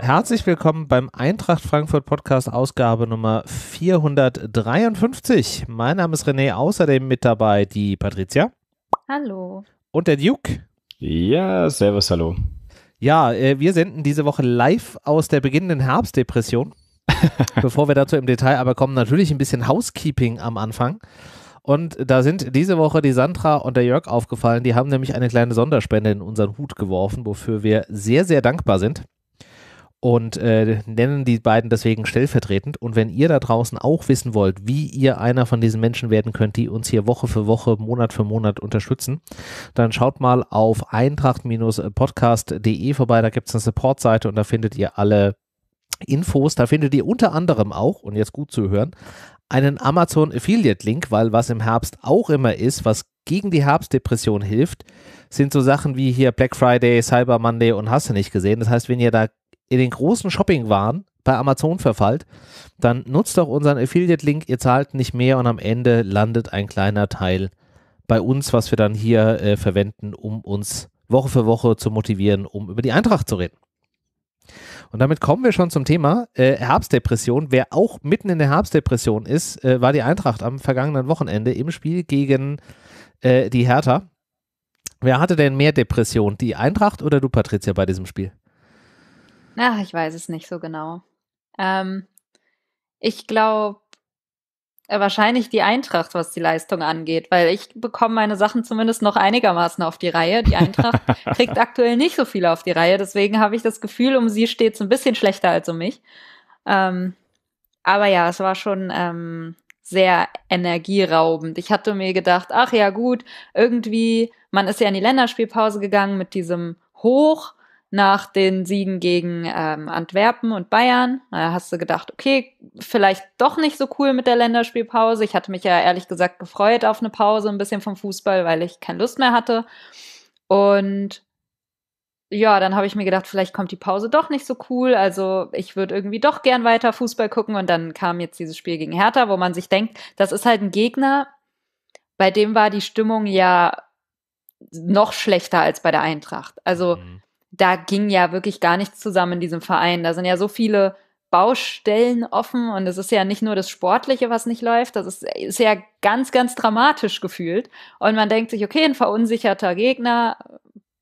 Herzlich willkommen beim Eintracht Frankfurt Podcast Ausgabe Nummer 453. Mein Name ist René, außerdem mit dabei die Patricia. Hallo. Und der Duke. Ja, servus, hallo. Ja, äh, wir senden diese Woche live aus der beginnenden Herbstdepression. Bevor wir dazu im Detail aber kommen, natürlich ein bisschen Housekeeping am Anfang. Und da sind diese Woche die Sandra und der Jörg aufgefallen. Die haben nämlich eine kleine Sonderspende in unseren Hut geworfen, wofür wir sehr, sehr dankbar sind und äh, nennen die beiden deswegen stellvertretend. Und wenn ihr da draußen auch wissen wollt, wie ihr einer von diesen Menschen werden könnt, die uns hier Woche für Woche, Monat für Monat unterstützen, dann schaut mal auf eintracht-podcast.de vorbei. Da gibt es eine Support-Seite und da findet ihr alle Infos. Da findet ihr unter anderem auch, und jetzt gut zu hören, einen Amazon Affiliate Link, weil was im Herbst auch immer ist, was gegen die Herbstdepression hilft, sind so Sachen wie hier Black Friday, Cyber Monday und hast du nicht gesehen. Das heißt, wenn ihr da ihr den großen Shopping-Wahn bei Amazon verfallt, dann nutzt doch unseren Affiliate-Link, ihr zahlt nicht mehr und am Ende landet ein kleiner Teil bei uns, was wir dann hier äh, verwenden, um uns Woche für Woche zu motivieren, um über die Eintracht zu reden. Und damit kommen wir schon zum Thema äh, Herbstdepression. Wer auch mitten in der Herbstdepression ist, äh, war die Eintracht am vergangenen Wochenende im Spiel gegen äh, die Hertha. Wer hatte denn mehr Depression, die Eintracht oder du, Patricia, bei diesem Spiel? Ach, ich weiß es nicht so genau. Ähm, ich glaube, äh, wahrscheinlich die Eintracht, was die Leistung angeht, weil ich bekomme meine Sachen zumindest noch einigermaßen auf die Reihe. Die Eintracht kriegt aktuell nicht so viel auf die Reihe, deswegen habe ich das Gefühl, um sie steht es ein bisschen schlechter als um mich. Ähm, aber ja, es war schon ähm, sehr energieraubend. Ich hatte mir gedacht, ach ja, gut, irgendwie, man ist ja in die Länderspielpause gegangen mit diesem Hoch nach den Siegen gegen ähm, Antwerpen und Bayern. Da hast du gedacht, okay, vielleicht doch nicht so cool mit der Länderspielpause. Ich hatte mich ja ehrlich gesagt gefreut auf eine Pause, ein bisschen vom Fußball, weil ich keine Lust mehr hatte. Und ja, dann habe ich mir gedacht, vielleicht kommt die Pause doch nicht so cool. Also ich würde irgendwie doch gern weiter Fußball gucken. Und dann kam jetzt dieses Spiel gegen Hertha, wo man sich denkt, das ist halt ein Gegner, bei dem war die Stimmung ja noch schlechter als bei der Eintracht. Also mhm da ging ja wirklich gar nichts zusammen in diesem Verein. Da sind ja so viele Baustellen offen und es ist ja nicht nur das Sportliche, was nicht läuft, das ist, ist ja ganz, ganz dramatisch gefühlt. Und man denkt sich, okay, ein verunsicherter Gegner,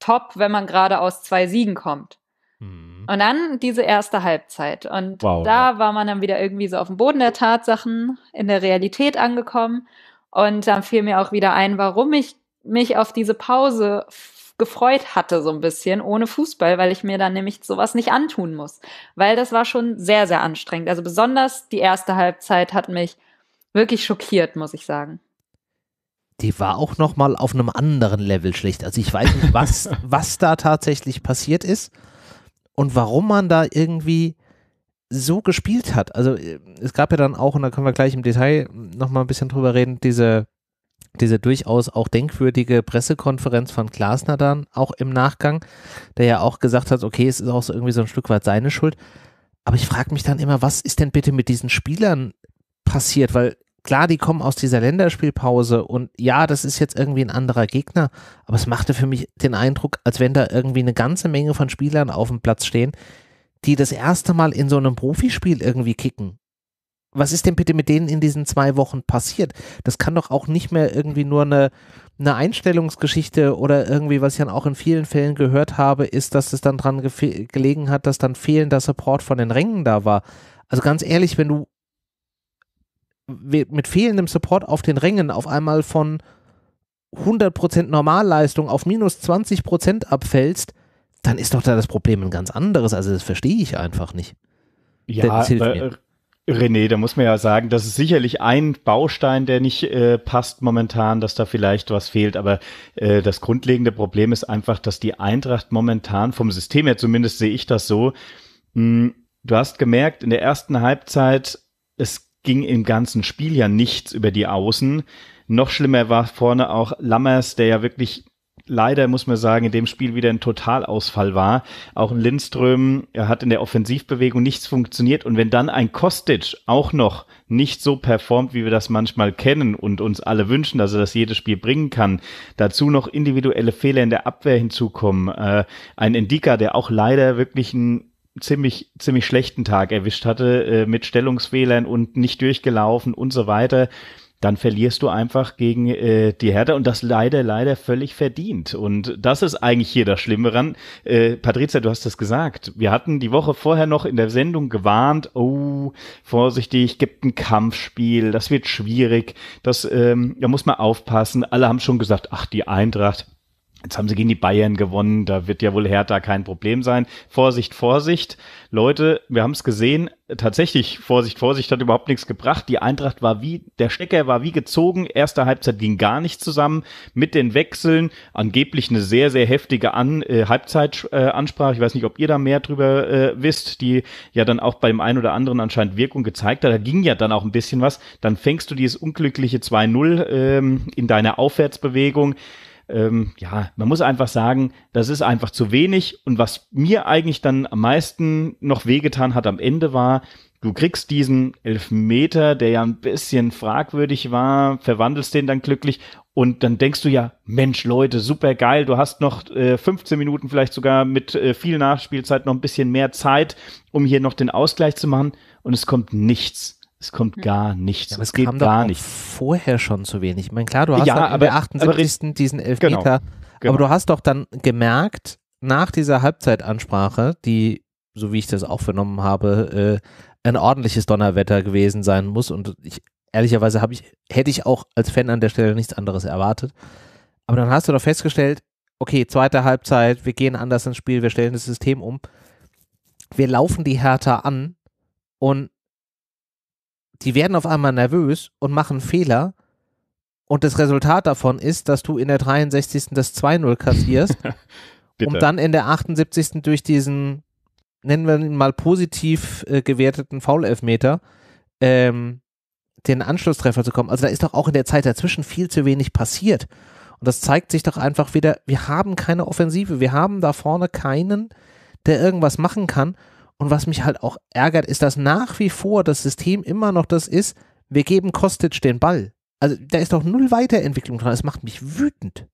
top, wenn man gerade aus zwei Siegen kommt. Mhm. Und dann diese erste Halbzeit. Und wow, da ja. war man dann wieder irgendwie so auf dem Boden der Tatsachen, in der Realität angekommen. Und dann fiel mir auch wieder ein, warum ich mich auf diese Pause gefreut hatte, so ein bisschen, ohne Fußball, weil ich mir dann nämlich sowas nicht antun muss. Weil das war schon sehr, sehr anstrengend. Also besonders die erste Halbzeit hat mich wirklich schockiert, muss ich sagen die war auch noch mal auf einem anderen Level schlecht. Also ich weiß nicht, was, was da tatsächlich passiert ist und warum man da irgendwie so gespielt hat. Also äh, es gab ja dann auch, und da können wir gleich im Detail noch mal ein bisschen drüber reden, diese diese durchaus auch denkwürdige Pressekonferenz von Glasner dann auch im Nachgang, der ja auch gesagt hat, okay, es ist auch so irgendwie so ein Stück weit seine Schuld. Aber ich frage mich dann immer, was ist denn bitte mit diesen Spielern passiert? Weil klar, die kommen aus dieser Länderspielpause und ja, das ist jetzt irgendwie ein anderer Gegner, aber es machte für mich den Eindruck, als wenn da irgendwie eine ganze Menge von Spielern auf dem Platz stehen, die das erste Mal in so einem Profispiel irgendwie kicken was ist denn bitte mit denen in diesen zwei Wochen passiert? Das kann doch auch nicht mehr irgendwie nur eine, eine Einstellungsgeschichte oder irgendwie, was ich dann auch in vielen Fällen gehört habe, ist, dass es dann dran gelegen hat, dass dann fehlender Support von den Rängen da war. Also ganz ehrlich, wenn du mit fehlendem Support auf den Rängen auf einmal von 100% Normalleistung auf minus 20% abfällst, dann ist doch da das Problem ein ganz anderes. Also das verstehe ich einfach nicht. Ja, das hilft äh, mir. René, da muss man ja sagen, das ist sicherlich ein Baustein, der nicht äh, passt momentan, dass da vielleicht was fehlt. Aber äh, das grundlegende Problem ist einfach, dass die Eintracht momentan vom System her, zumindest sehe ich das so, mh, hm, du hast gemerkt, in der ersten Halbzeit, es ging im ganzen Spiel ja nichts über die Außen. Noch schlimmer war vorne auch Lammers, der ja wirklich leider, muss man sagen, in dem Spiel wieder ein Totalausfall war. Auch ein Lindström hat in der Offensivbewegung nichts funktioniert. Und wenn dann ein Kostic auch noch nicht so performt, wie wir das manchmal kennen und uns alle wünschen, dass er das jedes Spiel bringen kann, dazu noch individuelle Fehler in der Abwehr hinzukommen, äh, ein Indika, der auch leider wirklich ein ziemlich, ziemlich schlechten Tag erwischt hatte, äh, mit Stellungsfehlern und nicht durchgelaufen und so weiter dann verlierst du einfach gegen äh, die Hertha und das leider, leider völlig verdient. Und das ist eigentlich hier das Schlimme ran. Äh, Patrizia, du hast das gesagt. Wir hatten die Woche vorher noch in der Sendung gewarnt, oh, vorsichtig, gibt ein Kampfspiel, das wird schwierig, das, ähm, da muss man aufpassen. Alle haben schon gesagt, ach, die Eintracht, Jetzt haben sie gegen die Bayern gewonnen, da wird ja wohl Hertha kein Problem sein. Vorsicht, Vorsicht. Leute, wir haben es gesehen, tatsächlich, Vorsicht, Vorsicht hat überhaupt nichts gebracht. Die Eintracht war wie, der Stecker war wie gezogen. Erste Halbzeit ging gar nicht zusammen mit den Wechseln. Angeblich eine sehr, sehr heftige An äh, Halbzeitansprache. Äh, ich weiß nicht, ob ihr da mehr drüber äh, wisst, die ja dann auch beim einen oder anderen anscheinend Wirkung gezeigt hat. Da ging ja dann auch ein bisschen was. Dann fängst du dieses unglückliche 2-0 ähm, in deiner Aufwärtsbewegung ähm, ja, man muss einfach sagen, das ist einfach zu wenig. Und was mir eigentlich dann am meisten noch wehgetan hat am Ende war, du kriegst diesen Elfmeter, der ja ein bisschen fragwürdig war, verwandelst den dann glücklich und dann denkst du ja, Mensch, Leute, super geil, du hast noch äh, 15 Minuten vielleicht sogar mit äh, viel Nachspielzeit noch ein bisschen mehr Zeit, um hier noch den Ausgleich zu machen und es kommt nichts. Es kommt hm. gar nichts. Ja, es, es geht gar nicht. Vorher schon zu wenig. Ich meine, klar, du hast ja, aber, der 78. Aber, diesen Elfmeter. Genau, genau. Aber du hast doch dann gemerkt, nach dieser Halbzeitansprache, die, so wie ich das auch vernommen habe, äh, ein ordentliches Donnerwetter gewesen sein muss. Und ich, ehrlicherweise ich, hätte ich auch als Fan an der Stelle nichts anderes erwartet. Aber dann hast du doch festgestellt, okay, zweite Halbzeit, wir gehen anders ins Spiel, wir stellen das System um. Wir laufen die Hertha an und die werden auf einmal nervös und machen Fehler. Und das Resultat davon ist, dass du in der 63. das 2-0 kassierst, um dann in der 78. durch diesen, nennen wir ihn mal positiv äh, gewerteten Foul-Elfmeter, ähm, den Anschlusstreffer zu kommen. Also da ist doch auch in der Zeit dazwischen viel zu wenig passiert. Und das zeigt sich doch einfach wieder, wir haben keine Offensive, wir haben da vorne keinen, der irgendwas machen kann. Und was mich halt auch ärgert, ist, dass nach wie vor das System immer noch das ist, wir geben Kostic den Ball. Also da ist doch null Weiterentwicklung dran. Das macht mich wütend.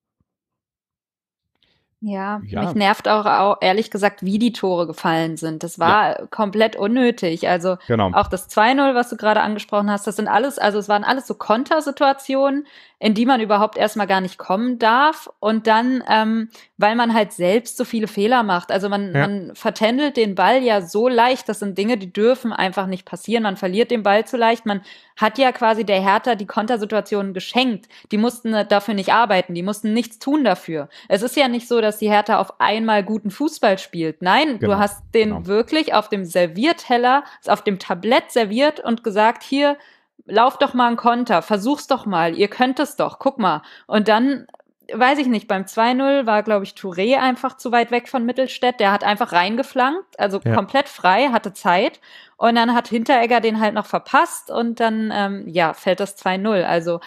Ja, ja, mich nervt auch, auch, ehrlich gesagt, wie die Tore gefallen sind. Das war ja. komplett unnötig. Also genau. auch das 2-0, was du gerade angesprochen hast, das sind alles, also es waren alles so Kontersituationen, in die man überhaupt erstmal gar nicht kommen darf. Und dann, ähm, weil man halt selbst so viele Fehler macht. Also man, ja. man vertändelt den Ball ja so leicht. Das sind Dinge, die dürfen einfach nicht passieren. Man verliert den Ball zu leicht. Man hat ja quasi der Hertha die Kontersituationen geschenkt. Die mussten äh, dafür nicht arbeiten. Die mussten nichts tun dafür. Es ist ja nicht so, dass die Hertha auf einmal guten Fußball spielt. Nein, genau. du hast den genau. wirklich auf dem Servierteller, auf dem Tablett serviert und gesagt, hier, lauf doch mal einen Konter, versuch's doch mal, ihr könnt es doch, guck mal. Und dann, weiß ich nicht, beim 2-0 war, glaube ich, Touré einfach zu weit weg von Mittelstädt. Der hat einfach reingeflankt, also ja. komplett frei, hatte Zeit. Und dann hat Hinteregger den halt noch verpasst und dann, ähm, ja, fällt das 2-0. Also,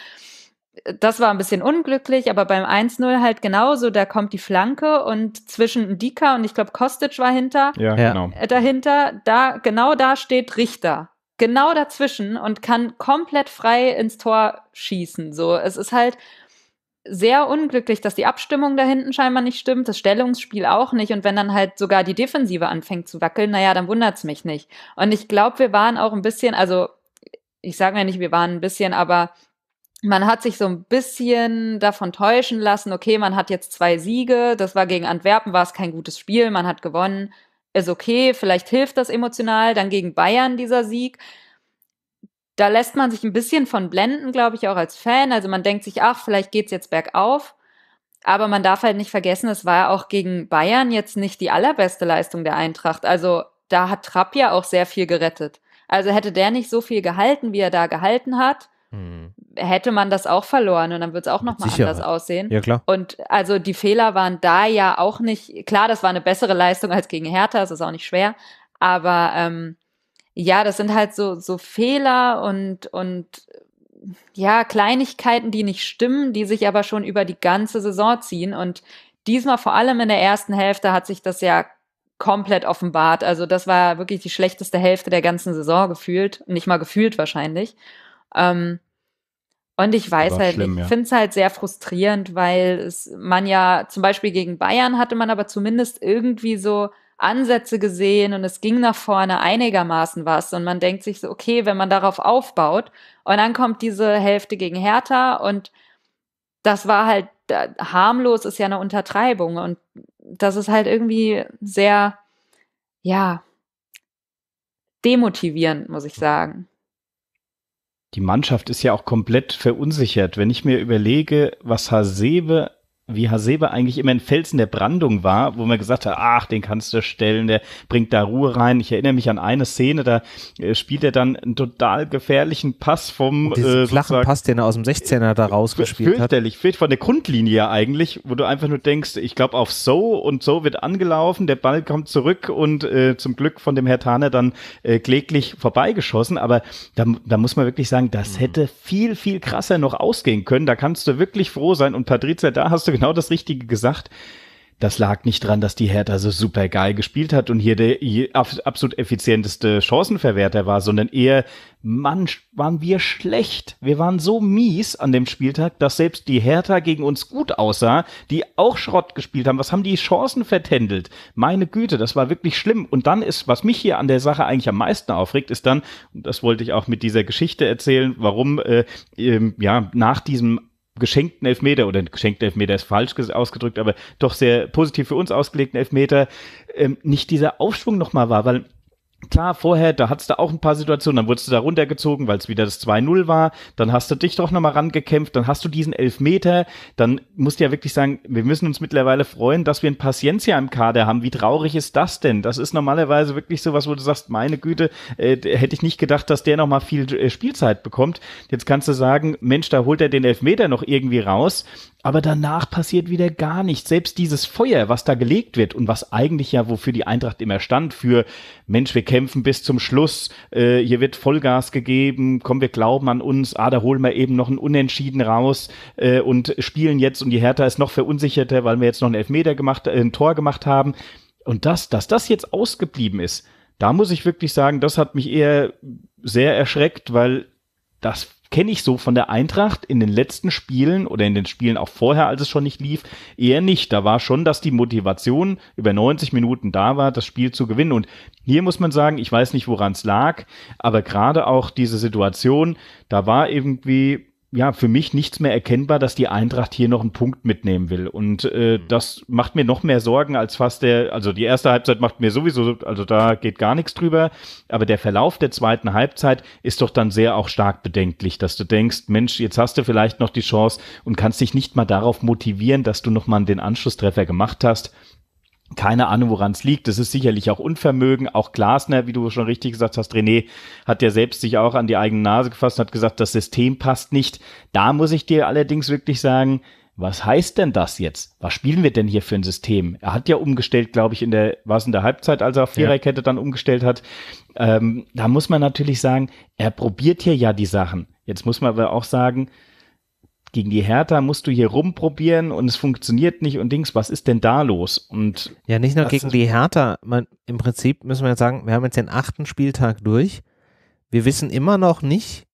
äh, das war ein bisschen unglücklich, aber beim 1-0 halt genauso, da kommt die Flanke und zwischen Dika und ich glaube Kostic war hinter, ja, genau. Äh, dahinter, da, genau da steht Richter genau dazwischen und kann komplett frei ins Tor schießen. So, es ist halt sehr unglücklich, dass die Abstimmung da hinten scheinbar nicht stimmt, das Stellungsspiel auch nicht. Und wenn dann halt sogar die Defensive anfängt zu wackeln, naja, dann wundert es mich nicht. Und ich glaube, wir waren auch ein bisschen, also ich sage ja nicht, wir waren ein bisschen, aber man hat sich so ein bisschen davon täuschen lassen, okay, man hat jetzt zwei Siege, das war gegen Antwerpen, war es kein gutes Spiel, man hat gewonnen, ist okay, vielleicht hilft das emotional, dann gegen Bayern dieser Sieg. Da lässt man sich ein bisschen von blenden, glaube ich, auch als Fan. Also man denkt sich, ach, vielleicht geht's jetzt bergauf. Aber man darf halt nicht vergessen, es war auch gegen Bayern jetzt nicht die allerbeste Leistung der Eintracht. Also da hat Trapp ja auch sehr viel gerettet. Also hätte der nicht so viel gehalten, wie er da gehalten hat, mhm hätte man das auch verloren und dann würde es auch nochmal anders aussehen. Ja, klar. Und also die Fehler waren da ja auch nicht, klar, das war eine bessere Leistung als gegen Hertha, das ist auch nicht schwer, aber ähm, ja, das sind halt so, so Fehler und, und ja, Kleinigkeiten, die nicht stimmen, die sich aber schon über die ganze Saison ziehen und diesmal vor allem in der ersten Hälfte hat sich das ja komplett offenbart. Also das war wirklich die schlechteste Hälfte der ganzen Saison gefühlt, nicht mal gefühlt wahrscheinlich. Ähm, und ich weiß halt, schlimm, ich finde es halt sehr frustrierend, weil es, man ja zum Beispiel gegen Bayern hatte man aber zumindest irgendwie so Ansätze gesehen und es ging nach vorne einigermaßen was. Und man denkt sich so, okay, wenn man darauf aufbaut und dann kommt diese Hälfte gegen Hertha und das war halt harmlos, ist ja eine Untertreibung. Und das ist halt irgendwie sehr, ja, demotivierend, muss ich mhm. sagen die Mannschaft ist ja auch komplett verunsichert. Wenn ich mir überlege, was Hasebe wie Hasebe eigentlich immer ein Felsen der Brandung war, wo man gesagt hat, ach, den kannst du stellen, der bringt da Ruhe rein. Ich erinnere mich an eine Szene, da äh, spielt er dann einen total gefährlichen Pass vom äh, flachen Pass, den er aus dem 16er da äh, rausgespielt hat. Fürchterlich, fehlt von der Grundlinie eigentlich, wo du einfach nur denkst, ich glaube auf So und So wird angelaufen, der Ball kommt zurück und äh, zum Glück von dem Herr Thaner dann äh, kläglich vorbeigeschossen, aber da, da muss man wirklich sagen, das mhm. hätte viel, viel krasser noch ausgehen können. Da kannst du wirklich froh sein und Patrizia, da hast du genau das Richtige gesagt. Das lag nicht dran, dass die Hertha so super geil gespielt hat und hier der absolut effizienteste Chancenverwerter war, sondern eher, Mann, waren wir schlecht. Wir waren so mies an dem Spieltag, dass selbst die Hertha gegen uns gut aussah, die auch Schrott gespielt haben. Was haben die Chancen vertändelt? Meine Güte, das war wirklich schlimm. Und dann ist, was mich hier an der Sache eigentlich am meisten aufregt, ist dann, und das wollte ich auch mit dieser Geschichte erzählen, warum äh, äh ja nach diesem geschenkten Elfmeter oder geschenkten Elfmeter ist falsch ausgedrückt, aber doch sehr positiv für uns ausgelegten Elfmeter ähm, nicht dieser Aufschwung nochmal war, weil klar, vorher, da hattest du auch ein paar Situationen, dann wurdest du da runtergezogen, weil es wieder das 2-0 war, dann hast du dich doch nochmal rangekämpft, dann hast du diesen Elfmeter, dann musst du ja wirklich sagen, wir müssen uns mittlerweile freuen, dass wir einen Paciencia im Kader haben, wie traurig ist das denn? Das ist normalerweise wirklich sowas, wo du sagst, meine Güte, äh, hätte ich nicht gedacht, dass der nochmal viel äh, Spielzeit bekommt, jetzt kannst du sagen, Mensch, da holt er den Elfmeter noch irgendwie raus aber danach passiert wieder gar nichts. Selbst dieses Feuer, was da gelegt wird und was eigentlich ja, wofür die Eintracht immer stand, für Mensch, wir kämpfen bis zum Schluss, äh, hier wird Vollgas gegeben, komm, wir glauben an uns, ah, da holen wir eben noch einen Unentschieden raus äh, und spielen jetzt und die Hertha ist noch verunsicherter, weil wir jetzt noch einen Elfmeter gemacht, äh, ein Tor gemacht haben. Und das, dass das jetzt ausgeblieben ist, da muss ich wirklich sagen, das hat mich eher sehr erschreckt, weil das kenne ich so von der Eintracht in den letzten Spielen oder in den Spielen auch vorher, als es schon nicht lief, eher nicht. Da war schon, dass die Motivation über 90 Minuten da war, das Spiel zu gewinnen. Und hier muss man sagen, ich weiß nicht, woran es lag, aber gerade auch diese Situation, da war irgendwie ja, für mich nichts mehr erkennbar, dass die Eintracht hier noch einen Punkt mitnehmen will. Und äh, mhm. das macht mir noch mehr Sorgen als fast der, also die erste Halbzeit macht mir sowieso, also da geht gar nichts drüber. Aber der Verlauf der zweiten Halbzeit ist doch dann sehr auch stark bedenklich, dass du denkst, Mensch, jetzt hast du vielleicht noch die Chance und kannst dich nicht mal darauf motivieren, dass du nochmal den Anschlusstreffer gemacht hast. Keine Ahnung, woran es liegt. Das ist sicherlich auch Unvermögen. Auch Glasner, wie du schon richtig gesagt hast, René, hat ja selbst sich auch an die eigene Nase gefasst und hat gesagt, das System passt nicht. Da muss ich dir allerdings wirklich sagen, was heißt denn das jetzt? Was spielen wir denn hier für ein System? Er hat ja umgestellt, glaube ich, in der, war es in der Halbzeit, als er auf Viererkette ja. dann umgestellt hat. Ähm, da muss man natürlich sagen, er probiert hier ja die Sachen. Jetzt muss man aber auch sagen, gegen die Hertha musst du hier rumprobieren und es funktioniert nicht und Dings, was ist denn da los? Und ja, nicht nur gegen die Hertha, man, im Prinzip müssen wir jetzt sagen, wir haben jetzt den achten Spieltag durch. Wir wissen immer noch nicht,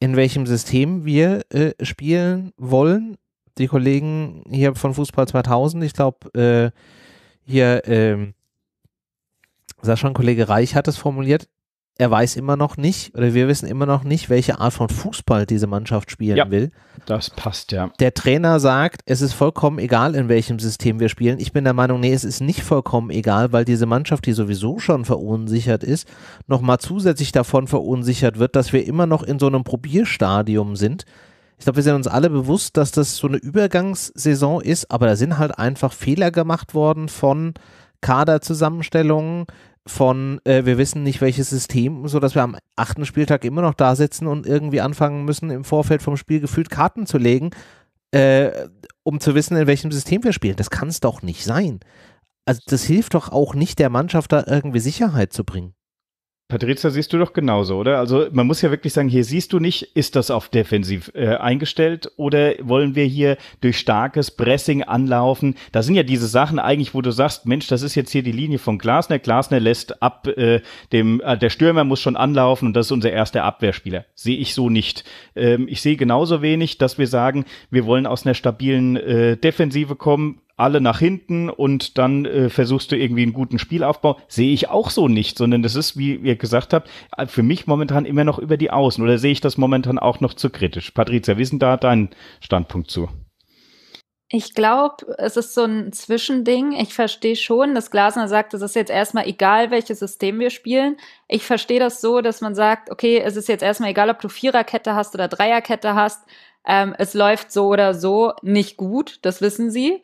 in welchem System wir äh, spielen wollen. Die Kollegen hier von Fußball 2000, ich glaube, äh, hier äh, Sascha, ein Kollege Reich hat es formuliert, er weiß immer noch nicht, oder wir wissen immer noch nicht, welche Art von Fußball diese Mannschaft spielen ja, will. Das passt ja. Der Trainer sagt, es ist vollkommen egal, in welchem System wir spielen. Ich bin der Meinung, nee, es ist nicht vollkommen egal, weil diese Mannschaft, die sowieso schon verunsichert ist, nochmal zusätzlich davon verunsichert wird, dass wir immer noch in so einem Probierstadium sind. Ich glaube, wir sind uns alle bewusst, dass das so eine Übergangssaison ist, aber da sind halt einfach Fehler gemacht worden von Kaderzusammenstellungen, von äh, wir wissen nicht welches System, so dass wir am achten Spieltag immer noch da sitzen und irgendwie anfangen müssen im Vorfeld vom Spiel gefühlt Karten zu legen, äh, um zu wissen in welchem System wir spielen. Das kann es doch nicht sein. Also das hilft doch auch nicht der Mannschaft da irgendwie Sicherheit zu bringen. Patrizia siehst du doch genauso, oder? Also man muss ja wirklich sagen, hier siehst du nicht, ist das auf defensiv äh, eingestellt oder wollen wir hier durch starkes Pressing anlaufen? Da sind ja diese Sachen eigentlich, wo du sagst, Mensch, das ist jetzt hier die Linie von Glasner. Glasner lässt ab äh, dem, äh, der Stürmer muss schon anlaufen und das ist unser erster Abwehrspieler. Sehe ich so nicht. Ähm, ich sehe genauso wenig, dass wir sagen, wir wollen aus einer stabilen äh, Defensive kommen, alle nach hinten und dann äh, versuchst du irgendwie einen guten Spielaufbau. Sehe ich auch so nicht, sondern das ist, wie ihr gesagt habt, äh, für mich momentan immer noch über die Außen oder sehe ich das momentan auch noch zu kritisch? Patricia, denn da dein Standpunkt zu? Ich glaube, es ist so ein Zwischending. Ich verstehe schon, dass Glasner sagt, es ist jetzt erstmal egal, welches System wir spielen. Ich verstehe das so, dass man sagt, okay, es ist jetzt erstmal egal, ob du Viererkette hast oder Dreierkette hast. Ähm, es läuft so oder so nicht gut, das wissen sie.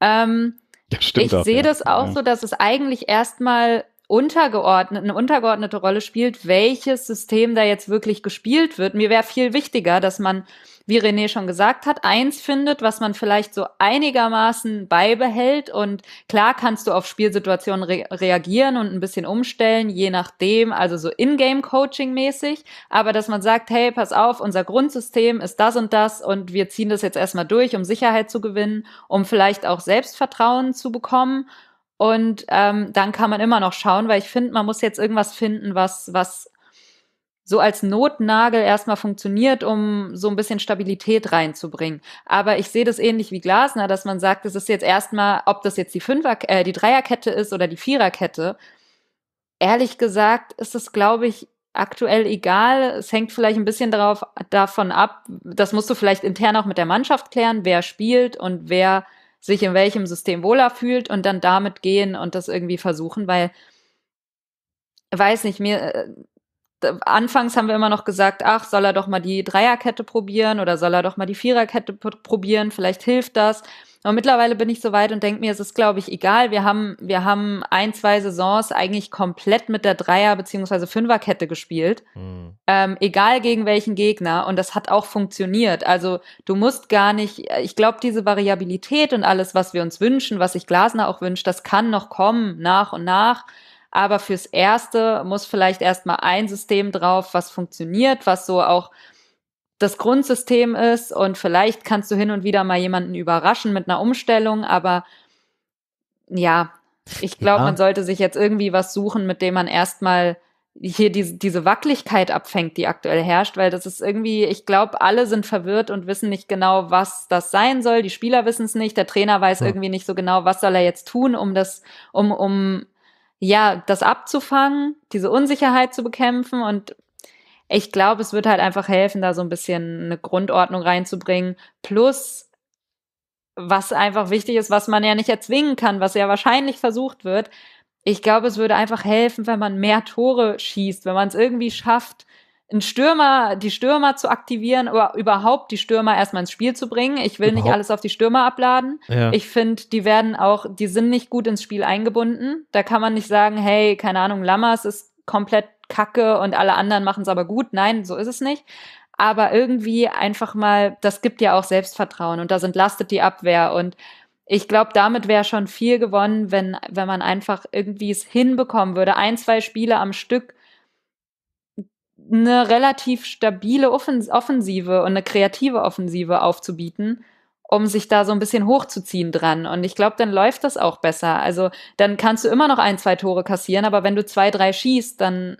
Ähm, ich sehe ja. das auch ja. so, dass es eigentlich erstmal untergeordnet, eine untergeordnete Rolle spielt, welches System da jetzt wirklich gespielt wird. Mir wäre viel wichtiger, dass man wie René schon gesagt hat, eins findet, was man vielleicht so einigermaßen beibehält. Und klar kannst du auf Spielsituationen re reagieren und ein bisschen umstellen, je nachdem, also so In-Game-Coaching mäßig. Aber dass man sagt, hey, pass auf, unser Grundsystem ist das und das und wir ziehen das jetzt erstmal durch, um Sicherheit zu gewinnen, um vielleicht auch Selbstvertrauen zu bekommen. Und ähm, dann kann man immer noch schauen, weil ich finde, man muss jetzt irgendwas finden, was, was so als Notnagel erstmal funktioniert, um so ein bisschen Stabilität reinzubringen. Aber ich sehe das ähnlich wie Glasner, dass man sagt, es ist jetzt erstmal, ob das jetzt die Fünfer, äh, die Dreierkette ist oder die Viererkette. Ehrlich gesagt ist es, glaube ich, aktuell egal. Es hängt vielleicht ein bisschen darauf, davon ab. Das musst du vielleicht intern auch mit der Mannschaft klären, wer spielt und wer sich in welchem System wohler fühlt und dann damit gehen und das irgendwie versuchen, weil weiß nicht, mir, äh, anfangs haben wir immer noch gesagt, ach, soll er doch mal die Dreierkette probieren oder soll er doch mal die Viererkette probieren, vielleicht hilft das. Aber mittlerweile bin ich so weit und denke mir, es ist, glaube ich, egal. Wir haben, wir haben ein, zwei Saisons eigentlich komplett mit der Dreier- bzw. Fünferkette gespielt. Mhm. Ähm, egal gegen welchen Gegner. Und das hat auch funktioniert. Also du musst gar nicht, äh, ich glaube, diese Variabilität und alles, was wir uns wünschen, was sich Glasner auch wünscht, das kann noch kommen, nach und nach. Aber fürs Erste muss vielleicht erstmal ein System drauf, was funktioniert, was so auch das Grundsystem ist. Und vielleicht kannst du hin und wieder mal jemanden überraschen mit einer Umstellung. Aber ja, ich glaube, ja. man sollte sich jetzt irgendwie was suchen, mit dem man erstmal hier diese, diese Wackeligkeit abfängt, die aktuell herrscht, weil das ist irgendwie, ich glaube, alle sind verwirrt und wissen nicht genau, was das sein soll. Die Spieler wissen es nicht, der Trainer weiß ja. irgendwie nicht so genau, was soll er jetzt tun, um das, um, um ja, das abzufangen, diese Unsicherheit zu bekämpfen und ich glaube, es wird halt einfach helfen, da so ein bisschen eine Grundordnung reinzubringen. Plus, was einfach wichtig ist, was man ja nicht erzwingen kann, was ja wahrscheinlich versucht wird. Ich glaube, es würde einfach helfen, wenn man mehr Tore schießt, wenn man es irgendwie schafft, einen Stürmer, die Stürmer zu aktivieren oder überhaupt die Stürmer erstmal ins Spiel zu bringen. Ich will überhaupt? nicht alles auf die Stürmer abladen. Ja. Ich finde, die werden auch, die sind nicht gut ins Spiel eingebunden. Da kann man nicht sagen, hey, keine Ahnung, Lammers ist komplett kacke und alle anderen machen es aber gut. Nein, so ist es nicht. Aber irgendwie einfach mal, das gibt ja auch Selbstvertrauen und da entlastet die Abwehr und ich glaube, damit wäre schon viel gewonnen, wenn, wenn man einfach irgendwie es hinbekommen würde, ein, zwei Spiele am Stück eine relativ stabile Offens Offensive und eine kreative Offensive aufzubieten, um sich da so ein bisschen hochzuziehen dran. Und ich glaube, dann läuft das auch besser. Also dann kannst du immer noch ein, zwei Tore kassieren, aber wenn du zwei, drei schießt, dann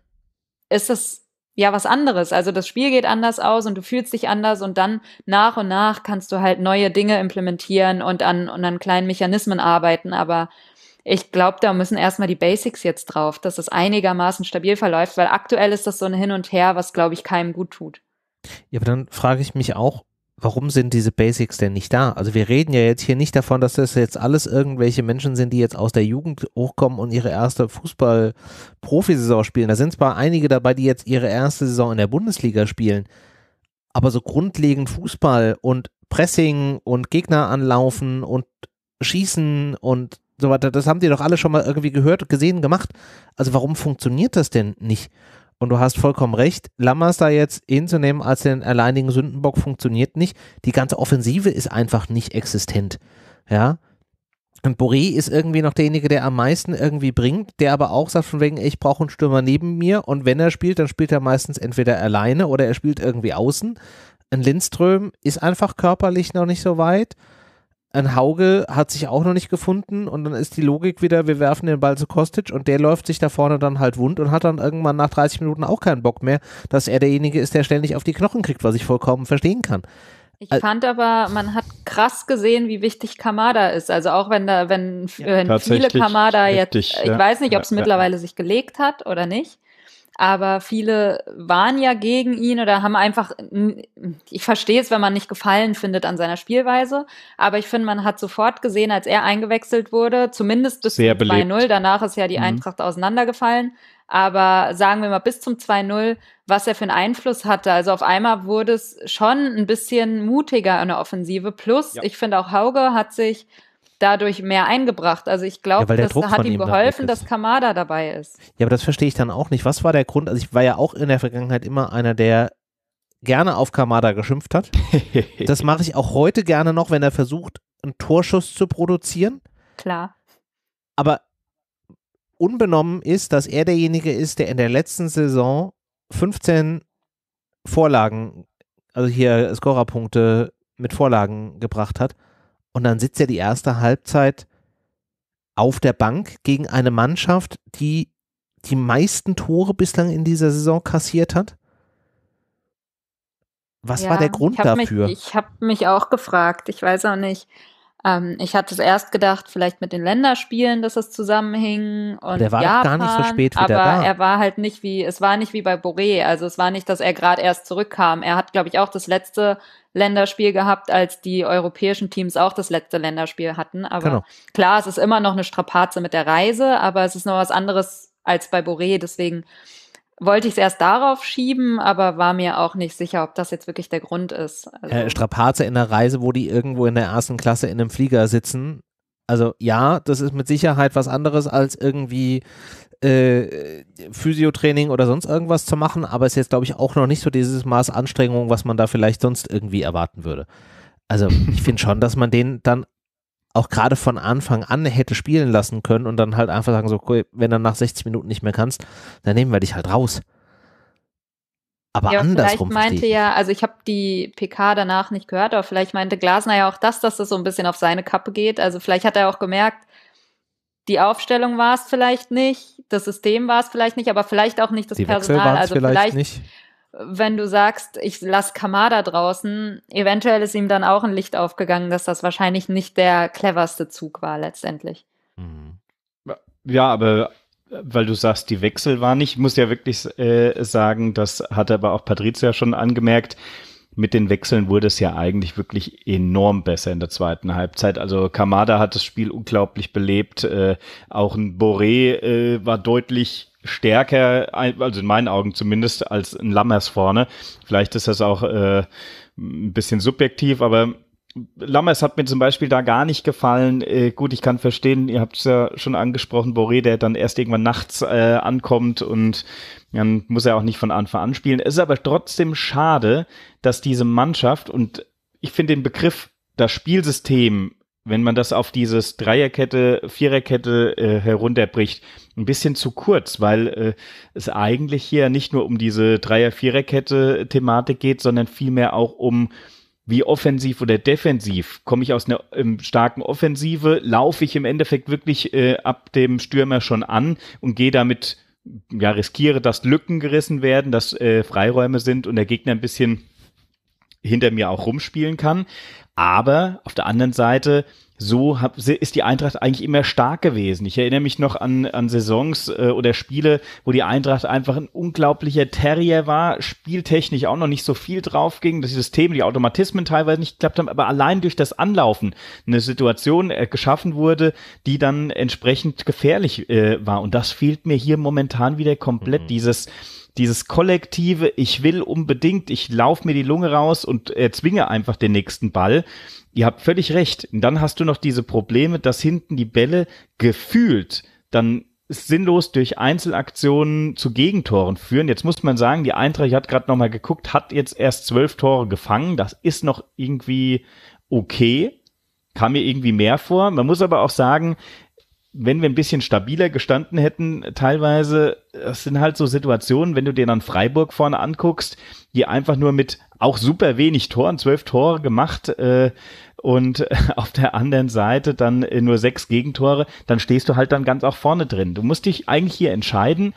ist das ja was anderes. Also das Spiel geht anders aus und du fühlst dich anders und dann nach und nach kannst du halt neue Dinge implementieren und an, und an kleinen Mechanismen arbeiten. Aber ich glaube, da müssen erstmal die Basics jetzt drauf, dass es einigermaßen stabil verläuft, weil aktuell ist das so ein Hin und Her, was, glaube ich, keinem gut tut. Ja, aber dann frage ich mich auch, warum sind diese Basics denn nicht da? Also wir reden ja jetzt hier nicht davon, dass das jetzt alles irgendwelche Menschen sind, die jetzt aus der Jugend hochkommen und ihre erste Fußball-Profisaison spielen. Da sind zwar einige dabei, die jetzt ihre erste Saison in der Bundesliga spielen, aber so grundlegend Fußball und Pressing und Gegner anlaufen und Schießen und so das haben die doch alle schon mal irgendwie gehört, gesehen, gemacht. Also warum funktioniert das denn nicht? Und du hast vollkommen recht, Lammers da jetzt hinzunehmen als den alleinigen Sündenbock funktioniert nicht. Die ganze Offensive ist einfach nicht existent. Ja. Und Boré ist irgendwie noch derjenige, der am meisten irgendwie bringt, der aber auch sagt von wegen, ich brauche einen Stürmer neben mir und wenn er spielt, dann spielt er meistens entweder alleine oder er spielt irgendwie außen. Ein Lindström ist einfach körperlich noch nicht so weit. Ein Hauge hat sich auch noch nicht gefunden und dann ist die Logik wieder, wir werfen den Ball zu Kostic und der läuft sich da vorne dann halt wund und hat dann irgendwann nach 30 Minuten auch keinen Bock mehr, dass er derjenige ist, der ständig auf die Knochen kriegt, was ich vollkommen verstehen kann. Ich Al fand aber, man hat krass gesehen, wie wichtig Kamada ist. Also auch wenn da, wenn, ja, wenn viele Kamada richtig, jetzt, ich ja. weiß nicht, ob es ja, mittlerweile sich gelegt hat oder nicht aber viele waren ja gegen ihn oder haben einfach, ich verstehe es, wenn man nicht Gefallen findet an seiner Spielweise, aber ich finde, man hat sofort gesehen, als er eingewechselt wurde, zumindest bis zum 2-0, danach ist ja die mhm. Eintracht mhm. auseinandergefallen, aber sagen wir mal bis zum 2-0, was er für einen Einfluss hatte. Also auf einmal wurde es schon ein bisschen mutiger in der Offensive, plus ja. ich finde auch Hauge hat sich dadurch mehr eingebracht. Also ich glaube, ja, das hat ihm geholfen, dass Kamada dabei ist. Ja, aber das verstehe ich dann auch nicht. Was war der Grund? Also ich war ja auch in der Vergangenheit immer einer, der gerne auf Kamada geschimpft hat. das mache ich auch heute gerne noch, wenn er versucht, einen Torschuss zu produzieren. Klar. Aber unbenommen ist, dass er derjenige ist, der in der letzten Saison 15 Vorlagen, also hier Scorerpunkte mit Vorlagen gebracht hat. Und dann sitzt er die erste Halbzeit auf der Bank gegen eine Mannschaft, die die meisten Tore bislang in dieser Saison kassiert hat. Was ja, war der Grund ich dafür? Mich, ich habe mich auch gefragt. Ich weiß auch nicht. Ähm, ich hatte es erst gedacht, vielleicht mit den Länderspielen, dass das zusammenhing. Und der war Japan, gar nicht so spät wieder aber da. Aber er war halt nicht wie, es war nicht wie bei Boré. Also es war nicht, dass er gerade erst zurückkam. Er hat, glaube ich, auch das letzte Länderspiel gehabt, als die europäischen Teams auch das letzte Länderspiel hatten. Aber genau. klar, es ist immer noch eine Strapaze mit der Reise, aber es ist noch was anderes als bei Boré. Deswegen wollte ich es erst darauf schieben, aber war mir auch nicht sicher, ob das jetzt wirklich der Grund ist. Also äh, Strapaze in der Reise, wo die irgendwo in der ersten Klasse in einem Flieger sitzen. Also ja, das ist mit Sicherheit was anderes als irgendwie äh, Physiotraining oder sonst irgendwas zu machen, aber es ist jetzt, glaube ich, auch noch nicht so dieses Maß Anstrengung, was man da vielleicht sonst irgendwie erwarten würde. Also ich finde schon, dass man denen dann auch gerade von Anfang an hätte spielen lassen können und dann halt einfach sagen, so, okay, wenn du nach 60 Minuten nicht mehr kannst, dann nehmen wir dich halt raus. Aber ja, andersrum. Vielleicht meinte ja, also ich habe die PK danach nicht gehört, aber vielleicht meinte Glasner ja auch das, dass das so ein bisschen auf seine Kappe geht. Also vielleicht hat er auch gemerkt, die Aufstellung war es vielleicht nicht, das System war es vielleicht nicht, aber vielleicht auch nicht das die Personal. also vielleicht, vielleicht, nicht wenn du sagst, ich lasse Kamada draußen, eventuell ist ihm dann auch ein Licht aufgegangen, dass das wahrscheinlich nicht der cleverste Zug war letztendlich. Mhm. Ja, aber äh, weil du sagst, die Wechsel waren nicht, ich muss ja wirklich äh, sagen, das hat aber auch Patrizia schon angemerkt, mit den Wechseln wurde es ja eigentlich wirklich enorm besser in der zweiten Halbzeit. Also Kamada hat das Spiel unglaublich belebt, äh, auch ein Boré äh, war deutlich stärker, also in meinen Augen zumindest, als ein Lammers vorne. Vielleicht ist das auch äh, ein bisschen subjektiv, aber Lammers hat mir zum Beispiel da gar nicht gefallen. Äh, gut, ich kann verstehen, ihr habt es ja schon angesprochen, Boré, der dann erst irgendwann nachts äh, ankommt und dann muss er auch nicht von Anfang an spielen. Es ist aber trotzdem schade, dass diese Mannschaft und ich finde den Begriff das Spielsystem wenn man das auf dieses Dreierkette, Viererkette äh, herunterbricht, ein bisschen zu kurz, weil äh, es eigentlich hier nicht nur um diese Dreier-Viererkette-Thematik geht, sondern vielmehr auch um wie offensiv oder defensiv komme ich aus einer ähm, starken Offensive, laufe ich im Endeffekt wirklich äh, ab dem Stürmer schon an und gehe damit, ja, riskiere, dass Lücken gerissen werden, dass äh, Freiräume sind und der Gegner ein bisschen hinter mir auch rumspielen kann. Aber auf der anderen Seite, so hab, ist die Eintracht eigentlich immer stark gewesen. Ich erinnere mich noch an, an Saisons äh, oder Spiele, wo die Eintracht einfach ein unglaublicher Terrier war, spieltechnisch auch noch nicht so viel drauf ging, dass die Systeme, die Automatismen teilweise nicht geklappt haben, aber allein durch das Anlaufen eine Situation äh, geschaffen wurde, die dann entsprechend gefährlich äh, war. Und das fehlt mir hier momentan wieder komplett, mhm. dieses dieses kollektive, ich will unbedingt, ich laufe mir die Lunge raus und erzwinge einfach den nächsten Ball. Ihr habt völlig recht. Und dann hast du noch diese Probleme, dass hinten die Bälle gefühlt dann sinnlos durch Einzelaktionen zu Gegentoren führen. Jetzt muss man sagen, die Eintracht hat gerade nochmal geguckt, hat jetzt erst zwölf Tore gefangen. Das ist noch irgendwie okay. Kam mir irgendwie mehr vor. Man muss aber auch sagen, wenn wir ein bisschen stabiler gestanden hätten, teilweise, das sind halt so Situationen, wenn du dir dann Freiburg vorne anguckst, die einfach nur mit auch super wenig Toren, zwölf Tore gemacht äh, und auf der anderen Seite dann äh, nur sechs Gegentore, dann stehst du halt dann ganz auch vorne drin. Du musst dich eigentlich hier entscheiden,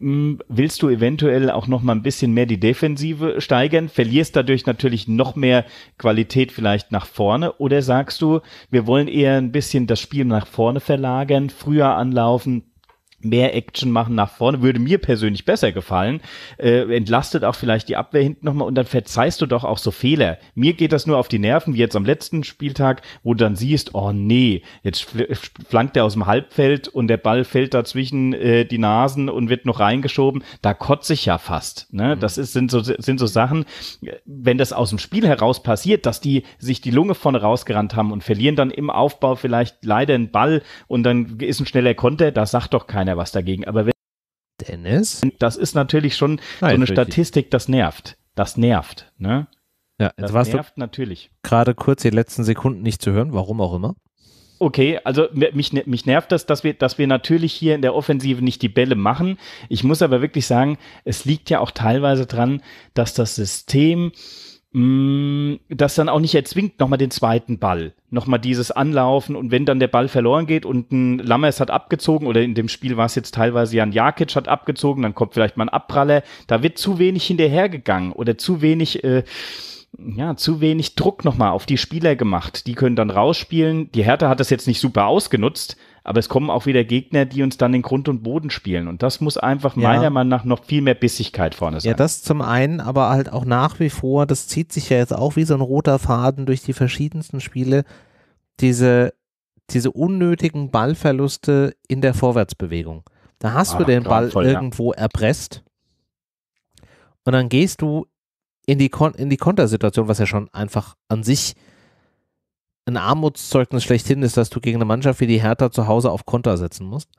hm, willst du eventuell auch noch mal ein bisschen mehr die Defensive steigern, verlierst dadurch natürlich noch mehr Qualität vielleicht nach vorne oder sagst du, wir wollen eher ein bisschen das Spiel nach vorne verlagern, früher anlaufen, mehr Action machen nach vorne, würde mir persönlich besser gefallen. Äh, entlastet auch vielleicht die Abwehr hinten nochmal und dann verzeihst du doch auch so Fehler. Mir geht das nur auf die Nerven, wie jetzt am letzten Spieltag, wo du dann siehst, oh nee, jetzt flankt er aus dem Halbfeld und der Ball fällt dazwischen äh, die Nasen und wird noch reingeschoben. Da kotze ich ja fast. Ne? Mhm. Das ist, sind, so, sind so Sachen, wenn das aus dem Spiel heraus passiert, dass die sich die Lunge vorne rausgerannt haben und verlieren dann im Aufbau vielleicht leider einen Ball und dann ist ein schneller Konter, da sagt doch keiner keiner was dagegen. Aber wenn Dennis? Das ist natürlich schon Nein, so eine Statistik, das nervt. Das nervt, ne? Ja, das nervt natürlich. Gerade kurz die letzten Sekunden nicht zu hören, warum auch immer. Okay, also mich, ne, mich nervt das, dass wir, dass wir natürlich hier in der Offensive nicht die Bälle machen. Ich muss aber wirklich sagen, es liegt ja auch teilweise dran, dass das System mh, mm, das dann auch nicht erzwingt, nochmal den zweiten Ball, nochmal dieses Anlaufen und wenn dann der Ball verloren geht und ein Lammers hat abgezogen oder in dem Spiel war es jetzt teilweise Jan Jakic hat abgezogen, dann kommt vielleicht mal ein Abpraller, da wird zu wenig hinterhergegangen oder zu wenig, äh, ja, zu wenig Druck nochmal auf die Spieler gemacht. Die können dann rausspielen. Die Hertha hat das jetzt nicht super ausgenutzt, aber es kommen auch wieder Gegner, die uns dann den Grund und Boden spielen. Und das muss einfach ja. meiner Meinung nach noch viel mehr Bissigkeit vorne sein. Ja, das zum einen, aber halt auch nach wie vor, das zieht sich ja jetzt auch wie so ein roter Faden durch die verschiedensten Spiele, diese, diese unnötigen Ballverluste in der Vorwärtsbewegung. Da hast ah, du den Ball voll, irgendwo ja. erpresst und dann gehst du in die, Kon in die Kontersituation, was ja schon einfach an sich ein Armutszeugnis schlechthin ist, dass du gegen eine Mannschaft wie die Hertha zu Hause auf Konter setzen musst.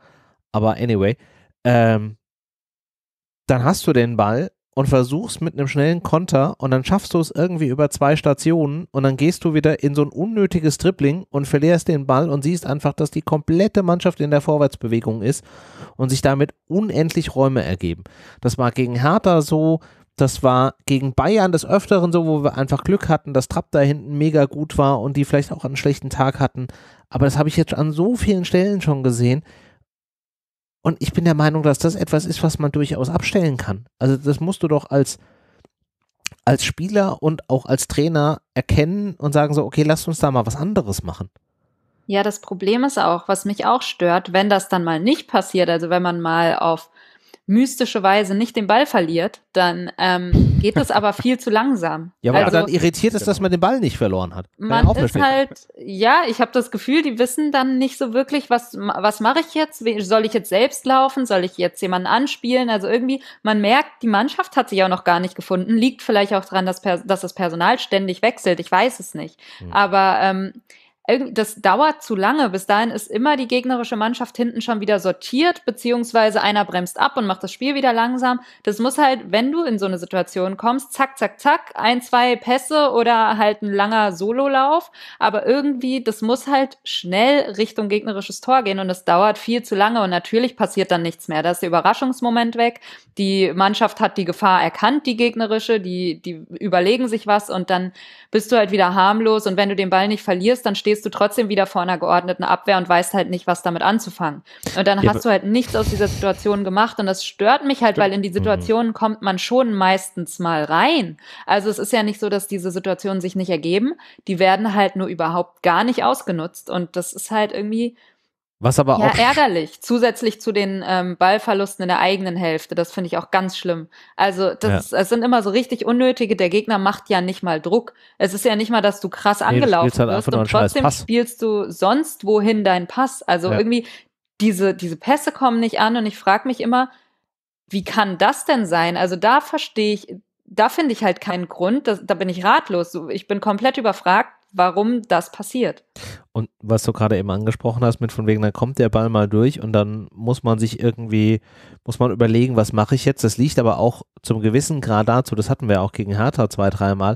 Aber anyway, ähm, dann hast du den Ball und versuchst mit einem schnellen Konter und dann schaffst du es irgendwie über zwei Stationen und dann gehst du wieder in so ein unnötiges Dribbling und verlierst den Ball und siehst einfach, dass die komplette Mannschaft in der Vorwärtsbewegung ist und sich damit unendlich Räume ergeben. Das war gegen Hertha so, das war gegen Bayern des Öfteren so, wo wir einfach Glück hatten, dass Trapp da hinten mega gut war und die vielleicht auch einen schlechten Tag hatten. Aber das habe ich jetzt an so vielen Stellen schon gesehen. Und ich bin der Meinung, dass das etwas ist, was man durchaus abstellen kann. Also das musst du doch als, als Spieler und auch als Trainer erkennen und sagen so, okay, lass uns da mal was anderes machen. Ja, das Problem ist auch, was mich auch stört, wenn das dann mal nicht passiert, also wenn man mal auf mystische Weise nicht den Ball verliert, dann ähm, geht es aber viel zu langsam. Ja, aber also, dann irritiert es, dass genau. man den Ball nicht verloren hat. Man ist halt, ja, ich habe das Gefühl, die wissen dann nicht so wirklich, was, was mache ich jetzt? Soll ich jetzt selbst laufen? Soll ich jetzt jemanden anspielen? Also irgendwie, man merkt, die Mannschaft hat sich auch noch gar nicht gefunden. Liegt vielleicht auch daran, dass, dass das Personal ständig wechselt. Ich weiß es nicht. Mhm. Aber ähm, das dauert zu lange. Bis dahin ist immer die gegnerische Mannschaft hinten schon wieder sortiert, beziehungsweise einer bremst ab und macht das Spiel wieder langsam. Das muss halt, wenn du in so eine Situation kommst, zack, zack, zack, ein, zwei Pässe oder halt ein langer Sololauf. Aber irgendwie, das muss halt schnell Richtung gegnerisches Tor gehen und es dauert viel zu lange und natürlich passiert dann nichts mehr. Da ist der Überraschungsmoment weg. Die Mannschaft hat die Gefahr erkannt, die gegnerische, die, die überlegen sich was und dann bist du halt wieder harmlos und wenn du den Ball nicht verlierst, dann steht stehst du trotzdem wieder vor einer geordneten Abwehr und weißt halt nicht, was damit anzufangen. Und dann ja, hast du halt nichts aus dieser Situation gemacht und das stört mich halt, weil in die mhm. Situationen kommt man schon meistens mal rein. Also es ist ja nicht so, dass diese Situationen sich nicht ergeben. Die werden halt nur überhaupt gar nicht ausgenutzt und das ist halt irgendwie was aber auch. ja, ärgerlich. Zusätzlich zu den ähm, Ballverlusten in der eigenen Hälfte. Das finde ich auch ganz schlimm. Also, das, ja. es sind immer so richtig unnötige. Der Gegner macht ja nicht mal Druck. Es ist ja nicht mal, dass du krass nee, angelaufen halt wirst. Und trotzdem spielst du sonst wohin deinen Pass. Also ja. irgendwie, diese, diese Pässe kommen nicht an. Und ich frage mich immer, wie kann das denn sein? Also, da verstehe ich, da finde ich halt keinen Grund. Das, da bin ich ratlos. Ich bin komplett überfragt warum das passiert. Und was du gerade eben angesprochen hast, mit von wegen, dann kommt der Ball mal durch und dann muss man sich irgendwie, muss man überlegen, was mache ich jetzt? Das liegt aber auch zum gewissen Grad dazu, das hatten wir auch gegen Hertha zwei, dreimal,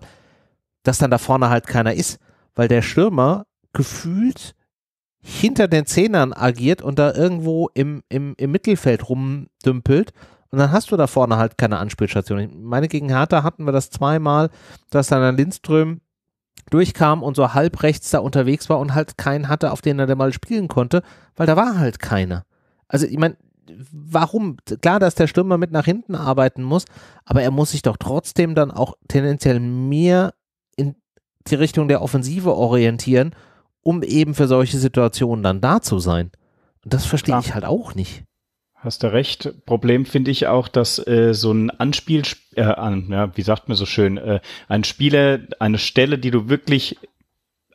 dass dann da vorne halt keiner ist, weil der Stürmer gefühlt hinter den Zehnern agiert und da irgendwo im, im, im Mittelfeld rumdümpelt. Und dann hast du da vorne halt keine Anspielstation. Ich meine, gegen Hertha hatten wir das zweimal, dass dann Lindström durchkam und so halb rechts da unterwegs war und halt keinen hatte, auf den er dann mal spielen konnte, weil da war halt keiner. Also ich meine, warum? Klar, dass der Stürmer mit nach hinten arbeiten muss, aber er muss sich doch trotzdem dann auch tendenziell mehr in die Richtung der Offensive orientieren, um eben für solche Situationen dann da zu sein. Und das verstehe ich halt auch nicht. Hast du recht. Problem finde ich auch, dass äh, so ein Anspiel, äh, an, ja, wie sagt man so schön, äh, ein Spieler, eine Stelle, die du wirklich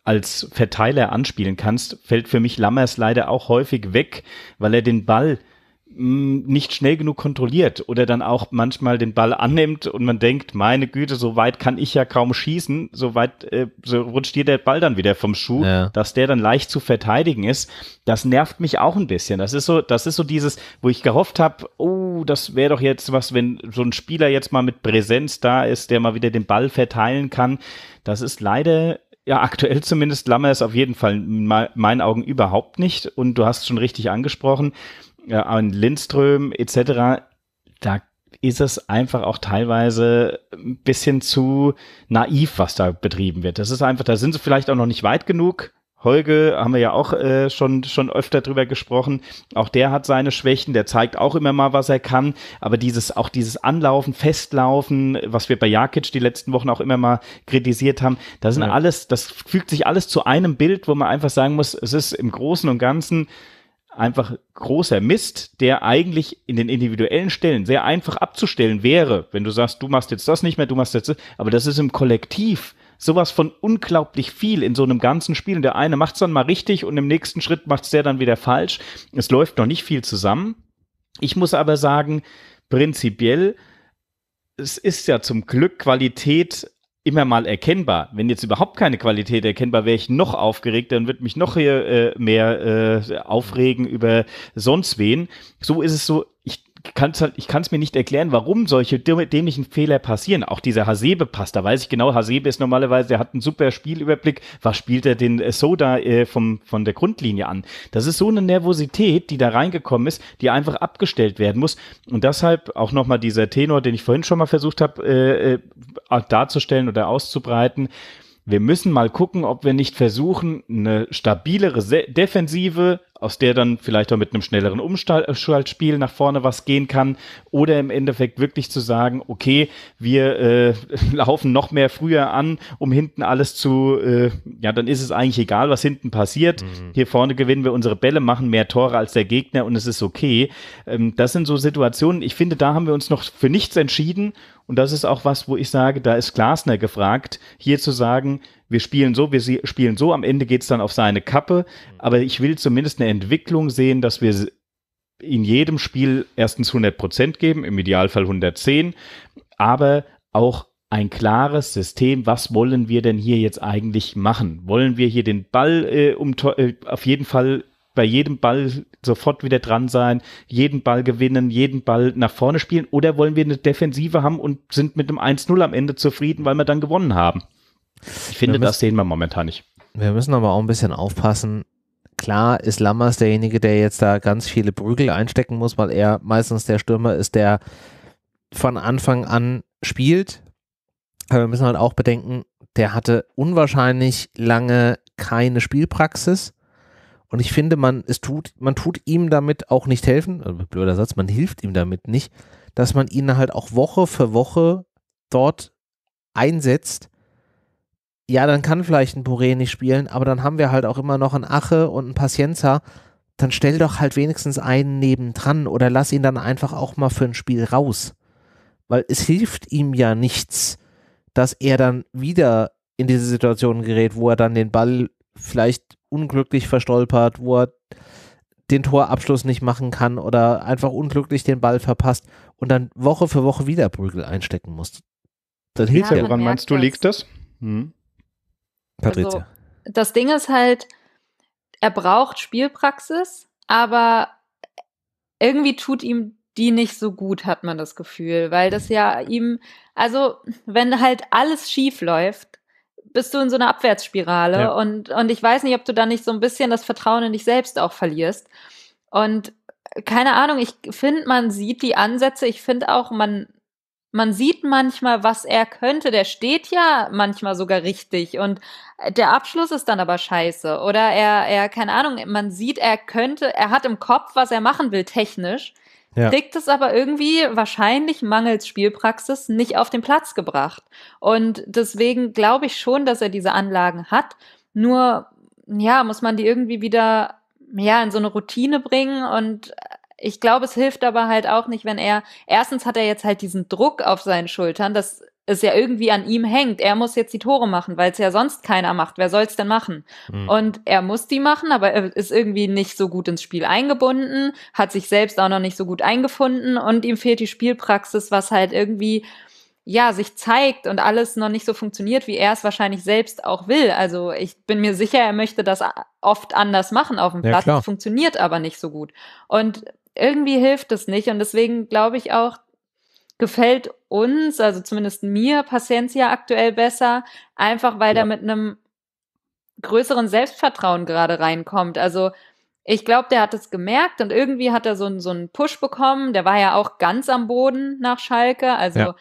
als Verteiler anspielen kannst, fällt für mich Lammers leider auch häufig weg, weil er den Ball nicht schnell genug kontrolliert oder dann auch manchmal den Ball annimmt und man denkt, meine Güte, so weit kann ich ja kaum schießen, so weit äh, so rutscht dir der Ball dann wieder vom Schuh, ja. dass der dann leicht zu verteidigen ist. Das nervt mich auch ein bisschen. Das ist so, das ist so dieses, wo ich gehofft habe, oh, das wäre doch jetzt was, wenn so ein Spieler jetzt mal mit Präsenz da ist, der mal wieder den Ball verteilen kann. Das ist leider ja, aktuell zumindest Lammer ist auf jeden Fall in meinen Augen überhaupt nicht. Und du hast es schon richtig angesprochen ja, an Lindström etc., da ist es einfach auch teilweise ein bisschen zu naiv, was da betrieben wird. Das ist einfach, da sind sie vielleicht auch noch nicht weit genug. Holge haben wir ja auch äh, schon, schon öfter drüber gesprochen. Auch der hat seine Schwächen, der zeigt auch immer mal, was er kann. Aber dieses, auch dieses Anlaufen, Festlaufen, was wir bei Jakic die letzten Wochen auch immer mal kritisiert haben, das sind ja. alles, das fügt sich alles zu einem Bild, wo man einfach sagen muss, es ist im Großen und Ganzen einfach großer Mist, der eigentlich in den individuellen Stellen sehr einfach abzustellen wäre, wenn du sagst, du machst jetzt das nicht mehr, du machst jetzt das, aber das ist im Kollektiv sowas von unglaublich viel in so einem ganzen Spiel und der eine macht es dann mal richtig und im nächsten Schritt macht es der dann wieder falsch. Es läuft noch nicht viel zusammen. Ich muss aber sagen, prinzipiell, es ist ja zum Glück Qualität immer mal erkennbar. Wenn jetzt überhaupt keine Qualität erkennbar wäre, ich noch aufgeregt, dann würde mich noch hier, äh, mehr äh, aufregen über sonst wen. So ist es so kann's halt, ich kann es mir nicht erklären, warum solche dämlichen Fehler passieren. Auch dieser hasebe passt, da weiß ich genau, Hasebe ist normalerweise, der hat einen super Spielüberblick. Was spielt er den äh, Soda äh, vom, von der Grundlinie an? Das ist so eine Nervosität, die da reingekommen ist, die einfach abgestellt werden muss. Und deshalb auch nochmal dieser Tenor, den ich vorhin schon mal versucht habe äh, äh darzustellen oder auszubreiten wir müssen mal gucken, ob wir nicht versuchen, eine stabilere Se Defensive, aus der dann vielleicht auch mit einem schnelleren Umschaltspiel äh, nach vorne was gehen kann, oder im Endeffekt wirklich zu sagen, okay, wir äh, laufen noch mehr früher an, um hinten alles zu, äh, ja, dann ist es eigentlich egal, was hinten passiert. Mhm. Hier vorne gewinnen wir unsere Bälle, machen mehr Tore als der Gegner und es ist okay. Ähm, das sind so Situationen, ich finde, da haben wir uns noch für nichts entschieden und das ist auch was, wo ich sage, da ist Glasner gefragt, hier zu sagen, wir spielen so, wir spielen so, am Ende geht es dann auf seine Kappe. Aber ich will zumindest eine Entwicklung sehen, dass wir in jedem Spiel erstens 100 Prozent geben, im Idealfall 110, aber auch ein klares System, was wollen wir denn hier jetzt eigentlich machen? Wollen wir hier den Ball äh, um, äh, auf jeden Fall bei jedem Ball sofort wieder dran sein, jeden Ball gewinnen, jeden Ball nach vorne spielen? Oder wollen wir eine Defensive haben und sind mit einem 1-0 am Ende zufrieden, weil wir dann gewonnen haben? Ich finde, müssen, das sehen wir momentan nicht. Wir müssen aber auch ein bisschen aufpassen. Klar ist Lammers derjenige, der jetzt da ganz viele Prügel einstecken muss, weil er meistens der Stürmer ist, der von Anfang an spielt. Aber wir müssen halt auch bedenken, der hatte unwahrscheinlich lange keine Spielpraxis und ich finde, man, es tut, man tut ihm damit auch nicht helfen, äh, blöder Satz, man hilft ihm damit nicht, dass man ihn halt auch Woche für Woche dort einsetzt. Ja, dann kann vielleicht ein Boré nicht spielen, aber dann haben wir halt auch immer noch einen Ache und einen Pacienza. Dann stell doch halt wenigstens einen nebendran oder lass ihn dann einfach auch mal für ein Spiel raus. Weil es hilft ihm ja nichts, dass er dann wieder in diese Situation gerät, wo er dann den Ball vielleicht unglücklich verstolpert, wo er den Torabschluss nicht machen kann oder einfach unglücklich den Ball verpasst und dann Woche für Woche wieder Prügel einstecken muss. Das ja, hilft ja. Woran meinst du, liegt das? Hm. Patricia. Also, das Ding ist halt, er braucht Spielpraxis, aber irgendwie tut ihm die nicht so gut, hat man das Gefühl, weil das ja ihm, also wenn halt alles schief läuft, bist du in so einer Abwärtsspirale. Ja. Und, und ich weiß nicht, ob du da nicht so ein bisschen das Vertrauen in dich selbst auch verlierst. Und keine Ahnung, ich finde, man sieht die Ansätze. Ich finde auch, man, man sieht manchmal, was er könnte. Der steht ja manchmal sogar richtig und äh, der Abschluss ist dann aber scheiße. Oder er, er, keine Ahnung, man sieht, er könnte, er hat im Kopf, was er machen will, technisch ja. kriegt es aber irgendwie wahrscheinlich mangels Spielpraxis nicht auf den Platz gebracht. Und deswegen glaube ich schon, dass er diese Anlagen hat. Nur, ja, muss man die irgendwie wieder, ja, in so eine Routine bringen und ich glaube, es hilft aber halt auch nicht, wenn er, erstens hat er jetzt halt diesen Druck auf seinen Schultern, dass es ja irgendwie an ihm hängt. Er muss jetzt die Tore machen, weil es ja sonst keiner macht. Wer soll es denn machen? Mhm. Und er muss die machen, aber er ist irgendwie nicht so gut ins Spiel eingebunden, hat sich selbst auch noch nicht so gut eingefunden und ihm fehlt die Spielpraxis, was halt irgendwie ja, sich zeigt und alles noch nicht so funktioniert, wie er es wahrscheinlich selbst auch will. Also ich bin mir sicher, er möchte das oft anders machen auf dem Platz, ja, funktioniert aber nicht so gut. Und irgendwie hilft es nicht. Und deswegen glaube ich auch, gefällt uns, also zumindest mir, Paciencia aktuell besser, einfach weil ja. da mit einem größeren Selbstvertrauen gerade reinkommt. Also ich glaube, der hat es gemerkt und irgendwie hat er so, einen, so einen Push bekommen. Der war ja auch ganz am Boden nach Schalke. Also ja.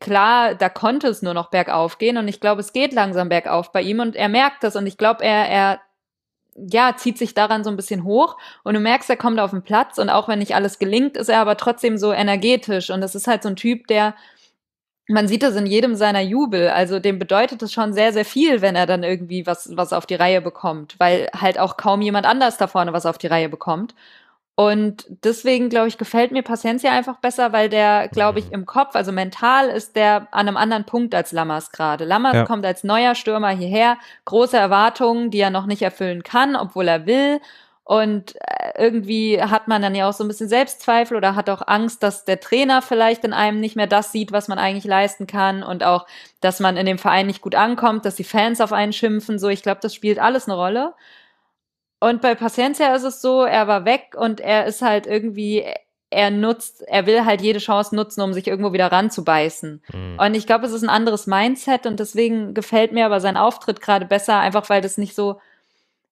klar, da konnte es nur noch bergauf gehen und ich glaube, es geht langsam bergauf bei ihm und er merkt das und ich glaube, er, er ja, zieht sich daran so ein bisschen hoch und du merkst, er kommt auf den Platz und auch wenn nicht alles gelingt, ist er aber trotzdem so energetisch und das ist halt so ein Typ, der man sieht das in jedem seiner Jubel. Also dem bedeutet es schon sehr, sehr viel, wenn er dann irgendwie was, was auf die Reihe bekommt, weil halt auch kaum jemand anders da vorne was auf die Reihe bekommt. Und deswegen, glaube ich, gefällt mir Paciencia einfach besser, weil der, glaube ich, mhm. im Kopf, also mental, ist der an einem anderen Punkt als Lammers gerade. Lammers ja. kommt als neuer Stürmer hierher, große Erwartungen, die er noch nicht erfüllen kann, obwohl er will. Und äh, irgendwie hat man dann ja auch so ein bisschen Selbstzweifel oder hat auch Angst, dass der Trainer vielleicht in einem nicht mehr das sieht, was man eigentlich leisten kann und auch, dass man in dem Verein nicht gut ankommt, dass die Fans auf einen schimpfen, so. Ich glaube, das spielt alles eine Rolle. Und bei Paciencia ist es so, er war weg und er ist halt irgendwie, er nutzt, er will halt jede Chance nutzen, um sich irgendwo wieder ranzubeißen. Mhm. Und ich glaube, es ist ein anderes Mindset und deswegen gefällt mir aber sein Auftritt gerade besser, einfach weil das nicht so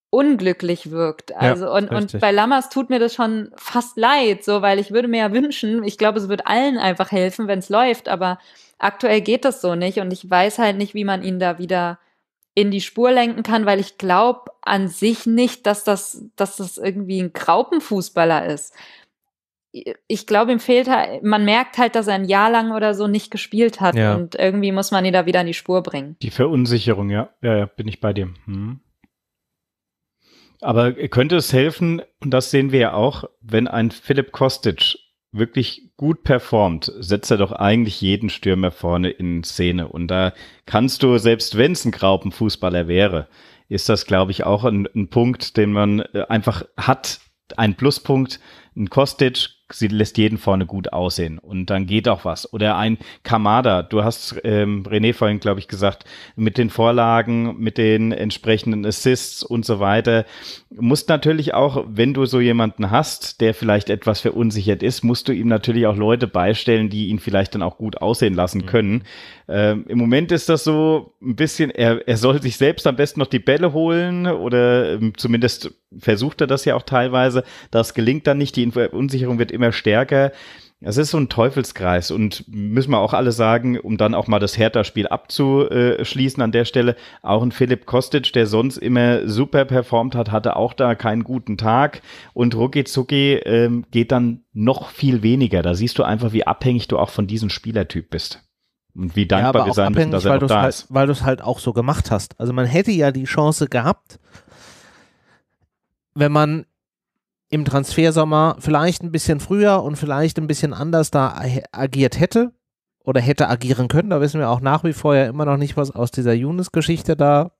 unglücklich wirkt. Also ja, und, und bei Lammers tut mir das schon fast leid, so weil ich würde mir ja wünschen, ich glaube, es wird allen einfach helfen, wenn es läuft, aber aktuell geht das so nicht und ich weiß halt nicht, wie man ihn da wieder in die Spur lenken kann, weil ich glaube an sich nicht, dass das, dass das irgendwie ein Graupenfußballer ist. Ich glaube, ihm fehlt halt, man merkt halt, dass er ein Jahr lang oder so nicht gespielt hat ja. und irgendwie muss man ihn da wieder in die Spur bringen. Die Verunsicherung, ja, ja, ja bin ich bei dem. Hm. Aber könnte es helfen, und das sehen wir ja auch, wenn ein Philipp Kostic wirklich gut performt, setzt er doch eigentlich jeden Stürmer vorne in Szene. Und da kannst du, selbst wenn es ein Graupenfußballer wäre, ist das, glaube ich, auch ein, ein Punkt, den man äh, einfach hat. Ein Pluspunkt, ein Kostic sie lässt jeden vorne gut aussehen und dann geht auch was. Oder ein Kamada, du hast ähm, René vorhin, glaube ich, gesagt, mit den Vorlagen, mit den entsprechenden Assists und so weiter, musst natürlich auch, wenn du so jemanden hast, der vielleicht etwas verunsichert ist, musst du ihm natürlich auch Leute beistellen, die ihn vielleicht dann auch gut aussehen lassen mhm. können. Ähm, Im Moment ist das so ein bisschen, er, er soll sich selbst am besten noch die Bälle holen oder ähm, zumindest versucht er das ja auch teilweise. Das gelingt dann nicht, die Unsicherung wird immer stärker. Es ist so ein Teufelskreis und müssen wir auch alle sagen, um dann auch mal das Hertha-Spiel abzuschließen an der Stelle, auch ein Philipp Kostic, der sonst immer super performt hat, hatte auch da keinen guten Tag und rucki zucki ähm, geht dann noch viel weniger. Da siehst du einfach, wie abhängig du auch von diesem Spielertyp bist. Und wie dankbar ja, wir sein müssen, dass er noch da halt ist. weil du es halt auch so gemacht hast. Also man hätte ja die Chance gehabt, wenn man im Transfersommer vielleicht ein bisschen früher und vielleicht ein bisschen anders da agiert hätte oder hätte agieren können. Da wissen wir auch nach wie vor ja immer noch nicht, was aus dieser Younes-Geschichte da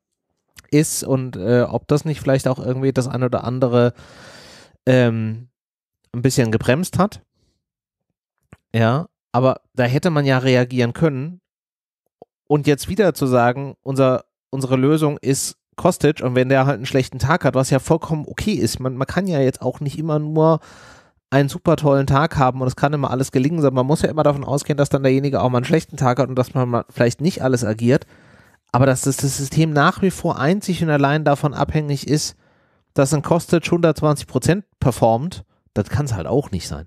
ist und äh, ob das nicht vielleicht auch irgendwie das eine oder andere ähm, ein bisschen gebremst hat. Ja, aber da hätte man ja reagieren können. Und jetzt wieder zu sagen, unser, unsere Lösung ist Kostic und wenn der halt einen schlechten Tag hat, was ja vollkommen okay ist. Man, man kann ja jetzt auch nicht immer nur einen super tollen Tag haben und es kann immer alles gelingen, sondern man muss ja immer davon ausgehen, dass dann derjenige auch mal einen schlechten Tag hat und dass man vielleicht nicht alles agiert. Aber dass das, das System nach wie vor einzig und allein davon abhängig ist, dass ein Kostic 120 Prozent performt, das kann es halt auch nicht sein.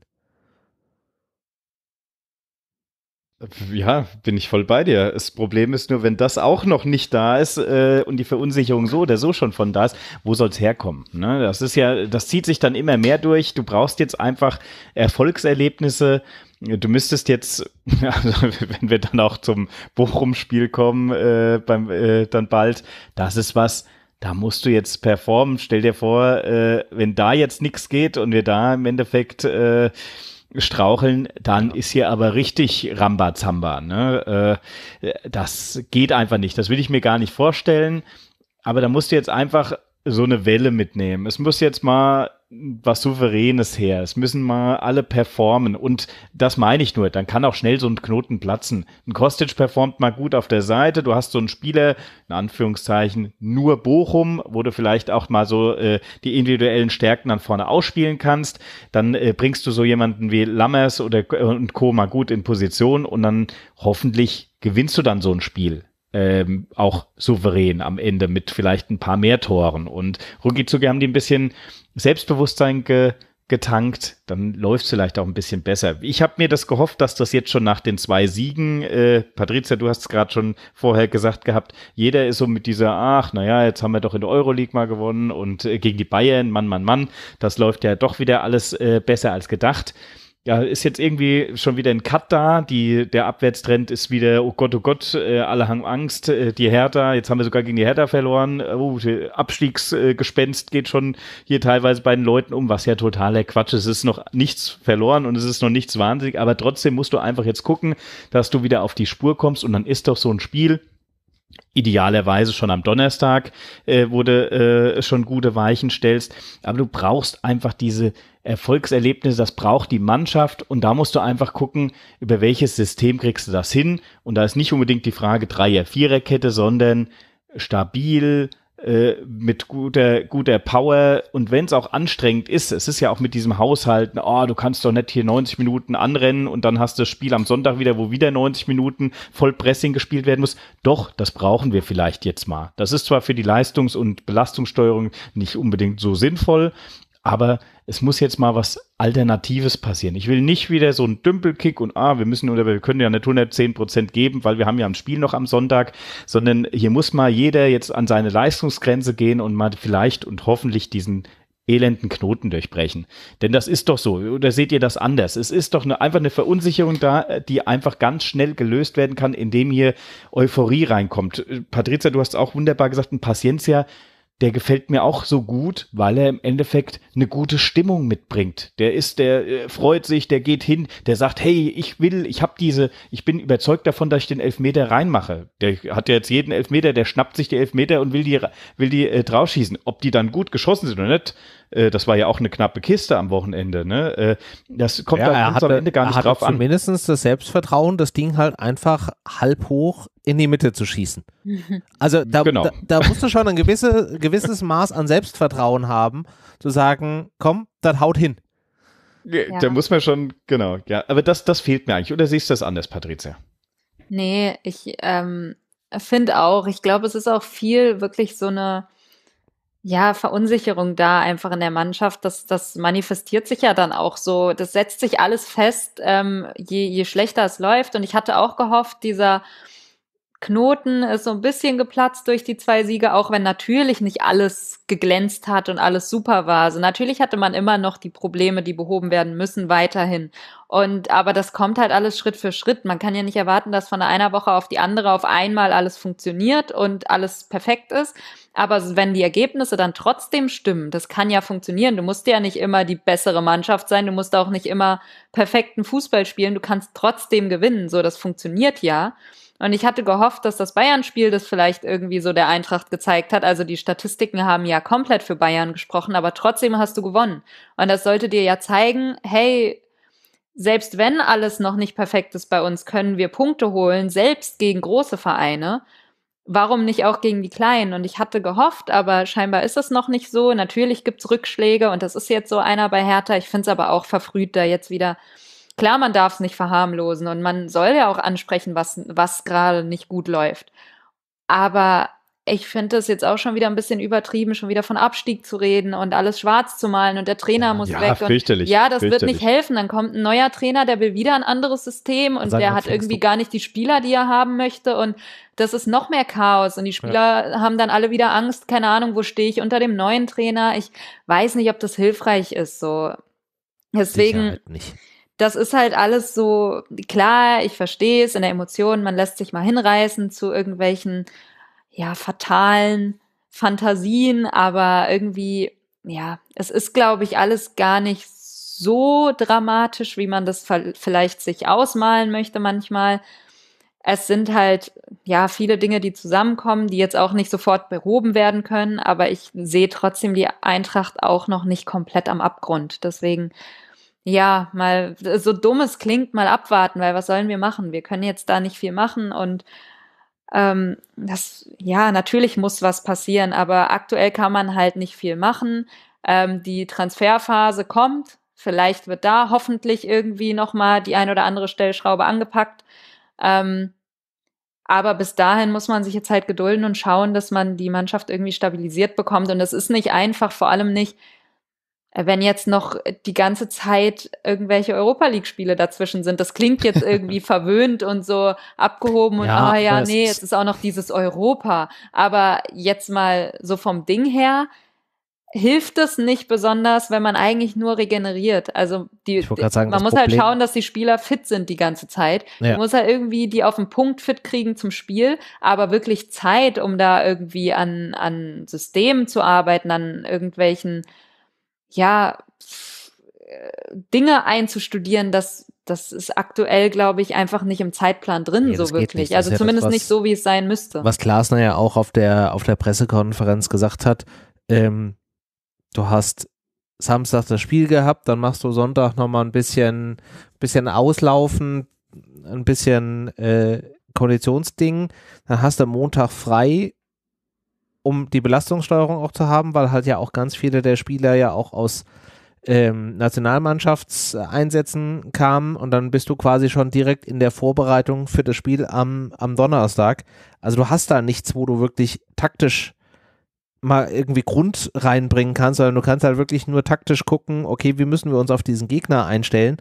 Ja, bin ich voll bei dir. Das Problem ist nur, wenn das auch noch nicht da ist äh, und die Verunsicherung so oder so schon von da ist, wo soll es herkommen? Ne? Das ist ja, das zieht sich dann immer mehr durch. Du brauchst jetzt einfach Erfolgserlebnisse. Du müsstest jetzt, also, wenn wir dann auch zum Bochum-Spiel kommen, äh, beim, äh, dann bald, das ist was, da musst du jetzt performen. Stell dir vor, äh, wenn da jetzt nichts geht und wir da im Endeffekt äh, straucheln, dann ja. ist hier aber richtig Rambazamba. Ne? Äh, das geht einfach nicht. Das will ich mir gar nicht vorstellen. Aber da musst du jetzt einfach so eine Welle mitnehmen. Es muss jetzt mal was Souveränes her. Es müssen mal alle performen. Und das meine ich nur. Dann kann auch schnell so ein Knoten platzen. Ein Kostic performt mal gut auf der Seite. Du hast so einen Spieler, in Anführungszeichen, nur Bochum, wo du vielleicht auch mal so äh, die individuellen Stärken dann vorne ausspielen kannst. Dann äh, bringst du so jemanden wie Lammers oder äh, und Co. mal gut in Position und dann hoffentlich gewinnst du dann so ein Spiel ähm, auch souverän am Ende mit vielleicht ein paar mehr Toren. Und Rukizuge haben die ein bisschen Selbstbewusstsein ge getankt, dann läuft es vielleicht auch ein bisschen besser. Ich habe mir das gehofft, dass das jetzt schon nach den zwei Siegen, äh, Patricia, du hast es gerade schon vorher gesagt gehabt, jeder ist so mit dieser, ach, naja, jetzt haben wir doch in der Euroleague mal gewonnen und äh, gegen die Bayern, Mann, Mann, Mann, das läuft ja doch wieder alles äh, besser als gedacht ja, ist jetzt irgendwie schon wieder ein Cut da. Die, der Abwärtstrend ist wieder, oh Gott, oh Gott, äh, alle haben Angst. Äh, die Hertha, jetzt haben wir sogar gegen die Hertha verloren. Oh, Abstiegsgespenst äh, geht schon hier teilweise bei den Leuten um, was ja totaler Quatsch ist. Es ist noch nichts verloren und es ist noch nichts wahnsinnig, aber trotzdem musst du einfach jetzt gucken, dass du wieder auf die Spur kommst und dann ist doch so ein Spiel idealerweise schon am Donnerstag, äh, wo du äh, schon gute Weichen stellst. Aber du brauchst einfach diese Erfolgserlebnisse, das braucht die Mannschaft und da musst du einfach gucken, über welches System kriegst du das hin. Und da ist nicht unbedingt die Frage Dreier-Viererkette, sondern stabil, äh, mit guter, guter Power und wenn es auch anstrengend ist, es ist ja auch mit diesem Haushalten, oh, du kannst doch nicht hier 90 Minuten anrennen und dann hast du das Spiel am Sonntag wieder, wo wieder 90 Minuten voll Pressing gespielt werden muss. Doch, das brauchen wir vielleicht jetzt mal. Das ist zwar für die Leistungs- und Belastungssteuerung nicht unbedingt so sinnvoll, aber es muss jetzt mal was Alternatives passieren. Ich will nicht wieder so einen Dümpelkick und ah, wir müssen oder wir können ja nicht 110 Prozent geben, weil wir haben ja ein Spiel noch am Sonntag, sondern hier muss mal jeder jetzt an seine Leistungsgrenze gehen und mal vielleicht und hoffentlich diesen elenden Knoten durchbrechen. Denn das ist doch so. Oder seht ihr das anders? Es ist doch eine, einfach eine Verunsicherung da, die einfach ganz schnell gelöst werden kann, indem hier Euphorie reinkommt. Äh, Patricia, du hast auch wunderbar gesagt, ein Paciencia der gefällt mir auch so gut, weil er im Endeffekt eine gute Stimmung mitbringt. Der ist, der äh, freut sich, der geht hin, der sagt, hey, ich will, ich habe diese, ich bin überzeugt davon, dass ich den Elfmeter reinmache. Der hat ja jetzt jeden Elfmeter, der schnappt sich die Elfmeter und will die, will die äh, draufschießen. Ob die dann gut geschossen sind oder nicht, äh, das war ja auch eine knappe Kiste am Wochenende. Ne? Äh, das kommt ja, er hat, am Ende gar nicht drauf an. Mindestens das Selbstvertrauen, das Ding halt einfach halb hoch in die Mitte zu schießen. Also da, genau. da, da, musst du schon ein gewisse, gewisses Maß an Selbstvertrauen haben, zu sagen, komm, das haut hin. Ja. Da muss man schon, genau, ja. Aber das, das fehlt mir eigentlich. Oder siehst du das anders, Patricia? Nee, ich ähm, finde auch, ich glaube, es ist auch viel wirklich so eine ja, Verunsicherung da einfach in der Mannschaft, das, das manifestiert sich ja dann auch so. Das setzt sich alles fest, ähm, je, je schlechter es läuft. Und ich hatte auch gehofft, dieser Knoten ist äh, so ein bisschen geplatzt durch die zwei Siege, auch wenn natürlich nicht alles geglänzt hat und alles super war. Also natürlich hatte man immer noch die Probleme, die behoben werden müssen, weiterhin. Und aber das kommt halt alles Schritt für Schritt. Man kann ja nicht erwarten, dass von einer Woche auf die andere auf einmal alles funktioniert und alles perfekt ist. Aber wenn die Ergebnisse dann trotzdem stimmen, das kann ja funktionieren. Du musst ja nicht immer die bessere Mannschaft sein, du musst auch nicht immer perfekten Fußball spielen, du kannst trotzdem gewinnen. So, das funktioniert ja. Und ich hatte gehofft, dass das Bayern-Spiel das vielleicht irgendwie so der Eintracht gezeigt hat. Also die Statistiken haben ja komplett für Bayern gesprochen, aber trotzdem hast du gewonnen. Und das sollte dir ja zeigen, hey, selbst wenn alles noch nicht perfekt ist bei uns, können wir Punkte holen, selbst gegen große Vereine. Warum nicht auch gegen die Kleinen? Und ich hatte gehofft, aber scheinbar ist es noch nicht so. Natürlich gibt es Rückschläge und das ist jetzt so einer bei Hertha. Ich finde es aber auch verfrüht, da jetzt wieder klar, man darf es nicht verharmlosen und man soll ja auch ansprechen, was, was gerade nicht gut läuft. Aber ich finde es jetzt auch schon wieder ein bisschen übertrieben, schon wieder von Abstieg zu reden und alles schwarz zu malen und der Trainer muss ja, weg. Und ja, das wird nicht helfen. Dann kommt ein neuer Trainer, der will wieder ein anderes System und Sein der hat irgendwie du. gar nicht die Spieler, die er haben möchte. Und das ist noch mehr Chaos. Und die Spieler ja. haben dann alle wieder Angst, keine Ahnung, wo stehe ich unter dem neuen Trainer. Ich weiß nicht, ob das hilfreich ist. So. Deswegen. Sicherheit halt nicht das ist halt alles so, klar, ich verstehe es in der Emotion, man lässt sich mal hinreißen zu irgendwelchen, ja, fatalen Fantasien, aber irgendwie, ja, es ist, glaube ich, alles gar nicht so dramatisch, wie man das vielleicht sich ausmalen möchte manchmal. Es sind halt, ja, viele Dinge, die zusammenkommen, die jetzt auch nicht sofort behoben werden können, aber ich sehe trotzdem die Eintracht auch noch nicht komplett am Abgrund. Deswegen, ja, mal so dumm es klingt, mal abwarten, weil was sollen wir machen? Wir können jetzt da nicht viel machen und ähm, das, ja, natürlich muss was passieren, aber aktuell kann man halt nicht viel machen. Ähm, die Transferphase kommt, vielleicht wird da hoffentlich irgendwie nochmal die ein oder andere Stellschraube angepackt. Ähm, aber bis dahin muss man sich jetzt halt gedulden und schauen, dass man die Mannschaft irgendwie stabilisiert bekommt. Und es ist nicht einfach, vor allem nicht, äh, wenn jetzt noch die ganze Zeit irgendwelche Europa League-Spiele dazwischen sind. Das klingt jetzt irgendwie verwöhnt und so abgehoben und ah ja, oh ja nee, es ist auch noch dieses Europa. Aber jetzt mal so vom Ding her hilft es nicht besonders, wenn man eigentlich nur regeneriert. Also die, sagen, man muss halt Problem. halt schauen, dass die Spieler fit sind die ganze Zeit. Ja. Man muss halt irgendwie die auf den Punkt fit kriegen zum Spiel, aber wirklich Zeit, um da irgendwie an, an Systemen zu arbeiten, an irgendwelchen ja, Dinge einzustudieren, das, das ist aktuell, glaube ich, einfach nicht im Zeitplan drin, nee, so wirklich. Also ja zumindest das, was, nicht so, wie es sein müsste. Was Klaasner ja auch auf der, auf der Pressekonferenz gesagt hat, ähm, du hast Samstag das Spiel gehabt, dann machst du Sonntag nochmal ein bisschen, bisschen auslaufen, ein bisschen äh, Konditionsding, dann hast du Montag frei um die Belastungssteuerung auch zu haben, weil halt ja auch ganz viele der Spieler ja auch aus ähm, Nationalmannschaftseinsätzen kamen und dann bist du quasi schon direkt in der Vorbereitung für das Spiel am, am Donnerstag. Also du hast da nichts, wo du wirklich taktisch mal irgendwie Grund reinbringen kannst, sondern du kannst halt wirklich nur taktisch gucken, okay, wie müssen wir uns auf diesen Gegner einstellen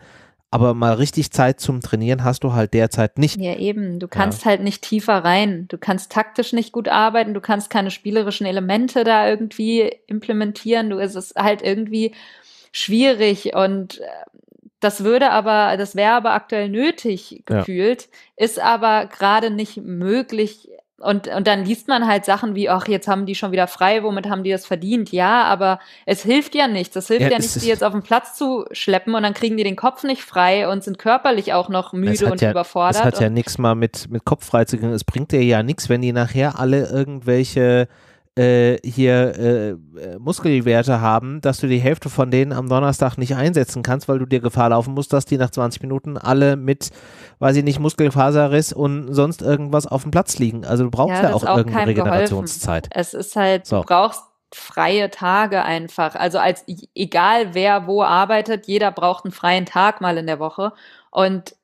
aber mal richtig Zeit zum Trainieren hast du halt derzeit nicht. Ja, eben. Du kannst ja. halt nicht tiefer rein. Du kannst taktisch nicht gut arbeiten. Du kannst keine spielerischen Elemente da irgendwie implementieren. Du ist es halt irgendwie schwierig und äh, das würde aber, das wäre aber aktuell nötig gefühlt, ja. ist aber gerade nicht möglich und, und dann liest man halt Sachen wie, ach, jetzt haben die schon wieder frei, womit haben die das verdient? Ja, aber es hilft ja nichts. Es hilft ja, ja es die jetzt auf den Platz zu schleppen und dann kriegen die den Kopf nicht frei und sind körperlich auch noch müde und ja, überfordert. Das hat ja nichts mal mit, mit Kopf freizukriegen. Es bringt dir ja nichts, wenn die nachher alle irgendwelche äh, hier äh, äh, Muskelwerte haben, dass du die Hälfte von denen am Donnerstag nicht einsetzen kannst, weil du dir Gefahr laufen musst, dass die nach 20 Minuten alle mit, weiß ich nicht, Muskelfaserriss und sonst irgendwas auf dem Platz liegen. Also du brauchst ja, ja auch, auch irgendeine Regenerationszeit. Es ist halt, so. du brauchst freie Tage einfach. Also als egal wer wo arbeitet, jeder braucht einen freien Tag mal in der Woche. Und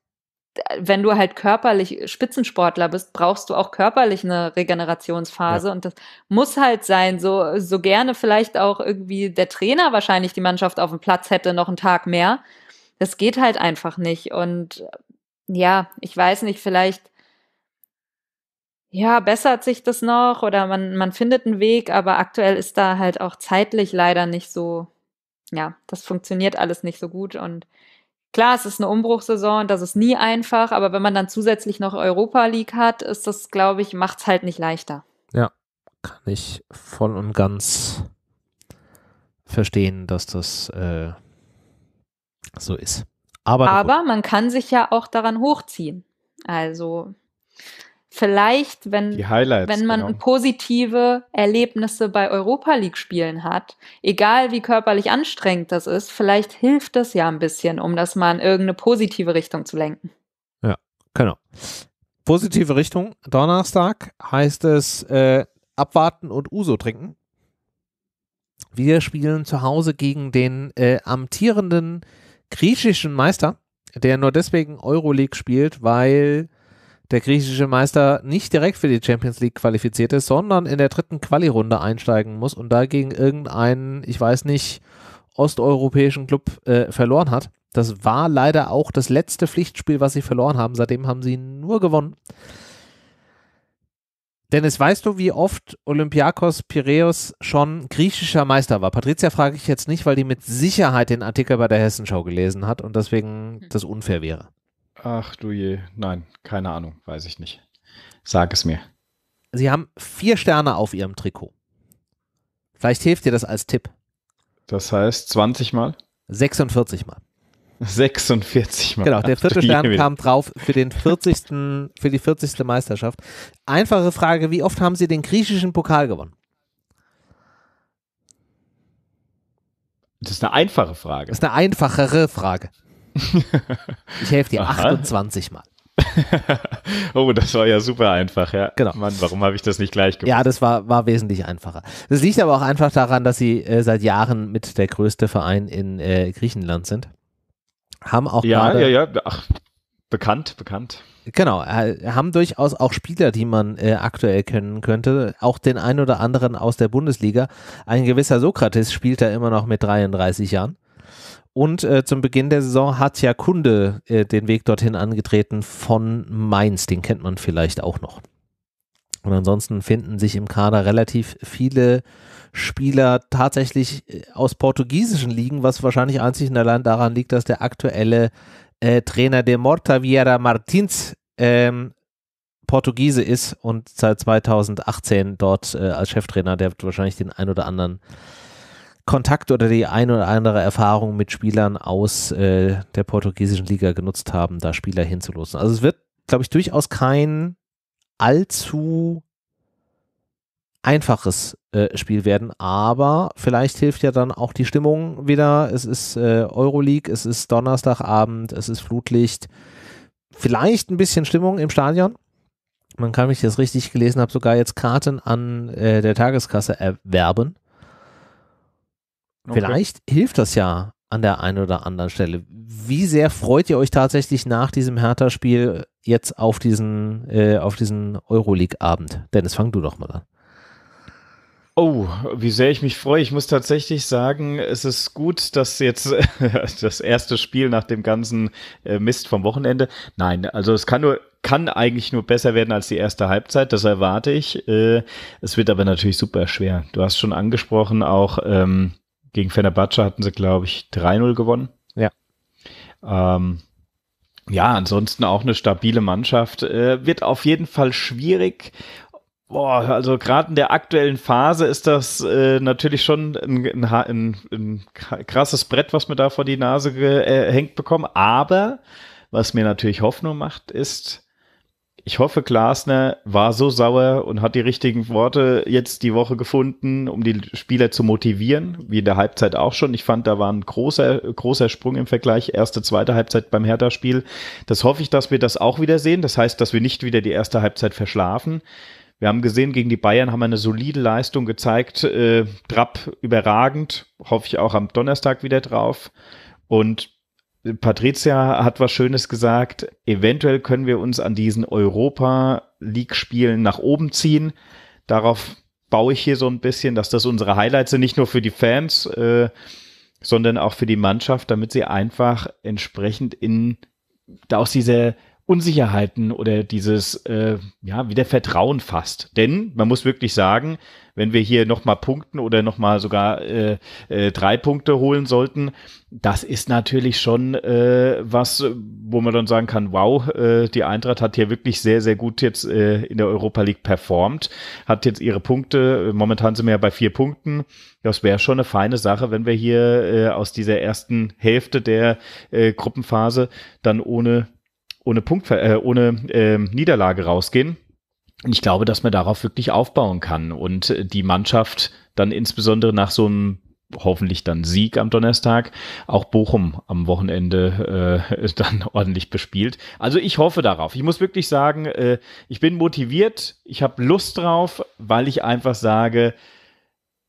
wenn du halt körperlich Spitzensportler bist, brauchst du auch körperlich eine Regenerationsphase ja. und das muss halt sein, so, so gerne vielleicht auch irgendwie der Trainer wahrscheinlich die Mannschaft auf dem Platz hätte, noch einen Tag mehr. Das geht halt einfach nicht und ja, ich weiß nicht, vielleicht ja, bessert sich das noch oder man, man findet einen Weg, aber aktuell ist da halt auch zeitlich leider nicht so, ja, das funktioniert alles nicht so gut und Klar, es ist eine Umbruchssaison, das ist nie einfach, aber wenn man dann zusätzlich noch Europa League hat, ist das, glaube ich, macht es halt nicht leichter. Ja, kann ich voll und ganz verstehen, dass das äh, so ist. Aber, aber man kann sich ja auch daran hochziehen. Also vielleicht, wenn, wenn man genau. positive Erlebnisse bei Europa League-Spielen hat, egal wie körperlich anstrengend das ist, vielleicht hilft das ja ein bisschen, um das mal in irgendeine positive Richtung zu lenken. Ja, genau. Positive Richtung, Donnerstag heißt es äh, abwarten und Uso trinken. Wir spielen zu Hause gegen den äh, amtierenden griechischen Meister, der nur deswegen Euroleague spielt, weil der griechische Meister nicht direkt für die Champions League qualifiziert ist, sondern in der dritten Quali-Runde einsteigen muss und dagegen irgendeinen, ich weiß nicht, osteuropäischen Club äh, verloren hat. Das war leider auch das letzte Pflichtspiel, was sie verloren haben. Seitdem haben sie nur gewonnen. Dennis, weißt du, wie oft Olympiakos Piraeus schon griechischer Meister war? Patricia frage ich jetzt nicht, weil die mit Sicherheit den Artikel bei der Hessenschau gelesen hat und deswegen hm. das unfair wäre. Ach du je, nein, keine Ahnung, weiß ich nicht. Sag es mir. Sie haben vier Sterne auf ihrem Trikot. Vielleicht hilft dir das als Tipp. Das heißt 20 Mal? 46 Mal. 46 Mal. Genau, der vierte Stern kam drauf für, den 40. für die 40. Meisterschaft. Einfache Frage, wie oft haben Sie den griechischen Pokal gewonnen? Das ist eine einfache Frage. Das ist eine einfachere Frage. Ich helfe dir Aha. 28 Mal. oh, das war ja super einfach, ja. Genau. Mann, warum habe ich das nicht gleich gemacht? Ja, das war, war wesentlich einfacher. Das liegt aber auch einfach daran, dass sie äh, seit Jahren mit der größte Verein in äh, Griechenland sind. Haben auch ja, grade, ja, ja, ach, bekannt, bekannt. Genau, äh, haben durchaus auch Spieler, die man äh, aktuell kennen könnte, auch den einen oder anderen aus der Bundesliga. Ein gewisser Sokrates spielt da immer noch mit 33 Jahren. Und äh, zum Beginn der Saison hat ja Kunde äh, den Weg dorthin angetreten von Mainz. Den kennt man vielleicht auch noch. Und ansonsten finden sich im Kader relativ viele Spieler tatsächlich äh, aus portugiesischen Ligen, was wahrscheinlich einzig und allein daran liegt, dass der aktuelle äh, Trainer de Morta Vieira Martins ähm, Portugiese ist und seit 2018 dort äh, als Cheftrainer, der wahrscheinlich den ein oder anderen Kontakt oder die ein oder andere Erfahrung mit Spielern aus äh, der portugiesischen Liga genutzt haben, da Spieler hinzulosen. Also es wird, glaube ich, durchaus kein allzu einfaches äh, Spiel werden, aber vielleicht hilft ja dann auch die Stimmung wieder. Es ist äh, Euroleague, es ist Donnerstagabend, es ist Flutlicht. Vielleicht ein bisschen Stimmung im Stadion. Man kann, wenn ich das richtig gelesen habe, sogar jetzt Karten an äh, der Tageskasse erwerben. Okay. Vielleicht hilft das ja an der einen oder anderen Stelle. Wie sehr freut ihr euch tatsächlich nach diesem Hertha-Spiel jetzt auf diesen, äh, diesen Euroleague-Abend? Dennis, fang du doch mal an. Oh, wie sehr ich mich freue. Ich muss tatsächlich sagen, es ist gut, dass jetzt äh, das erste Spiel nach dem ganzen äh, Mist vom Wochenende. Nein, also es kann nur kann eigentlich nur besser werden als die erste Halbzeit, das erwarte ich. Äh, es wird aber natürlich super schwer. Du hast schon angesprochen, auch ähm, gegen Fenerbahce hatten sie, glaube ich, 3-0 gewonnen. Ja. Ähm, ja, ansonsten auch eine stabile Mannschaft. Äh, wird auf jeden Fall schwierig. Boah, also gerade in der aktuellen Phase ist das äh, natürlich schon ein, ein, ein, krasses Brett, was wir da vor die Nase gehängt äh, bekommen. Aber was mir natürlich Hoffnung macht, ist, ich hoffe, Glasner war so sauer und hat die richtigen Worte jetzt die Woche gefunden, um die Spieler zu motivieren, wie in der Halbzeit auch schon. Ich fand, da war ein großer, großer Sprung im Vergleich, erste, zweite Halbzeit beim Hertha-Spiel. Das hoffe ich, dass wir das auch wieder sehen. Das heißt, dass wir nicht wieder die erste Halbzeit verschlafen. Wir haben gesehen, gegen die Bayern haben wir eine solide Leistung gezeigt. Äh, Trapp überragend, hoffe ich auch am Donnerstag wieder drauf. Und Patricia hat was Schönes gesagt. Eventuell können wir uns an diesen Europa League Spielen nach oben ziehen. Darauf baue ich hier so ein bisschen, dass das unsere Highlights sind, nicht nur für die Fans, äh, sondern auch für die Mannschaft, damit sie einfach entsprechend in da aus dieser Unsicherheiten oder dieses, äh, ja, wieder Vertrauen fast. Denn man muss wirklich sagen, wenn wir hier nochmal punkten oder nochmal sogar äh, äh, drei Punkte holen sollten, das ist natürlich schon äh, was, wo man dann sagen kann, wow, äh, die Eintracht hat hier wirklich sehr, sehr gut jetzt äh, in der Europa League performt, hat jetzt ihre Punkte, momentan sind wir ja bei vier Punkten. Das wäre schon eine feine Sache, wenn wir hier äh, aus dieser ersten Hälfte der äh, Gruppenphase dann ohne ohne Punkt, äh, ohne äh, Niederlage rausgehen. Und ich glaube, dass man darauf wirklich aufbauen kann und die Mannschaft dann insbesondere nach so einem hoffentlich dann Sieg am Donnerstag, auch Bochum am Wochenende äh, dann ordentlich bespielt. Also ich hoffe darauf. Ich muss wirklich sagen, äh, ich bin motiviert, ich habe Lust drauf, weil ich einfach sage,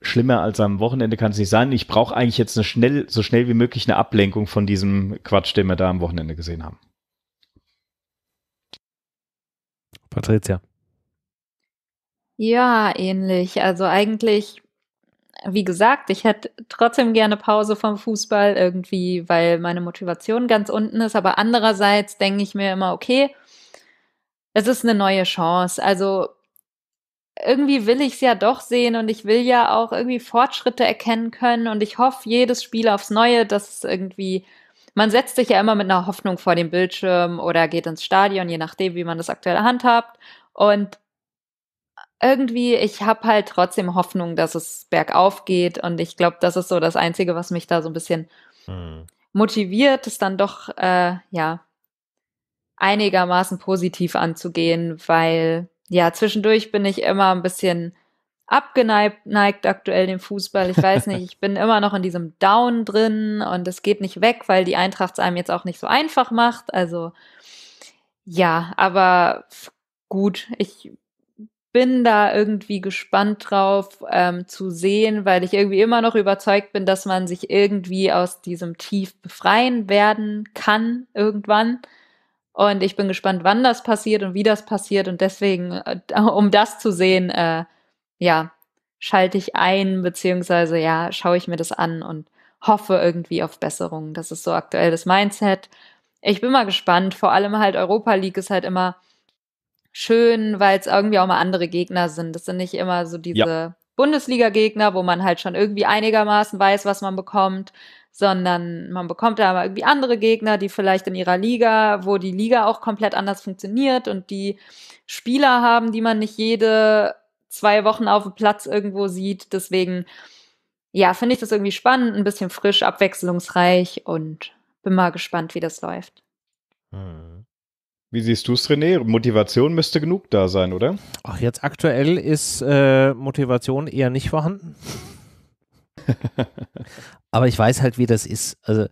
schlimmer als am Wochenende kann es nicht sein. Ich brauche eigentlich jetzt eine schnell, so schnell wie möglich eine Ablenkung von diesem Quatsch, den wir da am Wochenende gesehen haben. Patricia. Ja, ähnlich. Also eigentlich, wie gesagt, ich hätte trotzdem gerne Pause vom Fußball irgendwie, weil meine Motivation ganz unten ist. Aber andererseits denke ich mir immer, okay, es ist eine neue Chance. Also irgendwie will ich es ja doch sehen und ich will ja auch irgendwie Fortschritte erkennen können und ich hoffe jedes Spiel aufs Neue, dass es irgendwie man setzt sich ja immer mit einer Hoffnung vor dem Bildschirm oder geht ins Stadion, je nachdem, wie man das aktuell handhabt. Und irgendwie, ich habe halt trotzdem Hoffnung, dass es bergauf geht. Und ich glaube, das ist so das Einzige, was mich da so ein bisschen hm. motiviert, ist dann doch, äh, ja, einigermaßen positiv anzugehen, weil ja, zwischendurch bin ich immer ein bisschen abgeneigt aktuell dem Fußball. Ich weiß nicht, ich bin immer noch in diesem Down drin und es geht nicht weg, weil die Eintracht es einem jetzt auch nicht so einfach macht. Also ja, aber gut, ich bin da irgendwie gespannt drauf ähm, zu sehen, weil ich irgendwie immer noch überzeugt bin, dass man sich irgendwie aus diesem Tief befreien werden kann irgendwann. Und ich bin gespannt, wann das passiert und wie das passiert. Und deswegen, äh, um das zu sehen, äh, ja, schalte ich ein, beziehungsweise ja, schaue ich mir das an und hoffe irgendwie auf Besserung. Das ist so aktuell das Mindset. Ich bin mal gespannt. Vor allem halt Europa League ist halt immer schön, weil es irgendwie auch mal andere Gegner sind. Das sind nicht immer so diese ja. Bundesliga-Gegner, wo man halt schon irgendwie einigermaßen weiß, was man bekommt, sondern man bekommt da mal irgendwie andere Gegner, die vielleicht in ihrer Liga, wo die Liga auch komplett anders funktioniert und die Spieler haben, die man nicht jede zwei Wochen auf dem Platz irgendwo sieht. Deswegen, ja, finde ich das irgendwie spannend, ein bisschen frisch, abwechslungsreich und bin mal gespannt, wie das läuft. Hm. Wie siehst du es, René? Motivation müsste genug da sein, oder? Ach, jetzt aktuell ist äh, Motivation eher nicht vorhanden. Aber ich weiß halt, wie das ist. Also,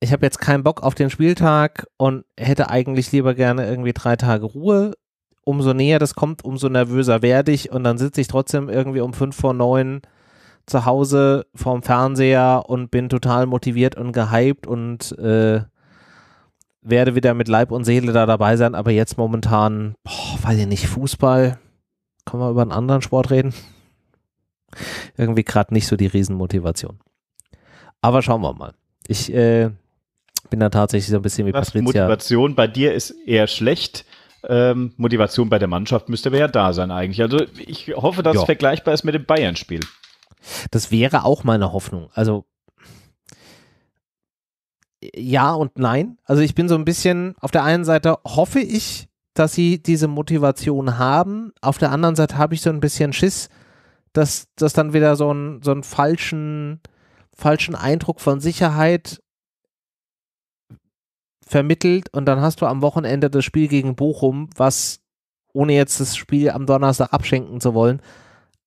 ich habe jetzt keinen Bock auf den Spieltag und hätte eigentlich lieber gerne irgendwie drei Tage Ruhe umso näher das kommt, umso nervöser werde ich und dann sitze ich trotzdem irgendwie um fünf vor neun zu Hause vorm Fernseher und bin total motiviert und gehypt und äh, werde wieder mit Leib und Seele da dabei sein, aber jetzt momentan, boah, weiß ich nicht, Fußball, können wir über einen anderen Sport reden? Irgendwie gerade nicht so die Riesenmotivation. Aber schauen wir mal. Ich äh, bin da tatsächlich so ein bisschen wie Was Patricia. Motivation bei dir ist eher schlecht. Ähm, Motivation bei der Mannschaft müsste aber ja da sein eigentlich. Also ich hoffe, dass ja. es vergleichbar ist mit dem Bayern-Spiel. Das wäre auch meine Hoffnung. Also ja und nein. Also ich bin so ein bisschen, auf der einen Seite hoffe ich, dass sie diese Motivation haben. Auf der anderen Seite habe ich so ein bisschen Schiss, dass das dann wieder so, ein, so einen falschen, falschen Eindruck von Sicherheit vermittelt und dann hast du am Wochenende das Spiel gegen Bochum, was ohne jetzt das Spiel am Donnerstag abschenken zu wollen,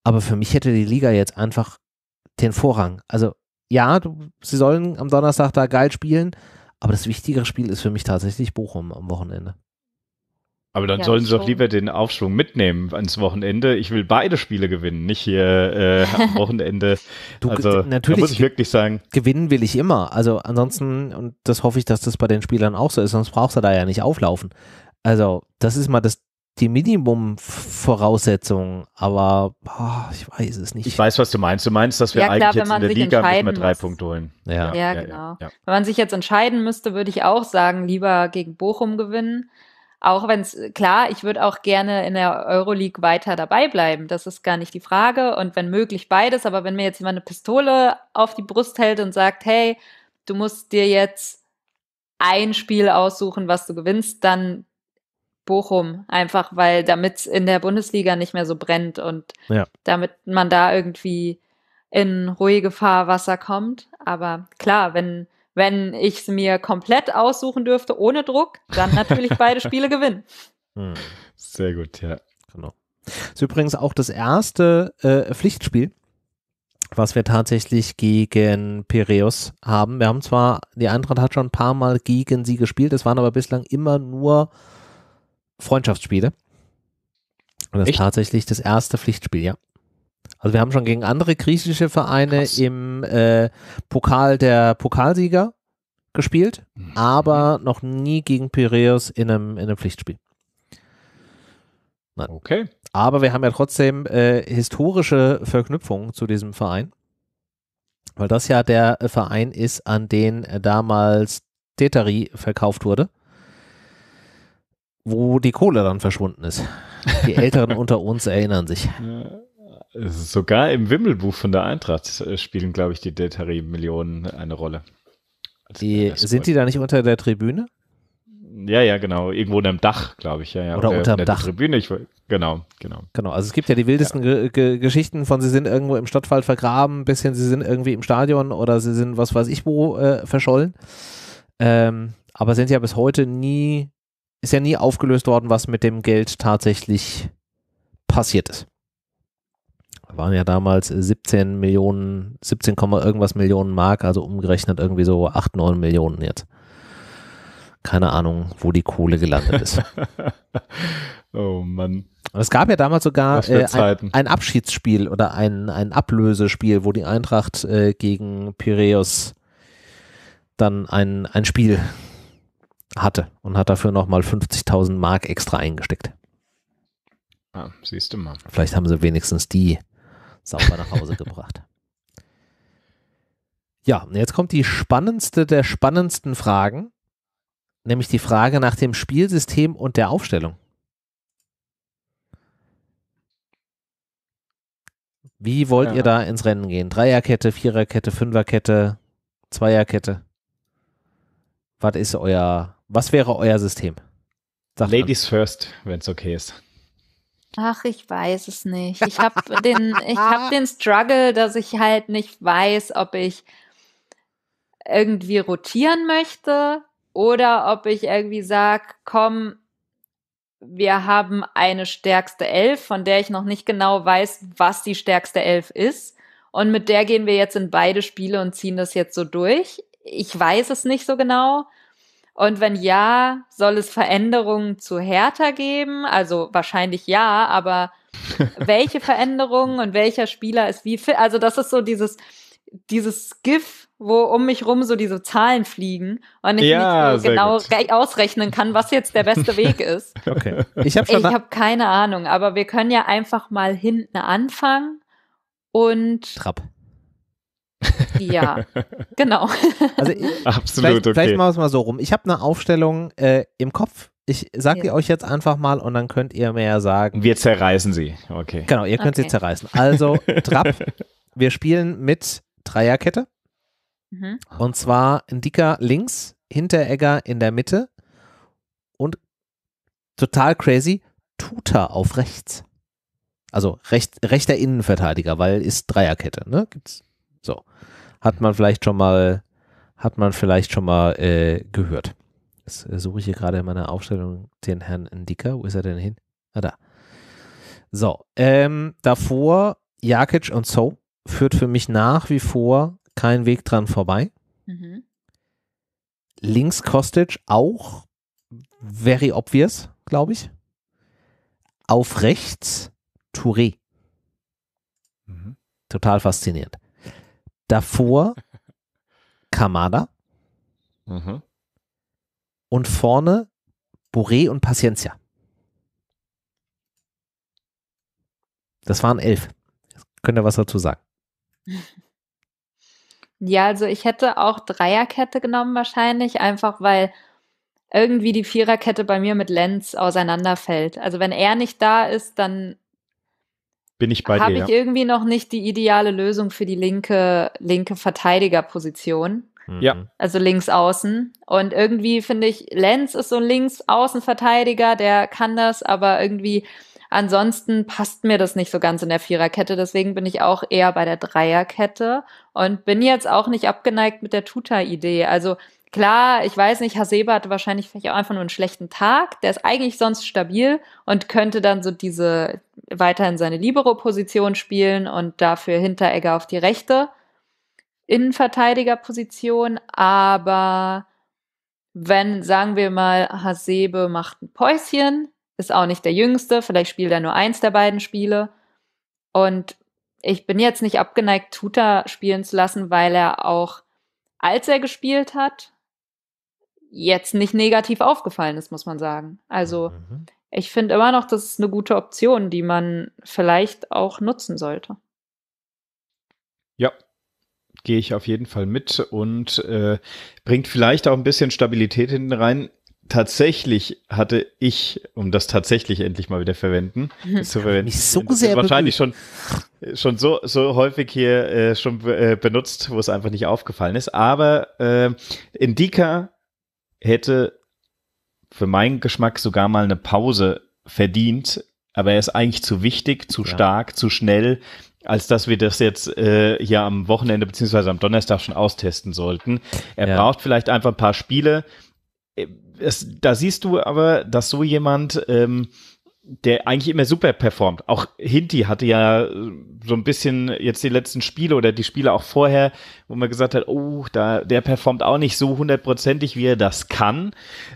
aber für mich hätte die Liga jetzt einfach den Vorrang. Also ja, du, sie sollen am Donnerstag da geil spielen, aber das wichtigere Spiel ist für mich tatsächlich Bochum am Wochenende. Aber dann ja, sollen sie doch lieber den Aufschwung mitnehmen ans Wochenende. Ich will beide Spiele gewinnen, nicht hier äh, am Wochenende. du, also, natürlich, muss ich wirklich sagen. Gewinnen will ich immer. Also ansonsten, und das hoffe ich, dass das bei den Spielern auch so ist, sonst brauchst du da ja nicht auflaufen. Also, das ist mal das, die Minimum-Voraussetzung, aber oh, ich weiß es nicht. Ich weiß, was du meinst. Du meinst, dass wir ja, klar, eigentlich jetzt in der Liga nicht mehr drei Punkte holen. Ja, ja, ja genau. Wenn man sich jetzt entscheiden müsste, würde ich auch sagen, lieber gegen Bochum gewinnen auch wenn es äh, klar, ich würde auch gerne in der Euroleague weiter dabei bleiben. Das ist gar nicht die Frage. Und wenn möglich beides, aber wenn mir jetzt jemand eine Pistole auf die Brust hält und sagt, hey, du musst dir jetzt ein Spiel aussuchen, was du gewinnst, dann Bochum einfach, weil damit es in der Bundesliga nicht mehr so brennt und ja. damit man da irgendwie in ruhige Fahrwasser kommt. Aber klar, wenn wenn ich es mir komplett aussuchen dürfte, ohne Druck, dann natürlich beide Spiele gewinnen. Hm, sehr gut, ja, genau. Das Ist übrigens auch das erste äh, Pflichtspiel, was wir tatsächlich gegen Piraeus haben. Wir haben zwar, die Eintracht hat schon ein paar Mal gegen sie gespielt, es waren aber bislang immer nur Freundschaftsspiele. Und das Echt? ist tatsächlich das erste Pflichtspiel, ja. Also wir haben schon gegen andere griechische Vereine Krass. im äh, Pokal der Pokalsieger gespielt, mhm. aber noch nie gegen Piraeus in einem, in einem Pflichtspiel. Nein. Okay. Aber wir haben ja trotzdem äh, historische Verknüpfungen zu diesem Verein, weil das ja der Verein ist, an den damals Tetari verkauft wurde, wo die Kohle dann verschwunden ist. Die Älteren unter uns erinnern sich. Ja. Sogar im Wimmelbuch von der Eintracht äh, spielen, glaube ich, die Detari-Millionen eine Rolle. Die, sind die da nicht unter der Tribüne? Ja, ja, genau. Irgendwo unter dem Dach, glaube ich. Ja, ja. Oder, unter dem Dach. Tribüne. Ich, genau, genau. Genau. Also es gibt ja die wildesten ja. Geschichten von, sie sind irgendwo im Stadtwald vergraben, bis hin, sie sind irgendwie im Stadion oder sie sind, was weiß ich wo, äh, verschollen. Ähm, aber sind ja bis heute nie, ist ja nie aufgelöst worden, was mit dem Geld tatsächlich passiert ist waren ja damals 17 äh, Millionen, 17, irgendwas Millionen Mark, also umgerechnet irgendwie so 8, 9 Millionen jetzt. Keine Ahnung, wo die Kohle gelandet ist. oh Mann. es gab ja damals sogar äh, ein, ein, Abschiedsspiel oder ein, ein Ablösespiel, wo die Eintracht äh, gegen Piräus dann ein, ein Spiel hatte und hat dafür nochmal 50.000 Mark extra eingesteckt. Ah, siehst du mal. Vielleicht haben sie wenigstens die sauber nach Hause gebracht. Ja, und jetzt kommt die spannendste der spannendsten Fragen, nämlich die Frage nach dem Spielsystem und der Aufstellung. Wie wollt ja. ihr da ins Rennen gehen? Dreierkette, Viererkette, Fünferkette, Zweierkette? Was ist euer, was wäre euer System? Sagt Ladies an. first, wenn es okay ist. Ach, ich weiß es nicht. Ich habe den, hab den Struggle, dass ich halt nicht weiß, ob ich irgendwie rotieren möchte oder ob ich irgendwie sage, komm, wir haben eine stärkste Elf, von der ich noch nicht genau weiß, was die stärkste Elf ist. Und mit der gehen wir jetzt in beide Spiele und ziehen das jetzt so durch. Ich weiß es nicht so genau. Und wenn ja, soll es Veränderungen zu Hertha geben? Also wahrscheinlich ja, aber welche Veränderungen und welcher Spieler ist wie fit? Also das ist so dieses, dieses GIF, wo um mich rum so diese Zahlen fliegen und ich ja, nicht genau gut. ausrechnen kann, was jetzt der beste Weg ist. Okay. Ich habe hab keine Ahnung, aber wir können ja einfach mal hinten anfangen und Trapp. Ja, genau. Also Absolut, vielleicht, okay. Vielleicht machen wir es mal so rum. Ich habe eine Aufstellung äh, im Kopf. Ich sage ja. die euch jetzt einfach mal und dann könnt ihr mehr sagen. Wir zerreißen sie. Okay. Genau, ihr könnt okay. sie zerreißen. Also, Trapp, wir spielen mit Dreierkette. Mhm. Und zwar ein Dicker links, Hinteregger in der Mitte und total crazy, Tuta auf rechts. Also recht, rechter Innenverteidiger, weil ist Dreierkette, ne? Gibt's. So hat man vielleicht schon mal, hat man vielleicht schon mal äh, gehört. Jetzt äh, suche ich hier gerade in meiner Aufstellung den Herrn Dicker. Wo ist er denn hin? Ah, da. So, ähm, davor Jakic und So führt für mich nach wie vor kein Weg dran vorbei. Mhm. Links Kostic auch very obvious, glaube ich. Auf rechts Touré. Mhm. Total faszinierend. Davor Kamada. Mhm. Und vorne Boré und Paciencia. Das waren elf. Jetzt könnt ihr was dazu sagen? Ja, also ich hätte auch Dreierkette genommen wahrscheinlich, einfach weil irgendwie die Viererkette bei mir mit Lenz auseinanderfällt. Also wenn er nicht da ist, dann bin ich bei Hab dir. Habe ich ja. irgendwie noch nicht die ideale Lösung für die linke, linke Verteidigerposition. Mhm. Ja. Also links außen. Und irgendwie finde ich, Lenz ist so ein links Außenverteidiger, der kann das, aber irgendwie ansonsten passt mir das nicht so ganz in der Viererkette. Deswegen bin ich auch eher bei der Dreierkette und bin jetzt auch nicht abgeneigt mit der Tuta-Idee. Also Klar, ich weiß nicht, Hasebe hatte wahrscheinlich vielleicht auch einfach nur einen schlechten Tag. Der ist eigentlich sonst stabil und könnte dann so diese weiterhin seine Libero-Position spielen und dafür Hinteregger auf die rechte Innenverteidigerposition. Aber wenn, sagen wir mal, Hasebe macht ein Päuschen, ist auch nicht der Jüngste, vielleicht spielt er nur eins der beiden Spiele. Und ich bin jetzt nicht abgeneigt, Tuta spielen zu lassen, weil er auch, als er gespielt hat, jetzt nicht negativ aufgefallen ist, muss man sagen. Also mhm. ich finde immer noch, das ist eine gute Option, die man vielleicht auch nutzen sollte. Ja, gehe ich auf jeden Fall mit und äh, bringt vielleicht auch ein bisschen Stabilität hinten rein. Tatsächlich hatte ich, um das tatsächlich endlich mal wieder verwenden, zu verwenden, so sehr wahrscheinlich schon, schon so, so häufig hier äh, schon äh, benutzt, wo es einfach nicht aufgefallen ist. Aber äh, Indica hätte für meinen Geschmack sogar mal eine Pause verdient, aber er ist eigentlich zu wichtig, zu ja. stark, zu schnell, als dass wir das jetzt äh, hier am Wochenende beziehungsweise am Donnerstag schon austesten sollten. Er ja. braucht vielleicht einfach ein paar Spiele. Äh, es, da siehst du aber, dass so jemand ähm, der eigentlich immer super performt. Auch Hinti hatte ja äh, so ein bisschen jetzt die letzten Spiele oder die Spiele auch vorher, wo man gesagt hat, oh, da, der performt auch nicht so hundertprozentig, wie er das kann.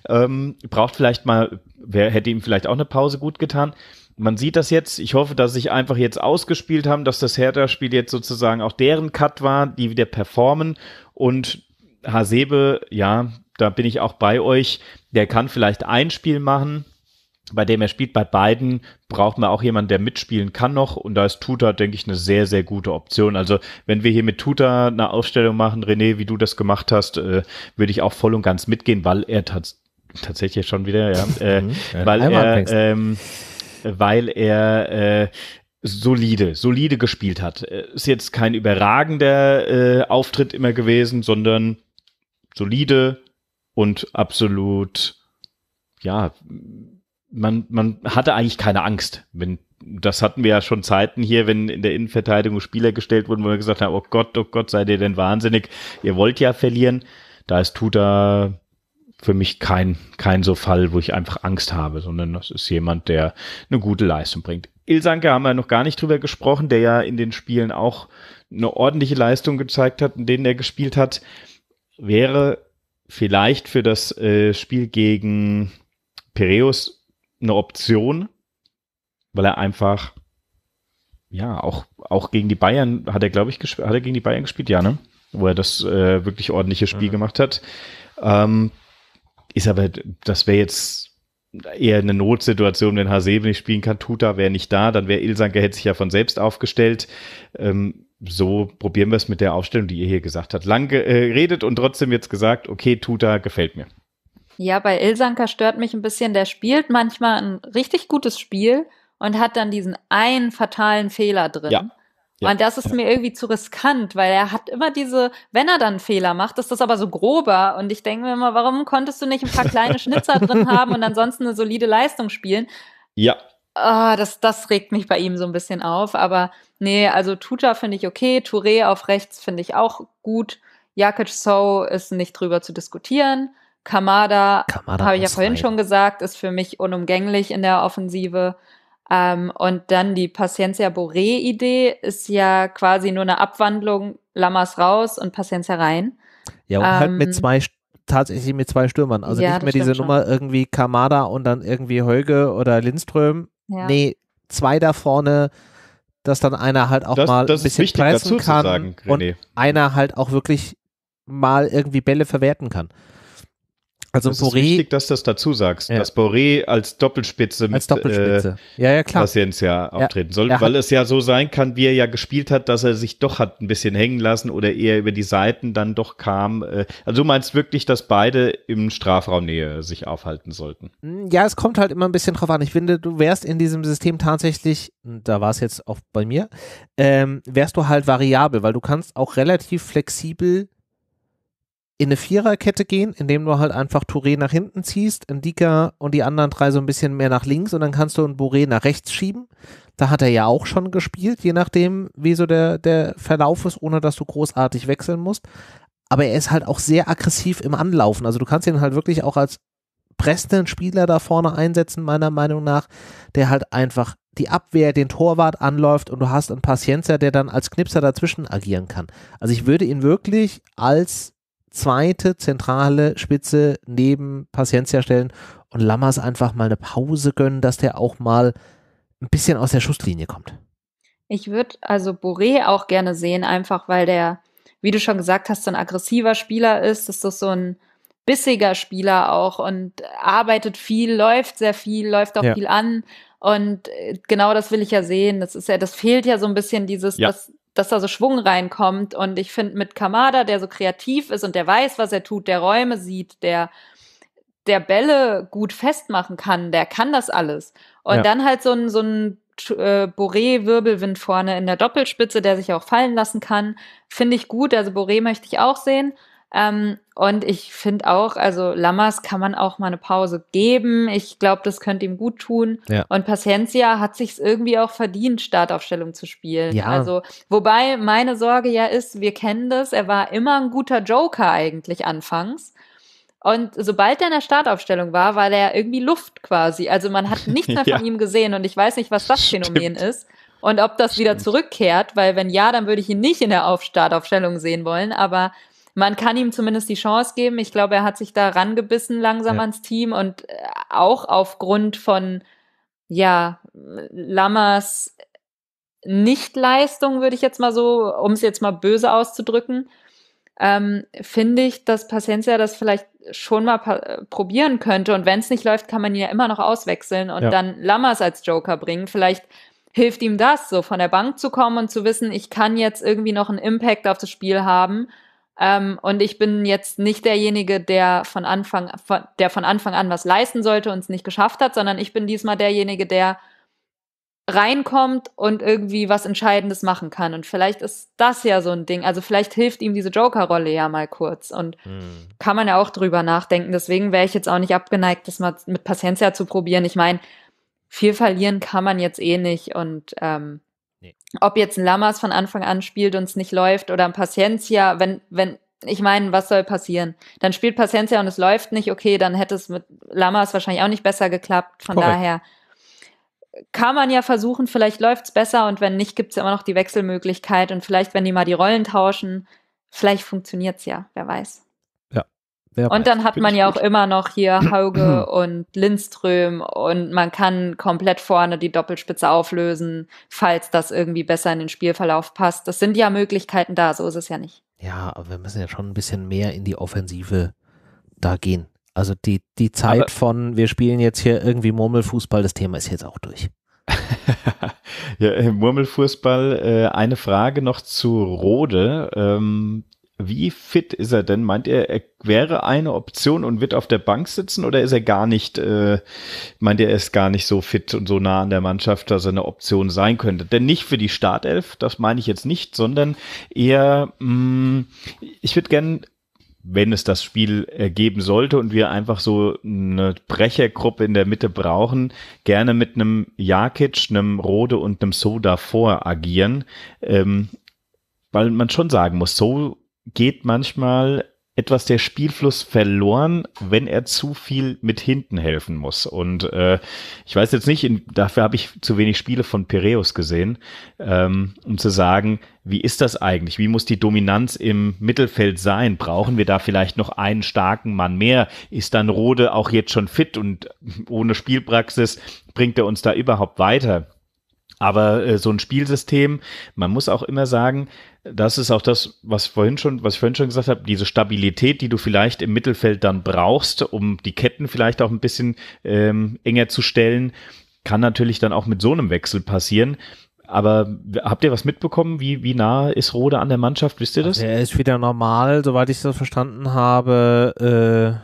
Ähm, braucht vielleicht mal, wer hätte ihm vielleicht auch eine Pause gut getan. Man sieht das jetzt. Ich hoffe, dass sich einfach jetzt ausgespielt haben, dass das Hertha-Spiel jetzt sozusagen auch deren Cut war, die wieder performen. Und Hasebe, ja, da bin ich auch bei euch. Der kann vielleicht ein Spiel machen bei dem er spielt, bei beiden braucht man auch jemanden, der mitspielen kann noch. Und da ist Tuta, denke ich, eine sehr, sehr gute Option. Also wenn wir hier mit Tuta eine Ausstellung machen, René, wie du das gemacht hast, äh, würde ich auch voll und ganz mitgehen, weil er tats tatsächlich schon wieder, ja, äh, mhm. weil, er, ähm, weil er, äh, solide, solide gespielt hat. Äh, ist jetzt kein überragender äh, Auftritt immer gewesen, sondern solide und absolut, ja, man, man hatte eigentlich keine Angst, wenn das hatten wir ja schon Zeiten hier, wenn in der Innenverteidigung Spieler gestellt wurden, wo wir gesagt haben, oh Gott, oh Gott, seid ihr denn wahnsinnig, ihr wollt ja verlieren. Da ist Tuta für mich kein, kein so Fall, wo ich einfach Angst habe, sondern das ist jemand, der eine gute Leistung bringt. Ilsanke haben wir noch gar nicht drüber gesprochen, der ja in den Spielen auch eine ordentliche Leistung gezeigt hat, in denen er gespielt hat, wäre vielleicht für das äh, Spiel gegen Pereus eine Option, weil er einfach, ja, auch, auch gegen die Bayern hat er, glaube ich, hat er gegen die Bayern gespielt, ja, ne? Wo er das äh, wirklich ordentliche Spiel mhm. gemacht hat. Ähm, ist aber, das wäre jetzt eher eine Notsituation, wenn Hasebe nicht spielen kann, Tuta wäre nicht da, dann wäre Ilsanke, hätte sich ja von selbst aufgestellt. Ähm, so probieren wir es mit der Aufstellung, die ihr hier gesagt habt. Lang geredet äh, und trotzdem jetzt gesagt, okay, Tuta gefällt mir. Ja, bei Ilsanker stört mich ein bisschen, der spielt manchmal ein richtig gutes Spiel und hat dann diesen einen fatalen Fehler drin. Ja. Ja, und das ist ja. mir irgendwie zu riskant, weil er hat immer diese, wenn er dann Fehler macht, ist das aber so grober. Und ich denke mir immer, warum konntest du nicht ein paar kleine Schnitzer drin haben und ansonsten eine solide Leistung spielen? Ja. Oh, das, das regt mich bei ihm so ein bisschen auf. Aber nee, also Tuta finde ich okay, Touré auf rechts finde ich auch gut. Jakic So ist nicht drüber zu diskutieren. Kamada, Kamada habe ich ja vorhin schon gesagt, ist für mich unumgänglich in der Offensive. Ähm, und dann die Paciencia Boré-Idee ist ja quasi nur eine Abwandlung, Lammers raus und Paciencia rein. Ja, und ähm, halt mit ähm, zwei, tatsächlich mit zwei Stürmern. Also ja, nicht mehr diese Nummer schon. irgendwie Kamada und dann irgendwie Heuge oder Lindström. Ja. Nee, zwei da vorne, dass dann einer halt auch das, mal das ein bisschen pressen kann sagen, und einer halt auch wirklich mal irgendwie Bälle verwerten kann. Also es Boré, ist wichtig, dass du das dazu sagst, ja. dass Boré als Doppelspitze mit als äh, Doppelspitze. Äh, ja, ja, klar. ja auftreten soll, weil es ja so sein kann, wie er ja gespielt hat, dass er sich doch hat ein bisschen hängen lassen oder eher über die Seiten dann doch kam. Äh, also du meinst wirklich, dass beide im Strafraumnähe sich aufhalten sollten? Hm, ja, es kommt halt immer ein bisschen drauf an. Ich finde, du wärst in diesem System tatsächlich, hm, da war es jetzt auch bei mir, ähm, wärst du halt variabel, weil du kannst auch relativ flexibel in eine Viererkette gehen, indem du halt einfach Touré nach hinten ziehst, Ndika und die anderen drei so ein bisschen mehr nach links und dann kannst du einen Boré nach rechts schieben. Da hat er ja auch schon gespielt, je nachdem, wie so der, der Verlauf ist, ohne dass du großartig wechseln musst. Aber er ist halt auch sehr aggressiv im Anlaufen. Also du kannst ihn halt wirklich auch als pressenden Spieler da vorne einsetzen, meiner Meinung nach, der halt einfach die Abwehr, den Torwart anläuft und du hast einen Paciencia, der dann als Knipser dazwischen agieren kann. Also ich würde ihn wirklich als zweite zentrale Spitze neben Paciencia stellen und Lammers einfach mal eine Pause gönnen, dass der auch mal ein bisschen aus der Schusslinie kommt. Ich würde also Boré auch gerne sehen, einfach weil der, wie du schon gesagt hast, so ein aggressiver Spieler ist. Das ist so ein bissiger Spieler auch und arbeitet viel, läuft sehr viel, läuft auch ja. viel an. Und äh, genau das will ich ja sehen. Das ist ja, das fehlt ja so ein bisschen dieses, ja. dass dass da so Schwung reinkommt. Und ich finde mit Kamada, der so kreativ ist und der weiß, was er tut, der Räume sieht, der der Bälle gut festmachen kann, der kann das alles. Und ja. dann halt so ein, so ein äh, Boré-Wirbelwind vorne in der Doppelspitze, der sich auch fallen lassen kann, finde ich gut. Also Boré möchte ich auch sehen. Ähm, und ich finde auch, also Lammers kann man auch mal eine Pause geben. Ich glaube, das könnte ihm gut tun. Ja. Und Paciencia hat sich irgendwie auch verdient, Startaufstellung zu spielen. Ja. Also, wobei meine Sorge ja ist, wir kennen das, er war immer ein guter Joker eigentlich anfangs. Und sobald er in der Startaufstellung war, war der irgendwie Luft quasi. Also man hat nichts mehr ja. von ihm gesehen und ich weiß nicht, was das Stimmt. Phänomen ist und ob das Stimmt. wieder zurückkehrt, weil wenn ja, dann würde ich ihn nicht in der Auf Startaufstellung sehen wollen, aber man kann ihm zumindest die Chance geben. Ich glaube, er hat sich da rangebissen langsam ja. ans Team und äh, auch aufgrund von, ja, Lammers Nichtleistung, würde ich jetzt mal so, um es jetzt mal böse auszudrücken, ähm, finde ich, dass Paciencia das vielleicht schon mal äh, probieren könnte. Und wenn es nicht läuft, kann man ihn ja immer noch auswechseln und ja. dann Lammers als Joker bringen. Vielleicht hilft ihm das, so von der Bank zu kommen und zu wissen, ich kann jetzt irgendwie noch einen Impact auf das Spiel haben ähm, und ich bin jetzt nicht derjenige, der von Anfang, von, der von Anfang an was leisten sollte und es nicht geschafft hat, sondern ich bin diesmal derjenige, der reinkommt und irgendwie was Entscheidendes machen kann. Und vielleicht ist das ja so ein Ding. Also vielleicht hilft ihm diese Joker-Rolle ja mal kurz. Und mhm. kann man ja auch drüber nachdenken. Deswegen wäre ich jetzt auch nicht abgeneigt, das mal mit Paciencia zu probieren. Ich meine, viel verlieren kann man jetzt eh nicht. Und ähm, Nee. Ob jetzt ein Lammers von Anfang an spielt und es nicht läuft oder ein Paciencia, wenn, wenn, ich meine, was soll passieren? Dann spielt Paciencia und es läuft nicht, okay, dann hätte es mit Lammers wahrscheinlich auch nicht besser geklappt. Von Korrekt. daher kann man ja versuchen, vielleicht läuft es besser und wenn nicht, gibt es ja immer noch die Wechselmöglichkeit und vielleicht, wenn die mal die Rollen tauschen, vielleicht funktioniert es ja, wer weiß. Wer und weiß, dann hat man ja gut. auch immer noch hier Hauge und Lindström und man kann komplett vorne die Doppelspitze auflösen, falls das irgendwie besser in den Spielverlauf passt. Das sind ja Möglichkeiten da, so ist es ja nicht. Ja, aber wir müssen ja schon ein bisschen mehr in die Offensive da gehen. Also die, die Zeit aber von, wir spielen jetzt hier irgendwie Murmelfußball, das Thema ist jetzt auch durch. ja, äh, Murmelfußball, äh, eine Frage noch zu Rode. Ähm, wie fit ist er denn? Meint er, er wäre eine Option und wird auf der Bank sitzen oder ist er gar nicht, äh, meint er, er ist gar nicht so fit und so nah an der Mannschaft, dass er eine Option sein könnte? Denn nicht für die Startelf, das meine ich jetzt nicht, sondern eher, mh, mm, ich würde gern wenn es das Spiel ergeben äh, sollte und wir einfach so eine Brechergruppe in der Mitte brauchen, gerne mit einem Jakic, einem Rode und einem So davor agieren. Ähm, weil man schon sagen muss, So geht manchmal etwas der Spielfluss verloren, wenn er zu viel mit hinten helfen muss. Und äh, ich weiß jetzt nicht, in, dafür habe ich zu wenig Spiele von Piraeus gesehen, ähm, um zu sagen, wie ist das eigentlich? Wie muss die Dominanz im Mittelfeld sein? Brauchen wir da vielleicht noch einen starken Mann mehr? Ist dann Rode auch jetzt schon fit und ohne Spielpraxis bringt er uns da überhaupt weiter? Aber äh, so ein Spielsystem, man muss auch immer sagen, das ist auch das, was vorhin schon, was ich vorhin schon gesagt habe, diese Stabilität, die du vielleicht im Mittelfeld dann brauchst, um die Ketten vielleicht auch ein bisschen ähm, enger zu stellen, kann natürlich dann auch mit so einem Wechsel passieren. Aber habt ihr was mitbekommen? Wie, wie nah ist Rode an der Mannschaft? Wisst ihr das? Also er ist wieder normal, soweit ich das verstanden habe,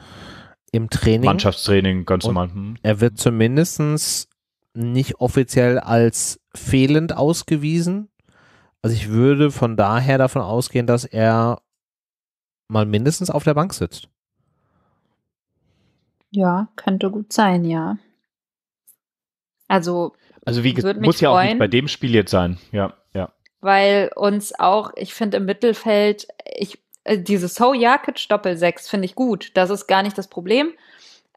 äh, im Training. Mannschaftstraining, ganz normal. Hm. Er wird zumindestens nicht offiziell als fehlend ausgewiesen. Also ich würde von daher davon ausgehen, dass er mal mindestens auf der Bank sitzt. Ja, könnte gut sein, ja. Also, also wie gesagt, muss ja freuen, auch nicht bei dem Spiel jetzt sein, ja, ja. Weil uns auch, ich finde im Mittelfeld, ich, äh, diese So Jakic Doppel 6 finde ich gut. Das ist gar nicht das Problem.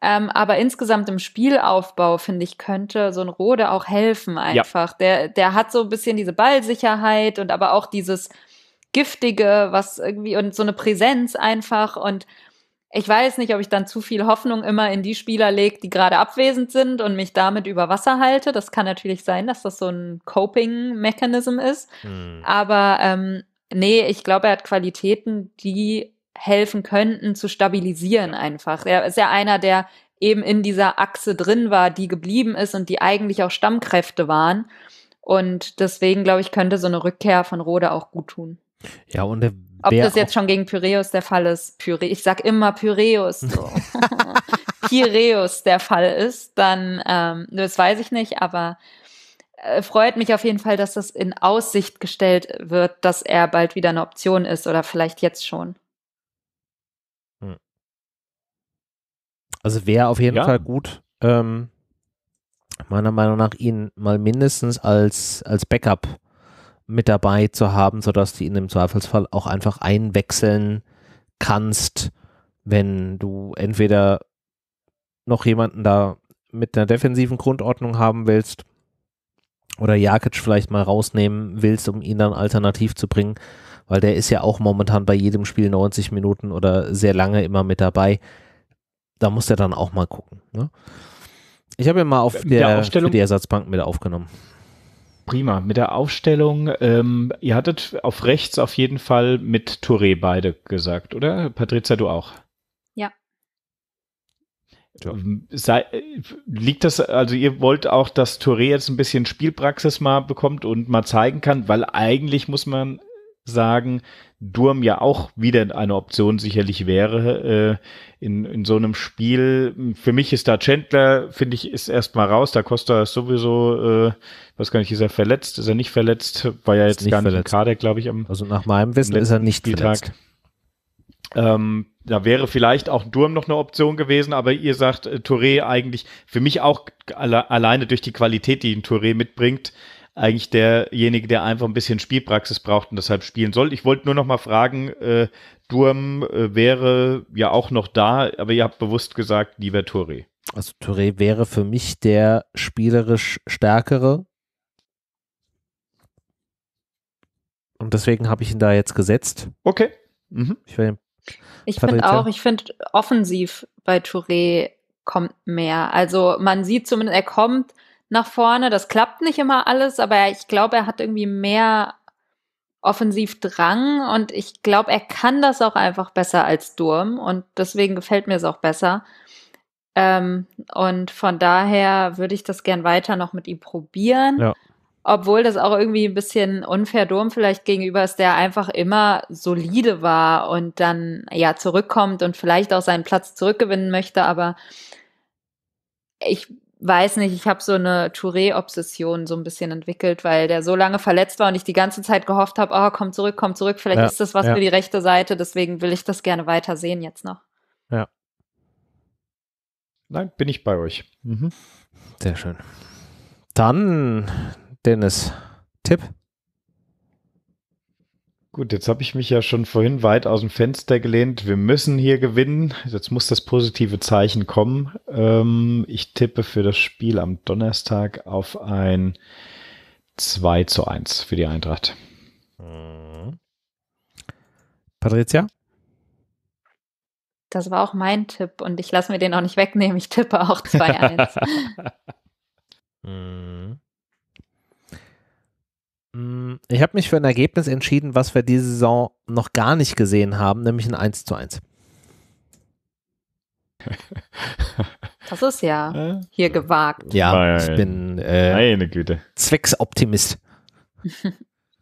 Ähm, aber insgesamt im Spielaufbau, finde ich, könnte so ein Rode auch helfen einfach. Ja. Der, der hat so ein bisschen diese Ballsicherheit und aber auch dieses Giftige, was irgendwie und so eine Präsenz einfach. Und ich weiß nicht, ob ich dann zu viel Hoffnung immer in die Spieler lege, die gerade abwesend sind und mich damit über Wasser halte. Das kann natürlich sein, dass das so ein Coping-Mechanism ist. Hm. Aber ähm, nee, ich glaube, er hat Qualitäten, die helfen könnten zu stabilisieren einfach. Er ist ja einer, der eben in dieser Achse drin war, die geblieben ist und die eigentlich auch Stammkräfte waren. Und deswegen, glaube ich, könnte so eine Rückkehr von Rode auch gut tun. Ja, und der ob das jetzt schon gegen Pyreus der Fall ist, Pyre ich sag immer Pyreus, Pyreus der Fall ist, dann, ähm, das weiß ich nicht, aber äh, freut mich auf jeden Fall, dass das in Aussicht gestellt wird, dass er bald wieder eine Option ist oder vielleicht jetzt schon. Also wäre auf jeden ja. Fall gut, ähm, meiner Meinung nach, ihn mal mindestens als, als Backup mit dabei zu haben, sodass du ihn im Zweifelsfall auch einfach einwechseln kannst, wenn du entweder noch jemanden da mit einer defensiven Grundordnung haben willst oder Jakic vielleicht mal rausnehmen willst, um ihn dann alternativ zu bringen, weil der ist ja auch momentan bei jedem Spiel 90 Minuten oder sehr lange immer mit dabei da muss der dann auch mal gucken. Ne? Ich habe ja mal auf der, der Aufstellung, für die Ersatzbank mit aufgenommen. Prima, mit der Aufstellung, ähm, ihr hattet auf rechts auf jeden Fall mit Touré beide gesagt, oder? Patrizia, du auch? Ja. Sei, äh, liegt das, also ihr wollt auch, dass Touré jetzt ein bisschen Spielpraxis mal bekommt und mal zeigen kann, weil eigentlich muss man sagen, Durm ja auch wieder eine Option sicherlich wäre äh, in, in so einem Spiel. Für mich ist da Chandler, finde ich, ist erstmal raus. Da Costa ist sowieso, äh, weiß gar nicht, ist er verletzt? Ist er nicht verletzt? War ja jetzt nicht gar nicht verletzt. im Kader, glaube ich. Am, also nach meinem Wissen ist er nicht Spieltag. verletzt. Ähm, da wäre vielleicht auch Durm noch eine Option gewesen, aber ihr sagt, äh, Touré eigentlich für mich auch alle, alleine durch die Qualität, die ein Touré mitbringt, eigentlich derjenige, der einfach ein bisschen Spielpraxis braucht und deshalb spielen soll. Ich wollte nur noch mal fragen, äh, Durm äh, wäre ja auch noch da, aber ihr habt bewusst gesagt, lieber Touré. Also Touré wäre für mich der spielerisch stärkere. Und deswegen habe ich ihn da jetzt gesetzt. Okay. Mhm. Ich, ich finde auch, ich finde offensiv bei Touré kommt mehr. Also man sieht zumindest, er kommt nach vorne. Das klappt nicht immer alles, aber ich glaube, er hat irgendwie mehr Offensivdrang und ich glaube, er kann das auch einfach besser als Durm und deswegen gefällt mir es auch besser. Ähm, und von daher würde ich das gern weiter noch mit ihm probieren. Ja. Obwohl das auch irgendwie ein bisschen unfair Durm vielleicht gegenüber ist, der einfach immer solide war und dann ja zurückkommt und vielleicht auch seinen Platz zurückgewinnen möchte, aber ich weiß nicht, ich habe so eine Touré-Obsession so ein bisschen entwickelt, weil der so lange verletzt war und ich die ganze Zeit gehofft habe, oh, komm zurück, komm zurück, vielleicht ja, ist das was ja. für die rechte Seite, deswegen will ich das gerne weiter sehen jetzt noch. Ja. Nein, bin ich bei euch. Mhm. Sehr schön. Dann, Dennis, Tipp? Gut, jetzt habe ich mich ja schon vorhin weit aus dem Fenster gelehnt. Wir müssen hier gewinnen. Jetzt muss das positive Zeichen kommen. Ähm, ich tippe für das Spiel am Donnerstag auf ein 2 zu 1 für die Eintracht. Mhm. Patricia? Das war auch mein Tipp und ich lasse mir den auch nicht wegnehmen. Ich tippe auch 2-1. zu mhm. Mm, ich habe mich für ein Ergebnis entschieden, was wir diese Saison noch gar nicht gesehen haben, nämlich ein 1 zu 1. Das ist ja äh? hier gewagt. Ah, ja, ich bin äh, Meine Güte. Zwecksoptimist.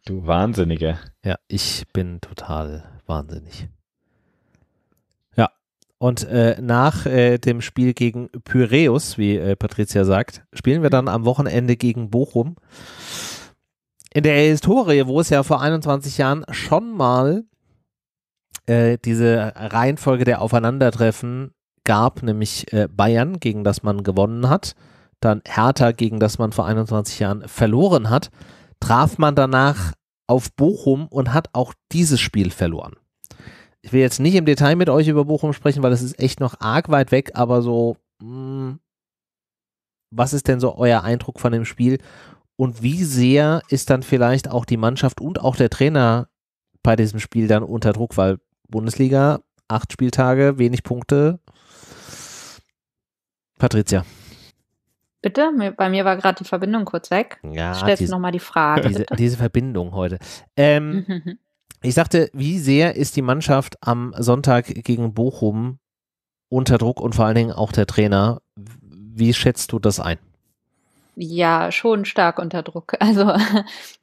Du Wahnsinniger. Ja, ich bin total wahnsinnig. Ja, und äh, nach äh, dem Spiel gegen Pyreus, wie äh, Patricia sagt, spielen wir dann am Wochenende gegen Bochum in der Historie, wo es ja vor 21 Jahren schon mal äh, diese Reihenfolge der Aufeinandertreffen gab, nämlich äh, Bayern, gegen das man gewonnen hat, dann Hertha, gegen das man vor 21 Jahren verloren hat, traf man danach auf Bochum und hat auch dieses Spiel verloren. Ich will jetzt nicht im Detail mit euch über Bochum sprechen, weil das ist echt noch arg weit weg, aber so, mh, hm, was ist denn so euer Eindruck von dem Spiel und wie sehr ist dann vielleicht auch die Mannschaft und auch der Trainer bei diesem Spiel dann unter Druck, weil Bundesliga, acht Spieltage, wenig Punkte. Patricia. Bitte? Bei mir war gerade die Verbindung kurz weg. Ja, Stellst du nochmal die Frage. Diese, diese Verbindung heute. Ähm, mhm. ich sagte, wie sehr ist die Mannschaft am Sonntag gegen Bochum unter Druck und vor allen Dingen auch der Trainer? Wie schätzt du das ein? ja schon stark unter Druck. Also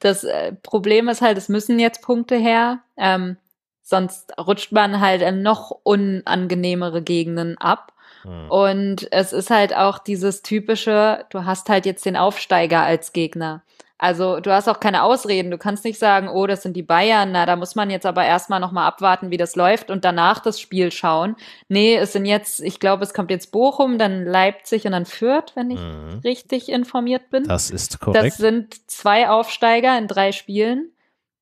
das äh, Problem ist halt, es müssen jetzt Punkte her. Ähm, sonst rutscht man halt in noch unangenehmere Gegenden ab. Hm. Und es ist halt auch dieses typische, du hast halt jetzt den Aufsteiger als Gegner. Also du hast auch keine Ausreden. Du kannst nicht sagen, oh, das sind die Bayern. Na, da muss man jetzt aber erstmal nochmal abwarten, wie das läuft und danach das Spiel schauen. Nee, es sind jetzt, ich glaube, es kommt jetzt Bochum, dann Leipzig und dann Fürth, wenn ich mhm. richtig informiert bin. Das ist korrekt. Das sind zwei Aufsteiger in drei Spielen,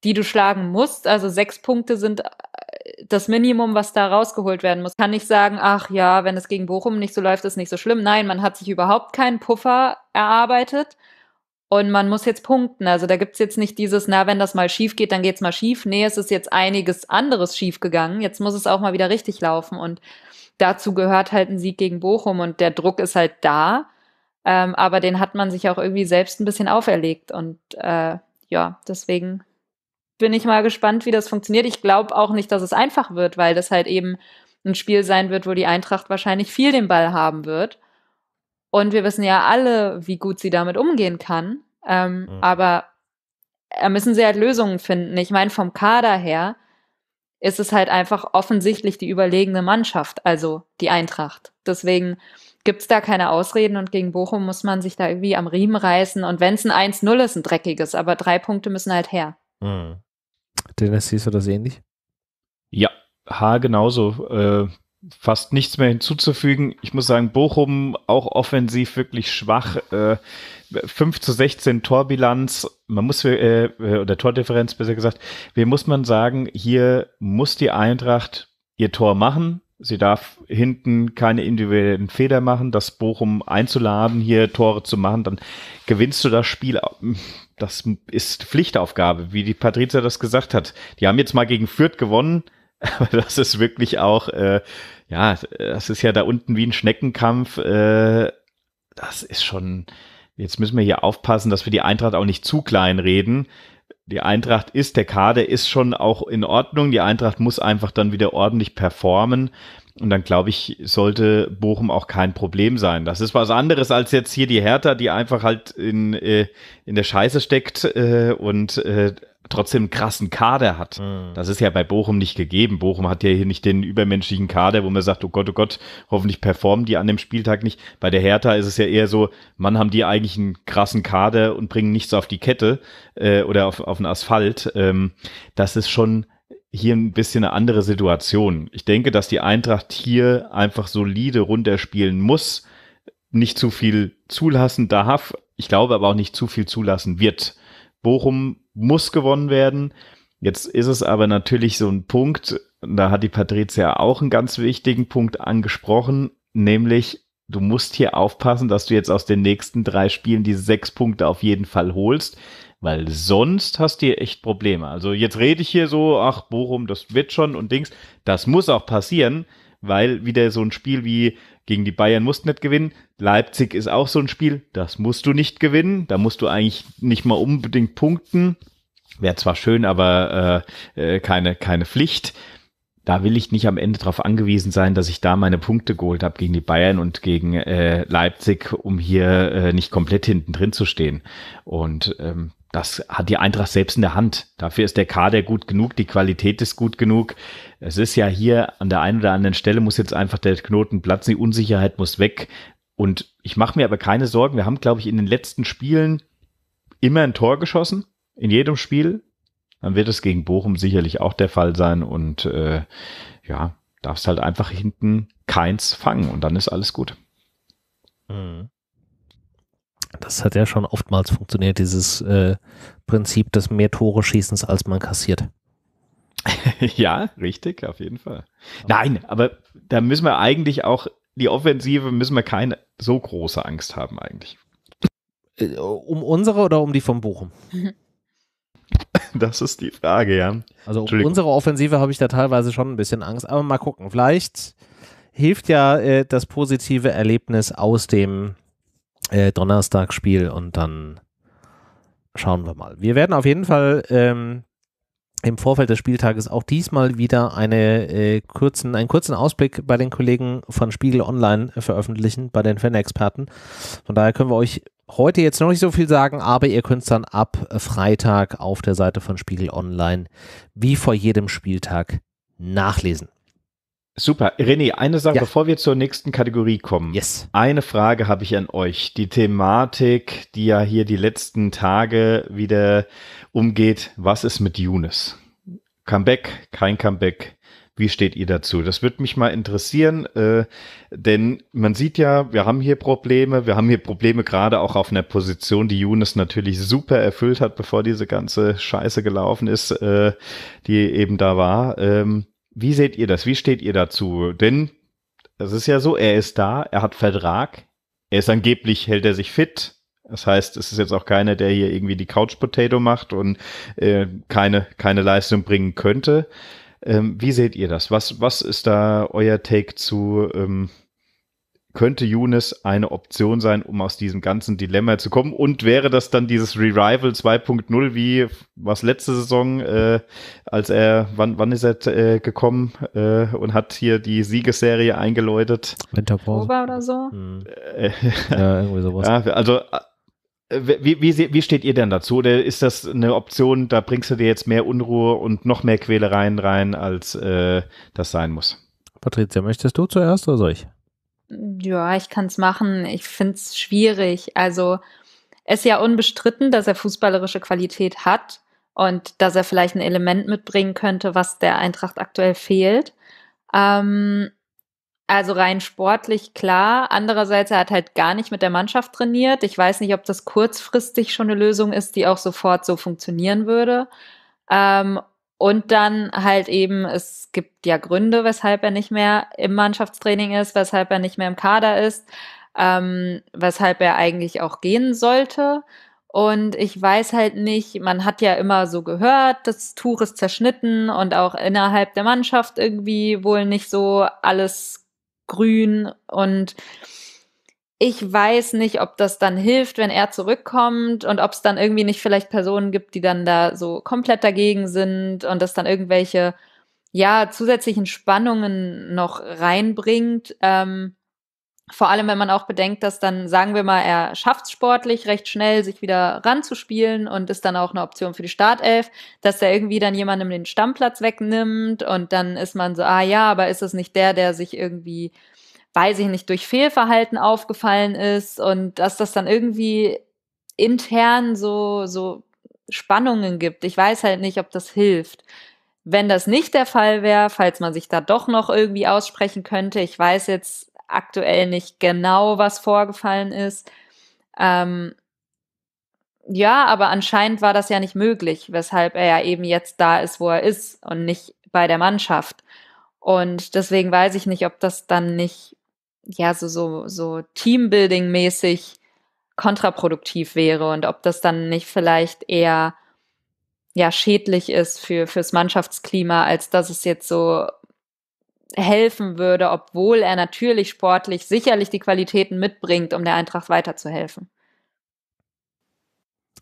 die du schlagen musst. Also sechs Punkte sind äh, das Minimum, was da rausgeholt werden muss. Kann ich sagen, ach ja, wenn es gegen Bochum nicht so läuft, ist nicht so schlimm. Nein, man hat sich überhaupt keinen Puffer erarbeitet und man muss jetzt punkten. Also da gibt es jetzt nicht dieses, na, wenn das mal schief geht, dann geht es mal schief. Nee, es ist jetzt einiges anderes schief gegangen. Jetzt muss es auch mal wieder richtig laufen. Und dazu gehört halt ein Sieg gegen Bochum und der Druck ist halt da. Ähm, aber den hat man sich auch irgendwie selbst ein bisschen auferlegt. Und äh, ja, deswegen bin ich mal gespannt, wie das funktioniert. Ich glaube auch nicht, dass es einfach wird, weil das halt eben ein Spiel sein wird, wo die Eintracht wahrscheinlich viel den Ball haben wird und wir wissen ja alle, wie gut sie damit umgehen kann. Ähm, mhm. Aber da müssen sie halt Lösungen finden. Ich meine, vom Kader her ist es halt einfach offensichtlich die überlegene Mannschaft, also die Eintracht. Deswegen gibt es da keine Ausreden und gegen Bochum muss man sich da irgendwie am Riemen reißen. Und wenn es ein 1-0 ist, ein dreckiges, aber drei Punkte müssen halt her. Mhm. Dennis, siehst du das ähnlich? Ja, ha, genauso. Äh, fast nichts mehr hinzuzufügen. Ich muss sagen, Bochum auch offensiv wirklich schwach. Äh, 5 zu 16 Torbilanz. Man muss, äh, äh, oder Tordifferenz besser gesagt. Wie muss man sagen, hier muss die Eintracht ihr Tor machen. Sie darf hinten keine individuellen Fehler machen. Das Bochum einzuladen, hier Tore zu machen, dann gewinnst du das Spiel. Das ist Pflichtaufgabe, wie die Patrizia das gesagt hat. Die haben jetzt mal gegen Fürth gewonnen. Aber das ist wirklich auch äh, ja, das ist ja da unten wie ein Schneckenkampf. Äh, das ist schon, jetzt müssen wir hier aufpassen, dass wir die Eintracht auch nicht zu klein reden. Die Eintracht ist, der Kader ist schon auch in Ordnung. Die Eintracht muss einfach dann wieder ordentlich performen. Und dann glaube ich, sollte Bochum auch kein Problem sein. Das ist was anderes als jetzt hier die Hertha, die einfach halt in, äh, in der Scheiße steckt äh, und trotzdem einen krassen Kader hat. Mhm. Das ist ja bei Bochum nicht gegeben. Bochum hat ja hier nicht den übermenschlichen Kader, wo man sagt, oh Gott, oh Gott, hoffentlich performen die an dem Spieltag nicht. Bei der Hertha ist es ja eher so, man haben die eigentlich einen krassen Kader und bringen nichts auf die Kette äh, oder auf, auf den Asphalt. Ähm, das ist schon hier ein bisschen eine andere Situation. Ich denke, dass die Eintracht hier einfach solide runterspielen muss, nicht zu viel zulassen darf, ich glaube aber auch nicht zu viel zulassen wird. Bochum muss gewonnen werden. Jetzt ist es aber natürlich so ein Punkt, da hat die Patricia auch einen ganz wichtigen Punkt angesprochen, nämlich du musst hier aufpassen, dass du jetzt aus den nächsten drei Spielen diese sechs Punkte auf jeden Fall holst, weil sonst hast du hier echt Probleme. Also jetzt rede ich hier so, ach Bochum, das wird schon und Dings, das muss auch passieren, weil wieder so ein Spiel wie gegen die Bayern musst du nicht gewinnen. Leipzig ist auch so ein Spiel, das musst du nicht gewinnen. Da musst du eigentlich nicht mal unbedingt punkten. Wäre zwar schön, aber äh, äh keine, keine Pflicht. Da will ich nicht am Ende darauf angewiesen sein, dass ich da meine Punkte geholt habe gegen die Bayern und gegen äh, Leipzig, um hier äh, nicht komplett hinten drin zu stehen. Und ähm, das hat die Eintracht selbst in der Hand. Dafür ist der Kader gut genug, die Qualität ist gut genug. Es ist ja hier an der einen oder anderen Stelle muss jetzt einfach der Knoten platzen, die Unsicherheit muss weg. Und ich mache mir aber keine Sorgen. Wir haben, glaube ich, in den letzten Spielen immer ein Tor geschossen, in jedem Spiel. Dann wird es gegen Bochum sicherlich auch der Fall sein. Und äh, ja, darfst halt einfach hinten keins fangen und dann ist alles gut. Mhm. Das hat ja schon oftmals funktioniert, dieses äh, Prinzip des mehr Tore Schießens, als man kassiert. ja, richtig, auf jeden Fall. Nein, aber da müssen wir eigentlich auch, die Offensive müssen wir keine so große Angst haben eigentlich. Äh, um unsere oder um die vom Bochum? Das ist die Frage, ja. Also um unsere Offensive habe ich da teilweise schon ein bisschen Angst, aber mal gucken. Vielleicht hilft ja äh, das positive Erlebnis aus dem äh, Donnerstagsspiel und dann schauen wir mal. Wir werden auf jeden Fall ähm, im Vorfeld des Spieltages auch diesmal wieder eine, äh, kurzen, einen kurzen Ausblick bei den Kollegen von Spiegel Online veröffentlichen, bei den Fan-Experten. Von daher können wir euch heute jetzt noch nicht so viel sagen, aber ihr könnt es dann ab Freitag auf der Seite von Spiegel Online wie vor jedem Spieltag nachlesen. Super. René, eine Sache, ja. bevor wir zur nächsten Kategorie kommen. Yes. Eine Frage habe ich an euch. Die Thematik, die ja hier die letzten Tage wieder umgeht. Was ist mit Younes? Comeback, kein Comeback. Wie steht ihr dazu? Das würde mich mal interessieren, äh, denn man sieht ja, wir haben hier Probleme. Wir haben hier Probleme gerade auch auf einer Position, die Younes natürlich super erfüllt hat, bevor diese ganze Scheiße gelaufen ist, äh, die eben da war. Ähm, wie seht ihr das? Wie steht ihr dazu? Denn es ist ja so, er ist da, er hat Vertrag, er ist angeblich, hält er sich fit. Das heißt, es ist jetzt auch keiner, der hier irgendwie die Couch Potato macht und äh, keine, keine Leistung bringen könnte. Ähm, wie seht ihr das? Was, was ist da euer Take zu, ähm, könnte Younes eine Option sein, um aus diesem ganzen Dilemma zu kommen? Und wäre das dann dieses Revival 2.0 wie was letzte Saison, äh, als er, wann, wann ist er äh, gekommen äh, und hat hier die Siegesserie eingeläutet? Winterpause. Ober oder so? Hm. Äh, ja, irgendwie sowas. Ja, also äh, wie, wie, wie, steht ihr denn dazu? Oder ist das eine Option, da bringst du dir jetzt mehr Unruhe und noch mehr Quälereien rein, als äh, das sein muss? Patricia, möchtest du zuerst oder soll ich? ja, ich kann es machen. Ich finde es schwierig. Also es ist ja unbestritten, dass er fußballerische Qualität hat und dass er vielleicht ein Element mitbringen könnte, was der Eintracht aktuell fehlt. Ähm, also rein sportlich klar. Andererseits, er hat halt gar nicht mit der Mannschaft trainiert. Ich weiß nicht, ob das kurzfristig schon eine Lösung ist, die auch sofort so funktionieren würde. Ähm, und dann halt eben, es gibt ja Gründe, weshalb er nicht mehr im Mannschaftstraining ist, weshalb er nicht mehr im Kader ist, ähm, weshalb er eigentlich auch gehen sollte. Und ich weiß halt nicht, man hat ja immer so gehört, das Tuch ist zerschnitten und auch innerhalb der Mannschaft irgendwie wohl nicht so alles grün und ich weiß nicht, ob das dann hilft, wenn er zurückkommt und ob es dann irgendwie nicht vielleicht Personen gibt, die dann da so komplett dagegen sind und das dann irgendwelche ja zusätzlichen Spannungen noch reinbringt. Ähm, vor allem, wenn man auch bedenkt, dass dann, sagen wir mal, er schafft es sportlich recht schnell, sich wieder ranzuspielen und ist dann auch eine Option für die Startelf, dass er irgendwie dann jemandem den Stammplatz wegnimmt und dann ist man so, ah ja, aber ist es nicht der, der sich irgendwie weiß ich nicht, durch Fehlverhalten aufgefallen ist und dass das dann irgendwie intern so, so Spannungen gibt. Ich weiß halt nicht, ob das hilft. Wenn das nicht der Fall wäre, falls man sich da doch noch irgendwie aussprechen könnte, ich weiß jetzt aktuell nicht genau, was vorgefallen ist. Ähm, ja, aber anscheinend war das ja nicht möglich, weshalb er ja eben jetzt da ist, wo er ist und nicht bei der Mannschaft. Und deswegen weiß ich nicht, ob das dann nicht ja, so, so, so Teambuilding-mäßig kontraproduktiv wäre und ob das dann nicht vielleicht eher ja, schädlich ist für, fürs Mannschaftsklima, als dass es jetzt so helfen würde, obwohl er natürlich sportlich sicherlich die Qualitäten mitbringt, um der Eintracht weiterzuhelfen.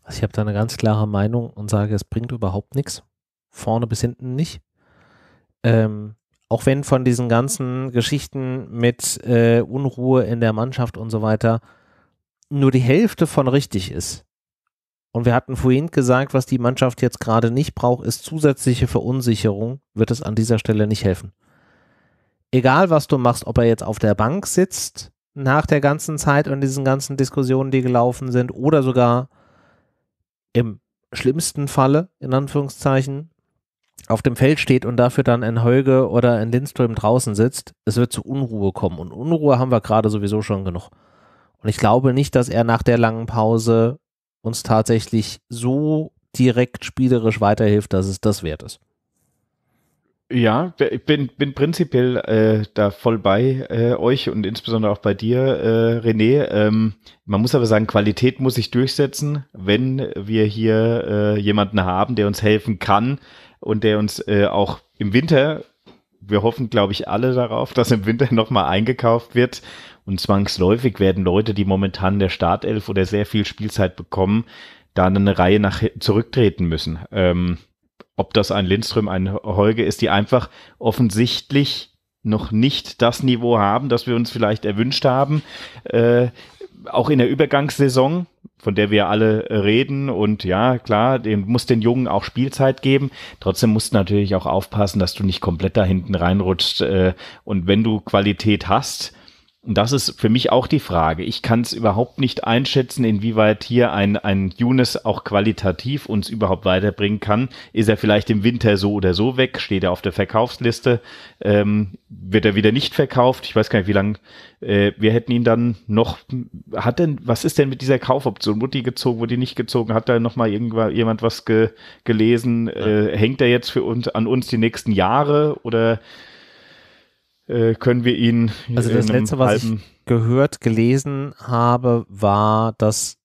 Also ich habe da eine ganz klare Meinung und sage, es bringt überhaupt nichts. Vorne bis hinten nicht. Ähm, auch wenn von diesen ganzen Geschichten mit äh, Unruhe in der Mannschaft und so weiter nur die Hälfte von richtig ist. Und wir hatten vorhin gesagt, was die Mannschaft jetzt gerade nicht braucht, ist zusätzliche Verunsicherung, wird es an dieser Stelle nicht helfen. Egal, was du machst, ob er jetzt auf der Bank sitzt, nach der ganzen Zeit und diesen ganzen Diskussionen, die gelaufen sind, oder sogar im schlimmsten Falle, in Anführungszeichen, auf dem Feld steht und dafür dann in Holge oder in Lindström draußen sitzt, es wird zu Unruhe kommen. Und Unruhe haben wir gerade sowieso schon genug. Und ich glaube nicht, dass er nach der langen Pause uns tatsächlich so direkt spielerisch weiterhilft, dass es das wert ist. Ja, ich bin, bin prinzipiell äh, da voll bei äh, euch und insbesondere auch bei dir, äh, René. Ähm, man muss aber sagen, Qualität muss sich durchsetzen, wenn wir hier äh, jemanden haben, der uns helfen kann, und der uns äh, auch im Winter, wir hoffen, glaube ich, alle darauf, dass im Winter nochmal eingekauft wird. Und zwangsläufig werden Leute, die momentan der Startelf oder sehr viel Spielzeit bekommen, da eine Reihe nach zurücktreten müssen. Ähm, ob das ein Lindström, ein Holge ist, die einfach offensichtlich noch nicht das Niveau haben, das wir uns vielleicht erwünscht haben, äh, auch in der Übergangssaison, von der wir alle äh, reden und ja, klar, dem muss den Jungen auch Spielzeit geben. Trotzdem musst du natürlich auch aufpassen, dass du nicht komplett da hinten reinrutschst. Äh, und wenn du Qualität hast, und das ist für mich auch die Frage. Ich kann es überhaupt nicht einschätzen, inwieweit hier ein, ein Younes auch qualitativ uns überhaupt weiterbringen kann. Ist er vielleicht im Winter so oder so weg? Steht er auf der Verkaufsliste? Ähm, wird er wieder nicht verkauft? Ich weiß gar nicht, wie lange. Äh, wir hätten ihn dann noch. Hat denn, was ist denn mit dieser Kaufoption? Wurde die gezogen, wurde die nicht gezogen? Hat da nochmal irgendwann jemand was ge, gelesen? Äh, hängt er jetzt für uns an uns die nächsten Jahre oder? Äh, können wir ihn. Also das letzte, was ich gehört, gelesen habe, war, dass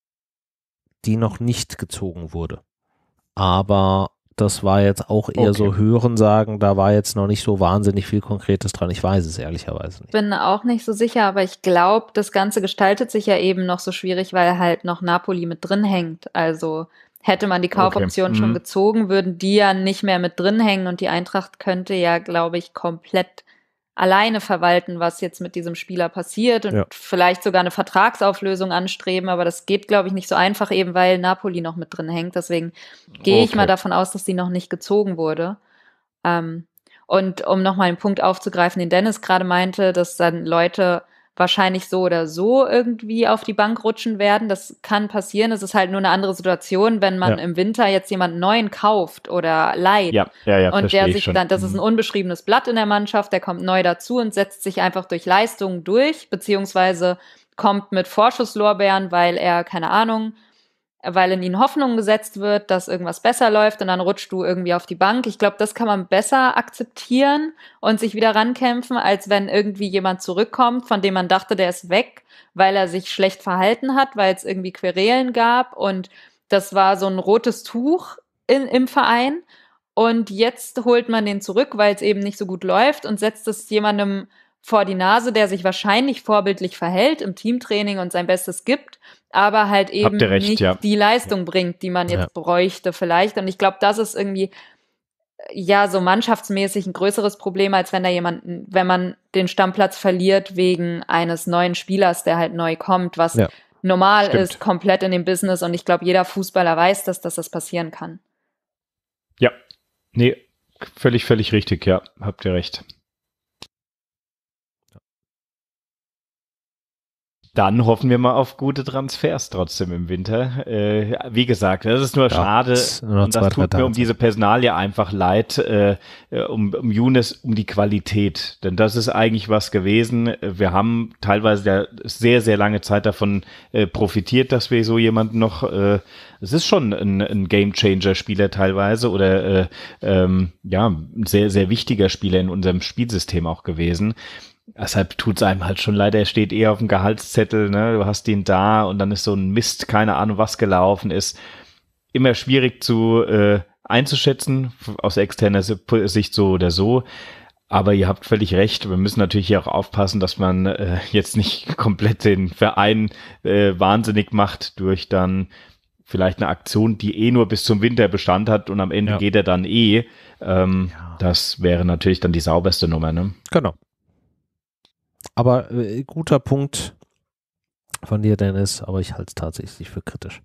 die noch nicht gezogen wurde. Aber das war jetzt auch eher okay. so Hörensagen, da war jetzt noch nicht so wahnsinnig viel Konkretes dran. Ich weiß es ehrlicherweise nicht. Ich Bin auch nicht so sicher, aber ich glaube, das Ganze gestaltet sich ja eben noch so schwierig, weil halt noch Napoli mit drin hängt. Also hätte man die Kaufoption okay. mhm. schon gezogen, würden die ja nicht mehr mit drin hängen und die Eintracht könnte ja, glaube ich, komplett alleine verwalten, was jetzt mit diesem Spieler passiert und ja. vielleicht sogar eine Vertragsauflösung anstreben. Aber das geht, glaube ich, nicht so einfach, eben weil Napoli noch mit drin hängt. Deswegen gehe okay. ich mal davon aus, dass sie noch nicht gezogen wurde. Ähm, und um nochmal einen Punkt aufzugreifen, den Dennis gerade meinte, dass dann Leute wahrscheinlich so oder so irgendwie auf die Bank rutschen werden. Das kann passieren. Es ist halt nur eine andere Situation, wenn man ja. im Winter jetzt jemanden neuen kauft oder leiht. Ja, ja, ja. Und der sich dann, das ist ein mhm. unbeschriebenes Blatt in der Mannschaft, der kommt neu dazu und setzt sich einfach durch Leistungen durch, beziehungsweise kommt mit Vorschusslorbeeren, weil er, keine Ahnung, weil in ihnen Hoffnung gesetzt wird, dass irgendwas besser läuft und dann rutscht du irgendwie auf die Bank. Ich glaube, das kann man besser akzeptieren und sich wieder rankämpfen, als wenn irgendwie jemand zurückkommt, von dem man dachte, der ist weg, weil er sich schlecht verhalten hat, weil es irgendwie Querelen gab und das war so ein rotes Tuch in, im Verein. Und jetzt holt man den zurück, weil es eben nicht so gut läuft und setzt es jemandem vor die Nase, der sich wahrscheinlich vorbildlich verhält im Teamtraining und sein Bestes gibt, aber halt eben recht, nicht ja. die Leistung bringt, die man jetzt ja. bräuchte vielleicht. Und ich glaube, das ist irgendwie äh, ja so mannschaftsmäßig ein größeres Problem, als wenn da jemand, wenn man den Stammplatz verliert wegen eines neuen Spielers, der halt neu kommt, was ja. normal Stimmt. ist, komplett in dem Business. Und ich glaube, jeder Fußballer weiß das, dass das passieren kann. Ja, nee, völlig, völlig richtig, ja, habt ihr recht. dann hoffen wir mal auf gute Transfers trotzdem im Winter. Äh, wie gesagt, das ist nur ja, schade nur und das tut mir um diese Personalie einfach leid, äh, äh, um, um Younes, um die Qualität. Denn das ist eigentlich was gewesen. Wir haben teilweise ja sehr, sehr lange Zeit davon äh, profitiert, dass wir so jemanden noch, äh, es ist schon ein, ein gamechanger spieler teilweise oder äh, ähm, ja, ein sehr, sehr wichtiger Spieler in unserem Spielsystem auch gewesen. Deshalb tut es einem halt schon leid, er steht eher auf dem Gehaltszettel, ne? du hast ihn da und dann ist so ein Mist, keine Ahnung, was gelaufen ist. Immer schwierig zu äh, einzuschätzen, aus externer Sicht so oder so. Aber ihr habt völlig recht, wir müssen natürlich hier auch aufpassen, dass man äh, jetzt nicht komplett den Verein äh, wahnsinnig macht durch dann vielleicht eine Aktion, die eh nur bis zum Winter Bestand hat und am Ende ja. geht er dann eh. Ähm, ja. Das wäre natürlich dann die sauberste Nummer. Ne? Genau aber äh, guter Punkt von dir, Dennis, aber ich halte es tatsächlich für kritisch.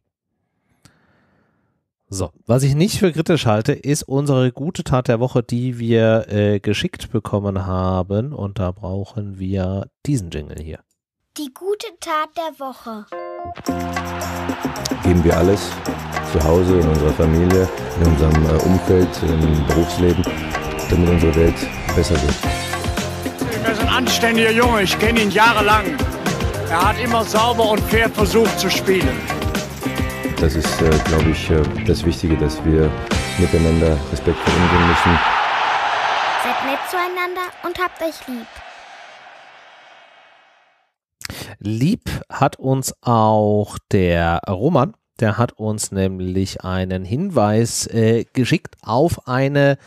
So, was ich nicht für kritisch halte, ist unsere gute Tat der Woche, die wir äh, geschickt bekommen haben. Und da brauchen wir diesen Jingle hier. Die gute Tat der Woche. Geben wir alles zu Hause, in unserer Familie, in unserem äh, Umfeld, im Berufsleben, damit unsere Welt besser wird anständiger Junge, ich kenne ihn jahrelang. Er hat immer sauber und fair versucht zu spielen. Das ist, äh, glaube ich, äh, das Wichtige, dass wir miteinander respektvoll umgehen müssen. Seid nett zueinander und habt euch lieb. Lieb hat uns auch der Roman. Der hat uns nämlich einen Hinweis äh, geschickt auf eine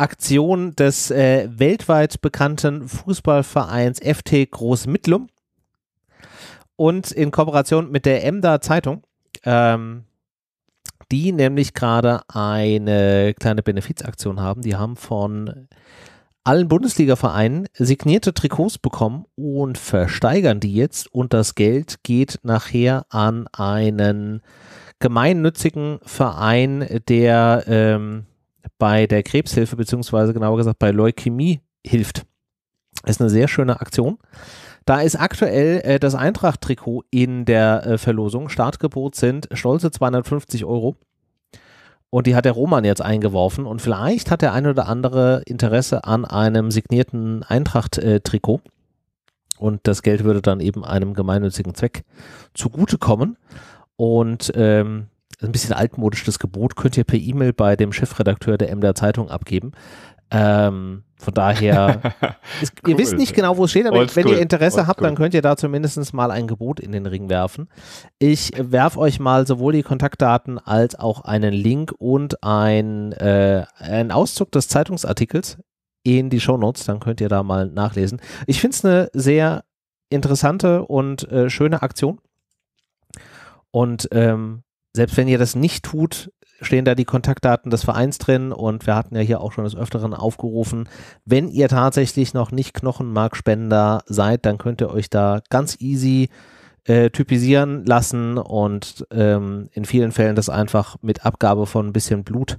Aktion des äh, weltweit bekannten Fußballvereins FT Groß-Mittlum und in Kooperation mit der Emder Zeitung, ähm, die nämlich gerade eine kleine Benefizaktion haben. Die haben von allen Bundesliga-Vereinen signierte Trikots bekommen und versteigern die jetzt und das Geld geht nachher an einen gemeinnützigen Verein, der ähm, bei der Krebshilfe, beziehungsweise genauer gesagt bei Leukämie hilft. Das ist eine sehr schöne Aktion. Da ist aktuell äh, das Eintracht-Trikot in der äh, Verlosung. Startgebot sind stolze 250 Euro. Und die hat der Roman jetzt eingeworfen. Und vielleicht hat der ein oder andere Interesse an einem signierten Eintracht-Trikot. Äh, Und das Geld würde dann eben einem gemeinnützigen Zweck zugutekommen. Und ähm, ein bisschen altmodisches Gebot könnt ihr per E-Mail bei dem Chefredakteur der Emder Zeitung abgeben. Ähm, von daher, ist, cool. ihr wisst nicht genau, wo es steht, aber Old wenn cool. ihr Interesse Old habt, cool. dann könnt ihr da zumindest mal ein Gebot in den Ring werfen. Ich werfe euch mal sowohl die Kontaktdaten als auch einen Link und ein, äh, einen Auszug des Zeitungsartikels in die Show Notes, dann könnt ihr da mal nachlesen. Ich finde es eine sehr interessante und äh, schöne Aktion. Und ähm, selbst wenn ihr das nicht tut, stehen da die Kontaktdaten des Vereins drin und wir hatten ja hier auch schon des Öfteren aufgerufen, wenn ihr tatsächlich noch nicht Knochenmarkspender seid, dann könnt ihr euch da ganz easy äh, typisieren lassen und ähm, in vielen Fällen das einfach mit Abgabe von ein bisschen Blut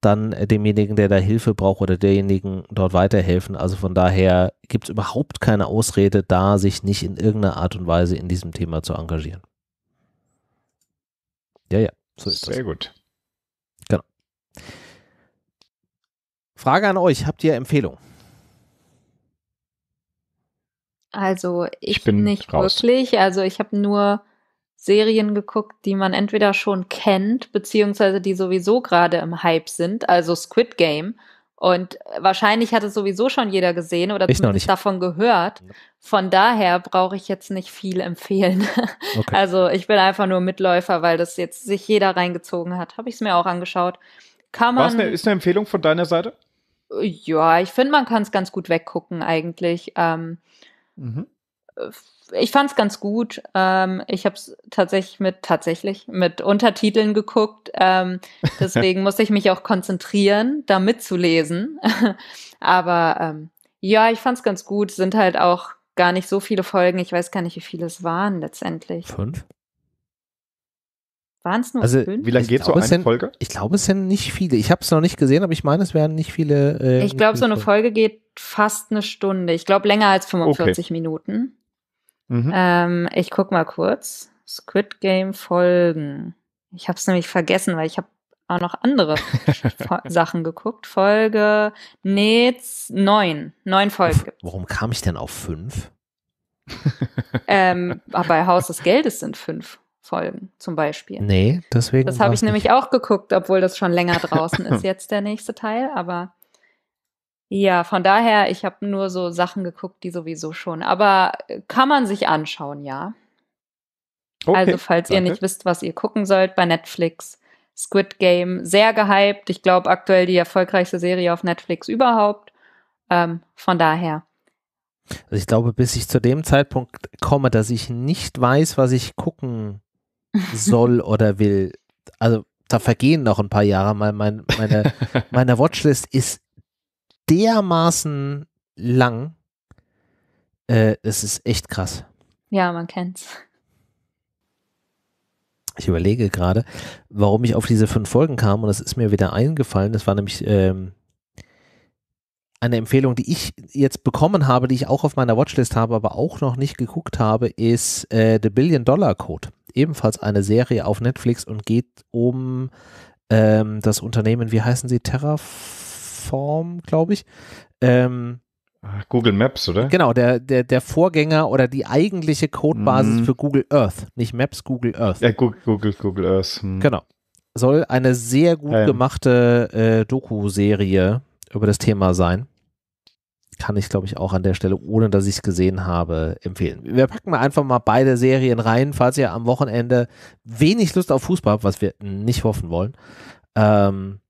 dann äh, demjenigen, der da Hilfe braucht oder derjenigen dort weiterhelfen. Also von daher gibt es überhaupt keine Ausrede da, sich nicht in irgendeiner Art und Weise in diesem Thema zu engagieren. Ja, ja, so ist Sehr das. Sehr gut. Genau. Frage an euch, habt ihr Empfehlungen? Also ich, ich bin nicht raus. wirklich. Also ich habe nur Serien geguckt, die man entweder schon kennt, beziehungsweise die sowieso gerade im Hype sind, also Squid Game und wahrscheinlich hat es sowieso schon jeder gesehen oder ich zumindest davon gehört. Von daher brauche ich jetzt nicht viel empfehlen. Okay. Also ich bin einfach nur Mitläufer, weil das jetzt sich jeder reingezogen hat. Habe ich es mir auch angeschaut. Kann man. Eine, ist eine Empfehlung von deiner Seite? Ja, ich finde, man kann es ganz gut weggucken eigentlich. Ähm, mhm. Äh, ich fand es ganz gut. Ähm, ich habe es tatsächlich mit tatsächlich mit Untertiteln geguckt. Ähm, deswegen musste ich mich auch konzentrieren, da mitzulesen. Aber ähm, ja, ich fand es ganz gut. Sind halt auch gar nicht so viele Folgen. Ich weiß gar nicht, wie viele es waren letztendlich. Fünf? Waren es nur also, fünf? Wie lange geht so eine sind, Folge? Ich glaube, es sind nicht viele. Ich habe es noch nicht gesehen, aber ich meine, es wären nicht viele. Äh, ich glaube, so eine Folge geht fast eine Stunde. Ich glaube, länger als 45 okay. Minuten. Mhm. Ähm, ich guck mal kurz. Squid Game Folgen. Ich habe es nämlich vergessen, weil ich habe auch noch andere Sachen geguckt. Folge nee, neun. Neun Folgen gibt Warum kam ich denn auf fünf? ähm, ah, bei Haus des Geldes sind fünf Folgen zum Beispiel. Nee, deswegen. Das habe ich nämlich auch geguckt, obwohl das schon länger draußen ist, jetzt der nächste Teil, aber. Ja, von daher, ich habe nur so Sachen geguckt, die sowieso schon. Aber äh, kann man sich anschauen, ja. Okay, also, falls danke. ihr nicht wisst, was ihr gucken sollt bei Netflix, Squid Game, sehr gehypt. Ich glaube, aktuell die erfolgreichste Serie auf Netflix überhaupt. Ähm, von daher. Also ich glaube, bis ich zu dem Zeitpunkt komme, dass ich nicht weiß, was ich gucken soll oder will. Also da vergehen noch ein paar Jahre. Meine, meine, meine Watchlist ist dermaßen lang. Äh, es ist echt krass. Ja, man kennt's. Ich überlege gerade, warum ich auf diese fünf Folgen kam und das ist mir wieder eingefallen. Das war nämlich ähm, eine Empfehlung, die ich jetzt bekommen habe, die ich auch auf meiner Watchlist habe, aber auch noch nicht geguckt habe, ist äh, The Billion Dollar Code. Ebenfalls eine Serie auf Netflix und geht um ähm, das Unternehmen, wie heißen sie, Terraform? Form, glaube ich. Ähm, ah, Google Maps, oder? Genau, der, der, der Vorgänger oder die eigentliche Codebasis mm. für Google Earth. Nicht Maps, Google Earth. Ja, Google, Google, Earth. Hm. Genau. Soll eine sehr gut ähm. gemachte äh, Doku-Serie über das Thema sein. Kann ich, glaube ich, auch an der Stelle, ohne dass ich es gesehen habe, empfehlen. Wir packen mal einfach mal beide Serien rein, falls ihr am Wochenende wenig Lust auf Fußball habt, was wir nicht hoffen wollen. Ähm,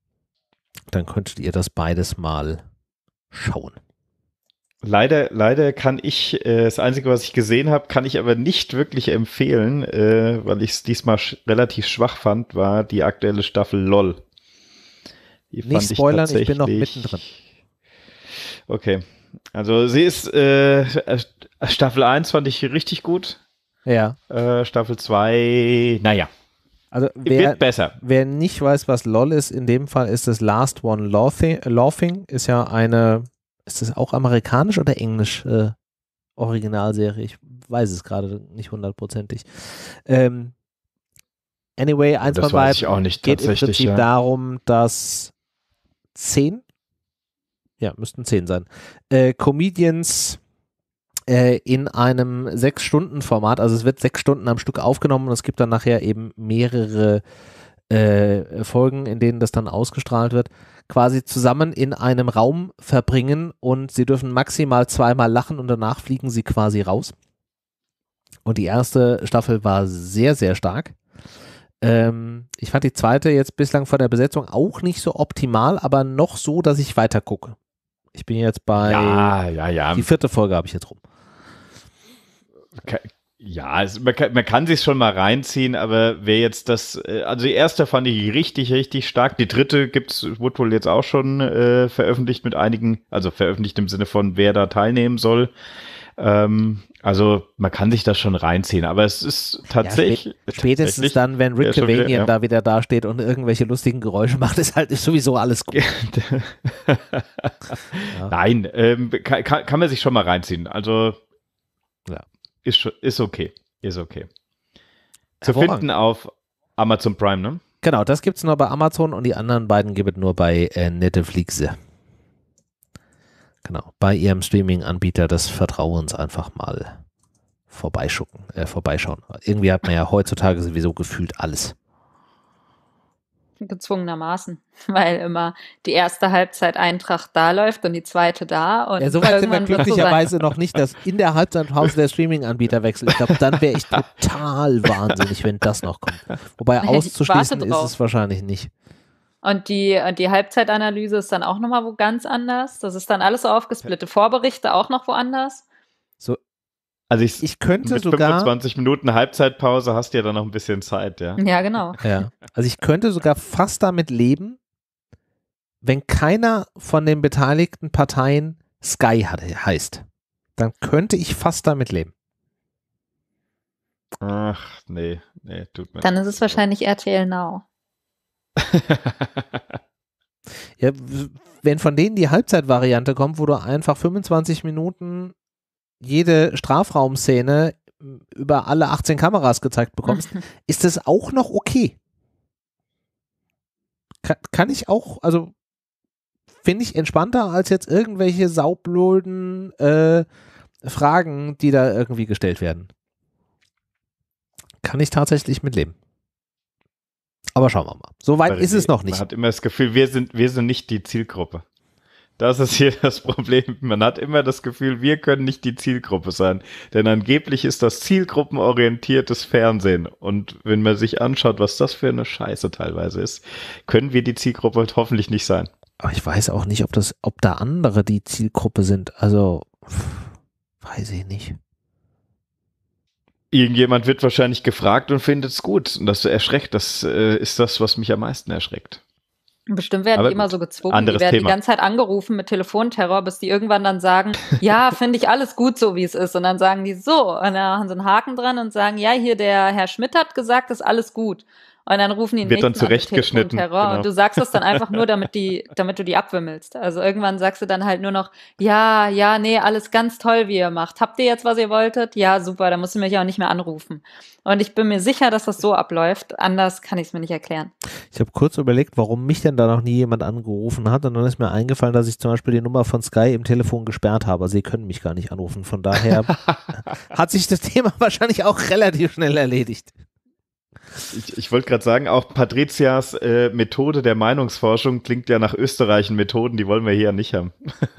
dann könntet ihr das beides mal schauen. Leider, leider kann ich, äh, das Einzige, was ich gesehen habe, kann ich aber nicht wirklich empfehlen, äh, weil ich es diesmal sch relativ schwach fand, war die aktuelle Staffel LOL. Die nicht spoilern, ich, ich bin noch mittendrin. Okay. Also sie ist, äh, Staffel 1 fand ich richtig gut. Ja. Äh, Staffel 2, naja, also wer, wer, nicht weiß, was LOL ist, in dem Fall ist es Last One Laughing, ist ja eine, ist das auch amerikanisch oder englisch äh, Originalserie? Ich weiß es gerade nicht hundertprozentig. Ähm, anyway, eins das mal bei, nicht, geht im Prinzip ja. darum, dass zehn, ja, müssten zehn sein, äh, Comedians äh, in einem Sechs-Stunden-Format. Also es wird sechs Stunden am Stück aufgenommen und es gibt dann nachher eben mehrere äh, Folgen, in denen das dann ausgestrahlt wird, quasi zusammen in einem Raum verbringen und sie dürfen maximal zweimal lachen und danach fliegen sie quasi raus. Und die erste Staffel war sehr, sehr stark. Ähm, ich fand die zweite jetzt bislang von der Besetzung auch nicht so optimal, aber noch so, dass ich weiter gucke. Ich bin jetzt bei. Ja, ja, ja. Die vierte Folge habe ich jetzt rum. Ja, es, man, kann, man kann sich schon mal reinziehen, aber wer jetzt das, äh, also die erste fand ich richtig, richtig stark. Die dritte gibt's, wurde wohl jetzt auch schon äh, veröffentlicht mit einigen, also veröffentlicht im Sinne von, wer da teilnehmen soll. Ähm, also man kann sich das schon reinziehen, aber es ist tatsächlich. Ja, spät, spätestens tatsächlich, dann, wenn Rick ja, Cavanian ja. da wieder dasteht und irgendwelche lustigen Geräusche macht, ist halt ist sowieso alles gut. ja. Nein, ähm, kann, kann man sich schon mal reinziehen. Also ist, ist okay. Ist okay. Zu finden auf Amazon Prime, ne? Genau, das gibt es nur bei Amazon und die anderen beiden gibt es nur bei äh, Netflix. Genau, bei ihrem Streaming-Anbieter des Vertrauens einfach mal vorbeischucken, äh, vorbeischauen. Irgendwie hat man ja heutzutage sowieso gefühlt alles gezwungenermaßen, weil immer die erste Halbzeit Eintracht da läuft und die zweite da. Und ja, so weit sind wir glücklicherweise noch nicht, dass in der Halbzeitpause der Streaming-Anbieter wechselt. Ich glaube, dann wäre ich total wahnsinnig, wenn das noch kommt. Wobei auszuschließen ist es wahrscheinlich nicht. Und die, die Halbzeitanalyse ist dann auch nochmal wo ganz anders. Das ist dann alles so aufgesplittet. Vorberichte auch noch woanders. So also ich, ich könnte mit sogar 25 Minuten Halbzeitpause hast du ja dann noch ein bisschen Zeit, ja. Ja, genau. Ja. Also ich könnte sogar fast damit leben, wenn keiner von den beteiligten Parteien Sky hat, heißt. Dann könnte ich fast damit leben. Ach, nee, nee, tut mir. Dann ist es wahrscheinlich RTL Now. ja, wenn von denen die Halbzeitvariante kommt, wo du einfach 25 Minuten jede Strafraumszene über alle 18 Kameras gezeigt bekommst, mhm. ist das auch noch okay. Kann, kann ich auch, also finde ich entspannter als jetzt irgendwelche saubloden äh, Fragen, die da irgendwie gestellt werden. Kann ich tatsächlich mitleben. Aber schauen wir mal. So weit ist es noch nicht. Man hat immer das Gefühl, wir sind, wir sind nicht die Zielgruppe. Das ist hier das Problem. Man hat immer das Gefühl, wir können nicht die Zielgruppe sein. Denn angeblich ist das zielgruppenorientiertes Fernsehen. Und wenn man sich anschaut, was das für eine Scheiße teilweise ist, können wir die Zielgruppe halt hoffentlich nicht sein. Aber ich weiß auch nicht, ob das, ob da andere die Zielgruppe sind. Also, weiß ich nicht. Irgendjemand wird wahrscheinlich gefragt und findet es gut. Und das erschreckt. Das äh, ist das, was mich am meisten erschreckt. Bestimmt werden aber die immer so gezwungen. Die werden Thema. die ganze Zeit angerufen mit Telefonterror, bis die irgendwann dann sagen, ja, finde ich alles gut so, wie es ist. Und dann sagen die so, und dann haben sie einen Haken dran und sagen, ja, hier der Herr Schmidt hat gesagt, ist alles gut. Und dann rufen die Wird dann zurechtgeschnitten. Genau. Und du sagst das dann einfach nur, damit, die, damit du die abwimmelst. Also irgendwann sagst du dann halt nur noch, ja, ja, nee, alles ganz toll, wie ihr macht. Habt ihr jetzt, was ihr wolltet? Ja, super, dann musst du mich auch nicht mehr anrufen. Und ich bin mir sicher, dass das so abläuft. Anders kann ich es mir nicht erklären. Ich habe kurz überlegt, warum mich denn da noch nie jemand angerufen hat. Und dann ist mir eingefallen, dass ich zum Beispiel die Nummer von Sky im Telefon gesperrt habe. Sie können mich gar nicht anrufen. Von daher hat sich das Thema wahrscheinlich auch relativ schnell erledigt. Ich, ich wollte gerade sagen, auch Patrizias äh, Methode der Meinungsforschung klingt ja nach österreichischen Methoden, die wollen wir hier ja nicht haben.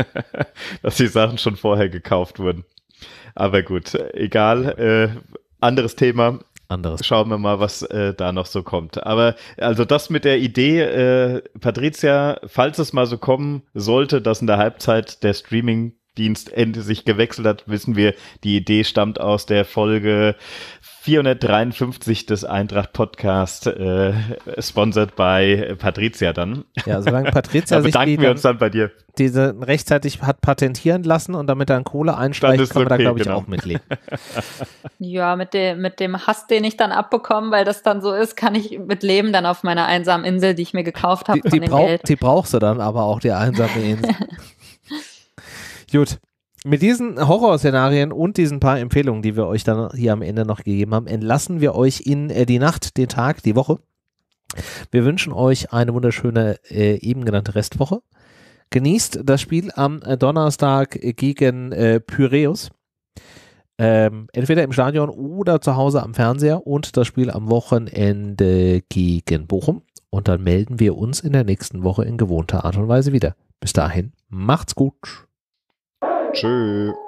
Dass die Sachen schon vorher gekauft wurden. Aber gut, egal. Äh, anderes Thema. Anderes. Schauen wir mal, was äh, da noch so kommt. Aber also das mit der Idee, äh, Patricia, falls es mal so kommen sollte, dass in der Halbzeit der Streaming Dienst sich gewechselt hat, wissen wir, die Idee stammt aus der Folge 453 des Eintracht Podcast, äh, sponsored by Patricia dann. Ja, solange Patricia da bedanken sich die wir uns dann bei dir. Diese rechtzeitig hat patentieren lassen und damit dann Kohle einsteigt, kann man okay, da glaube ich genau. auch mitleben. ja, mit dem, mit dem Hass, den ich dann abbekomme, weil das dann so ist, kann ich mit Leben dann auf meiner einsamen Insel, die ich mir gekauft habe. Die, die, brauch, die brauchst du dann aber auch, die einsame Insel. Gut mit diesen Horrorszenarien und diesen paar Empfehlungen, die wir euch dann hier am Ende noch gegeben haben, entlassen wir euch in äh, die Nacht, den Tag, die Woche. Wir wünschen euch eine wunderschöne äh, eben genannte Restwoche. Genießt das Spiel am äh, Donnerstag gegen äh, Pyreus. Ähm, entweder im Stadion oder zu Hause am Fernseher und das Spiel am Wochenende gegen Bochum. Und dann melden wir uns in der nächsten Woche in gewohnter Art und Weise wieder. Bis dahin, macht's gut. Tschüss.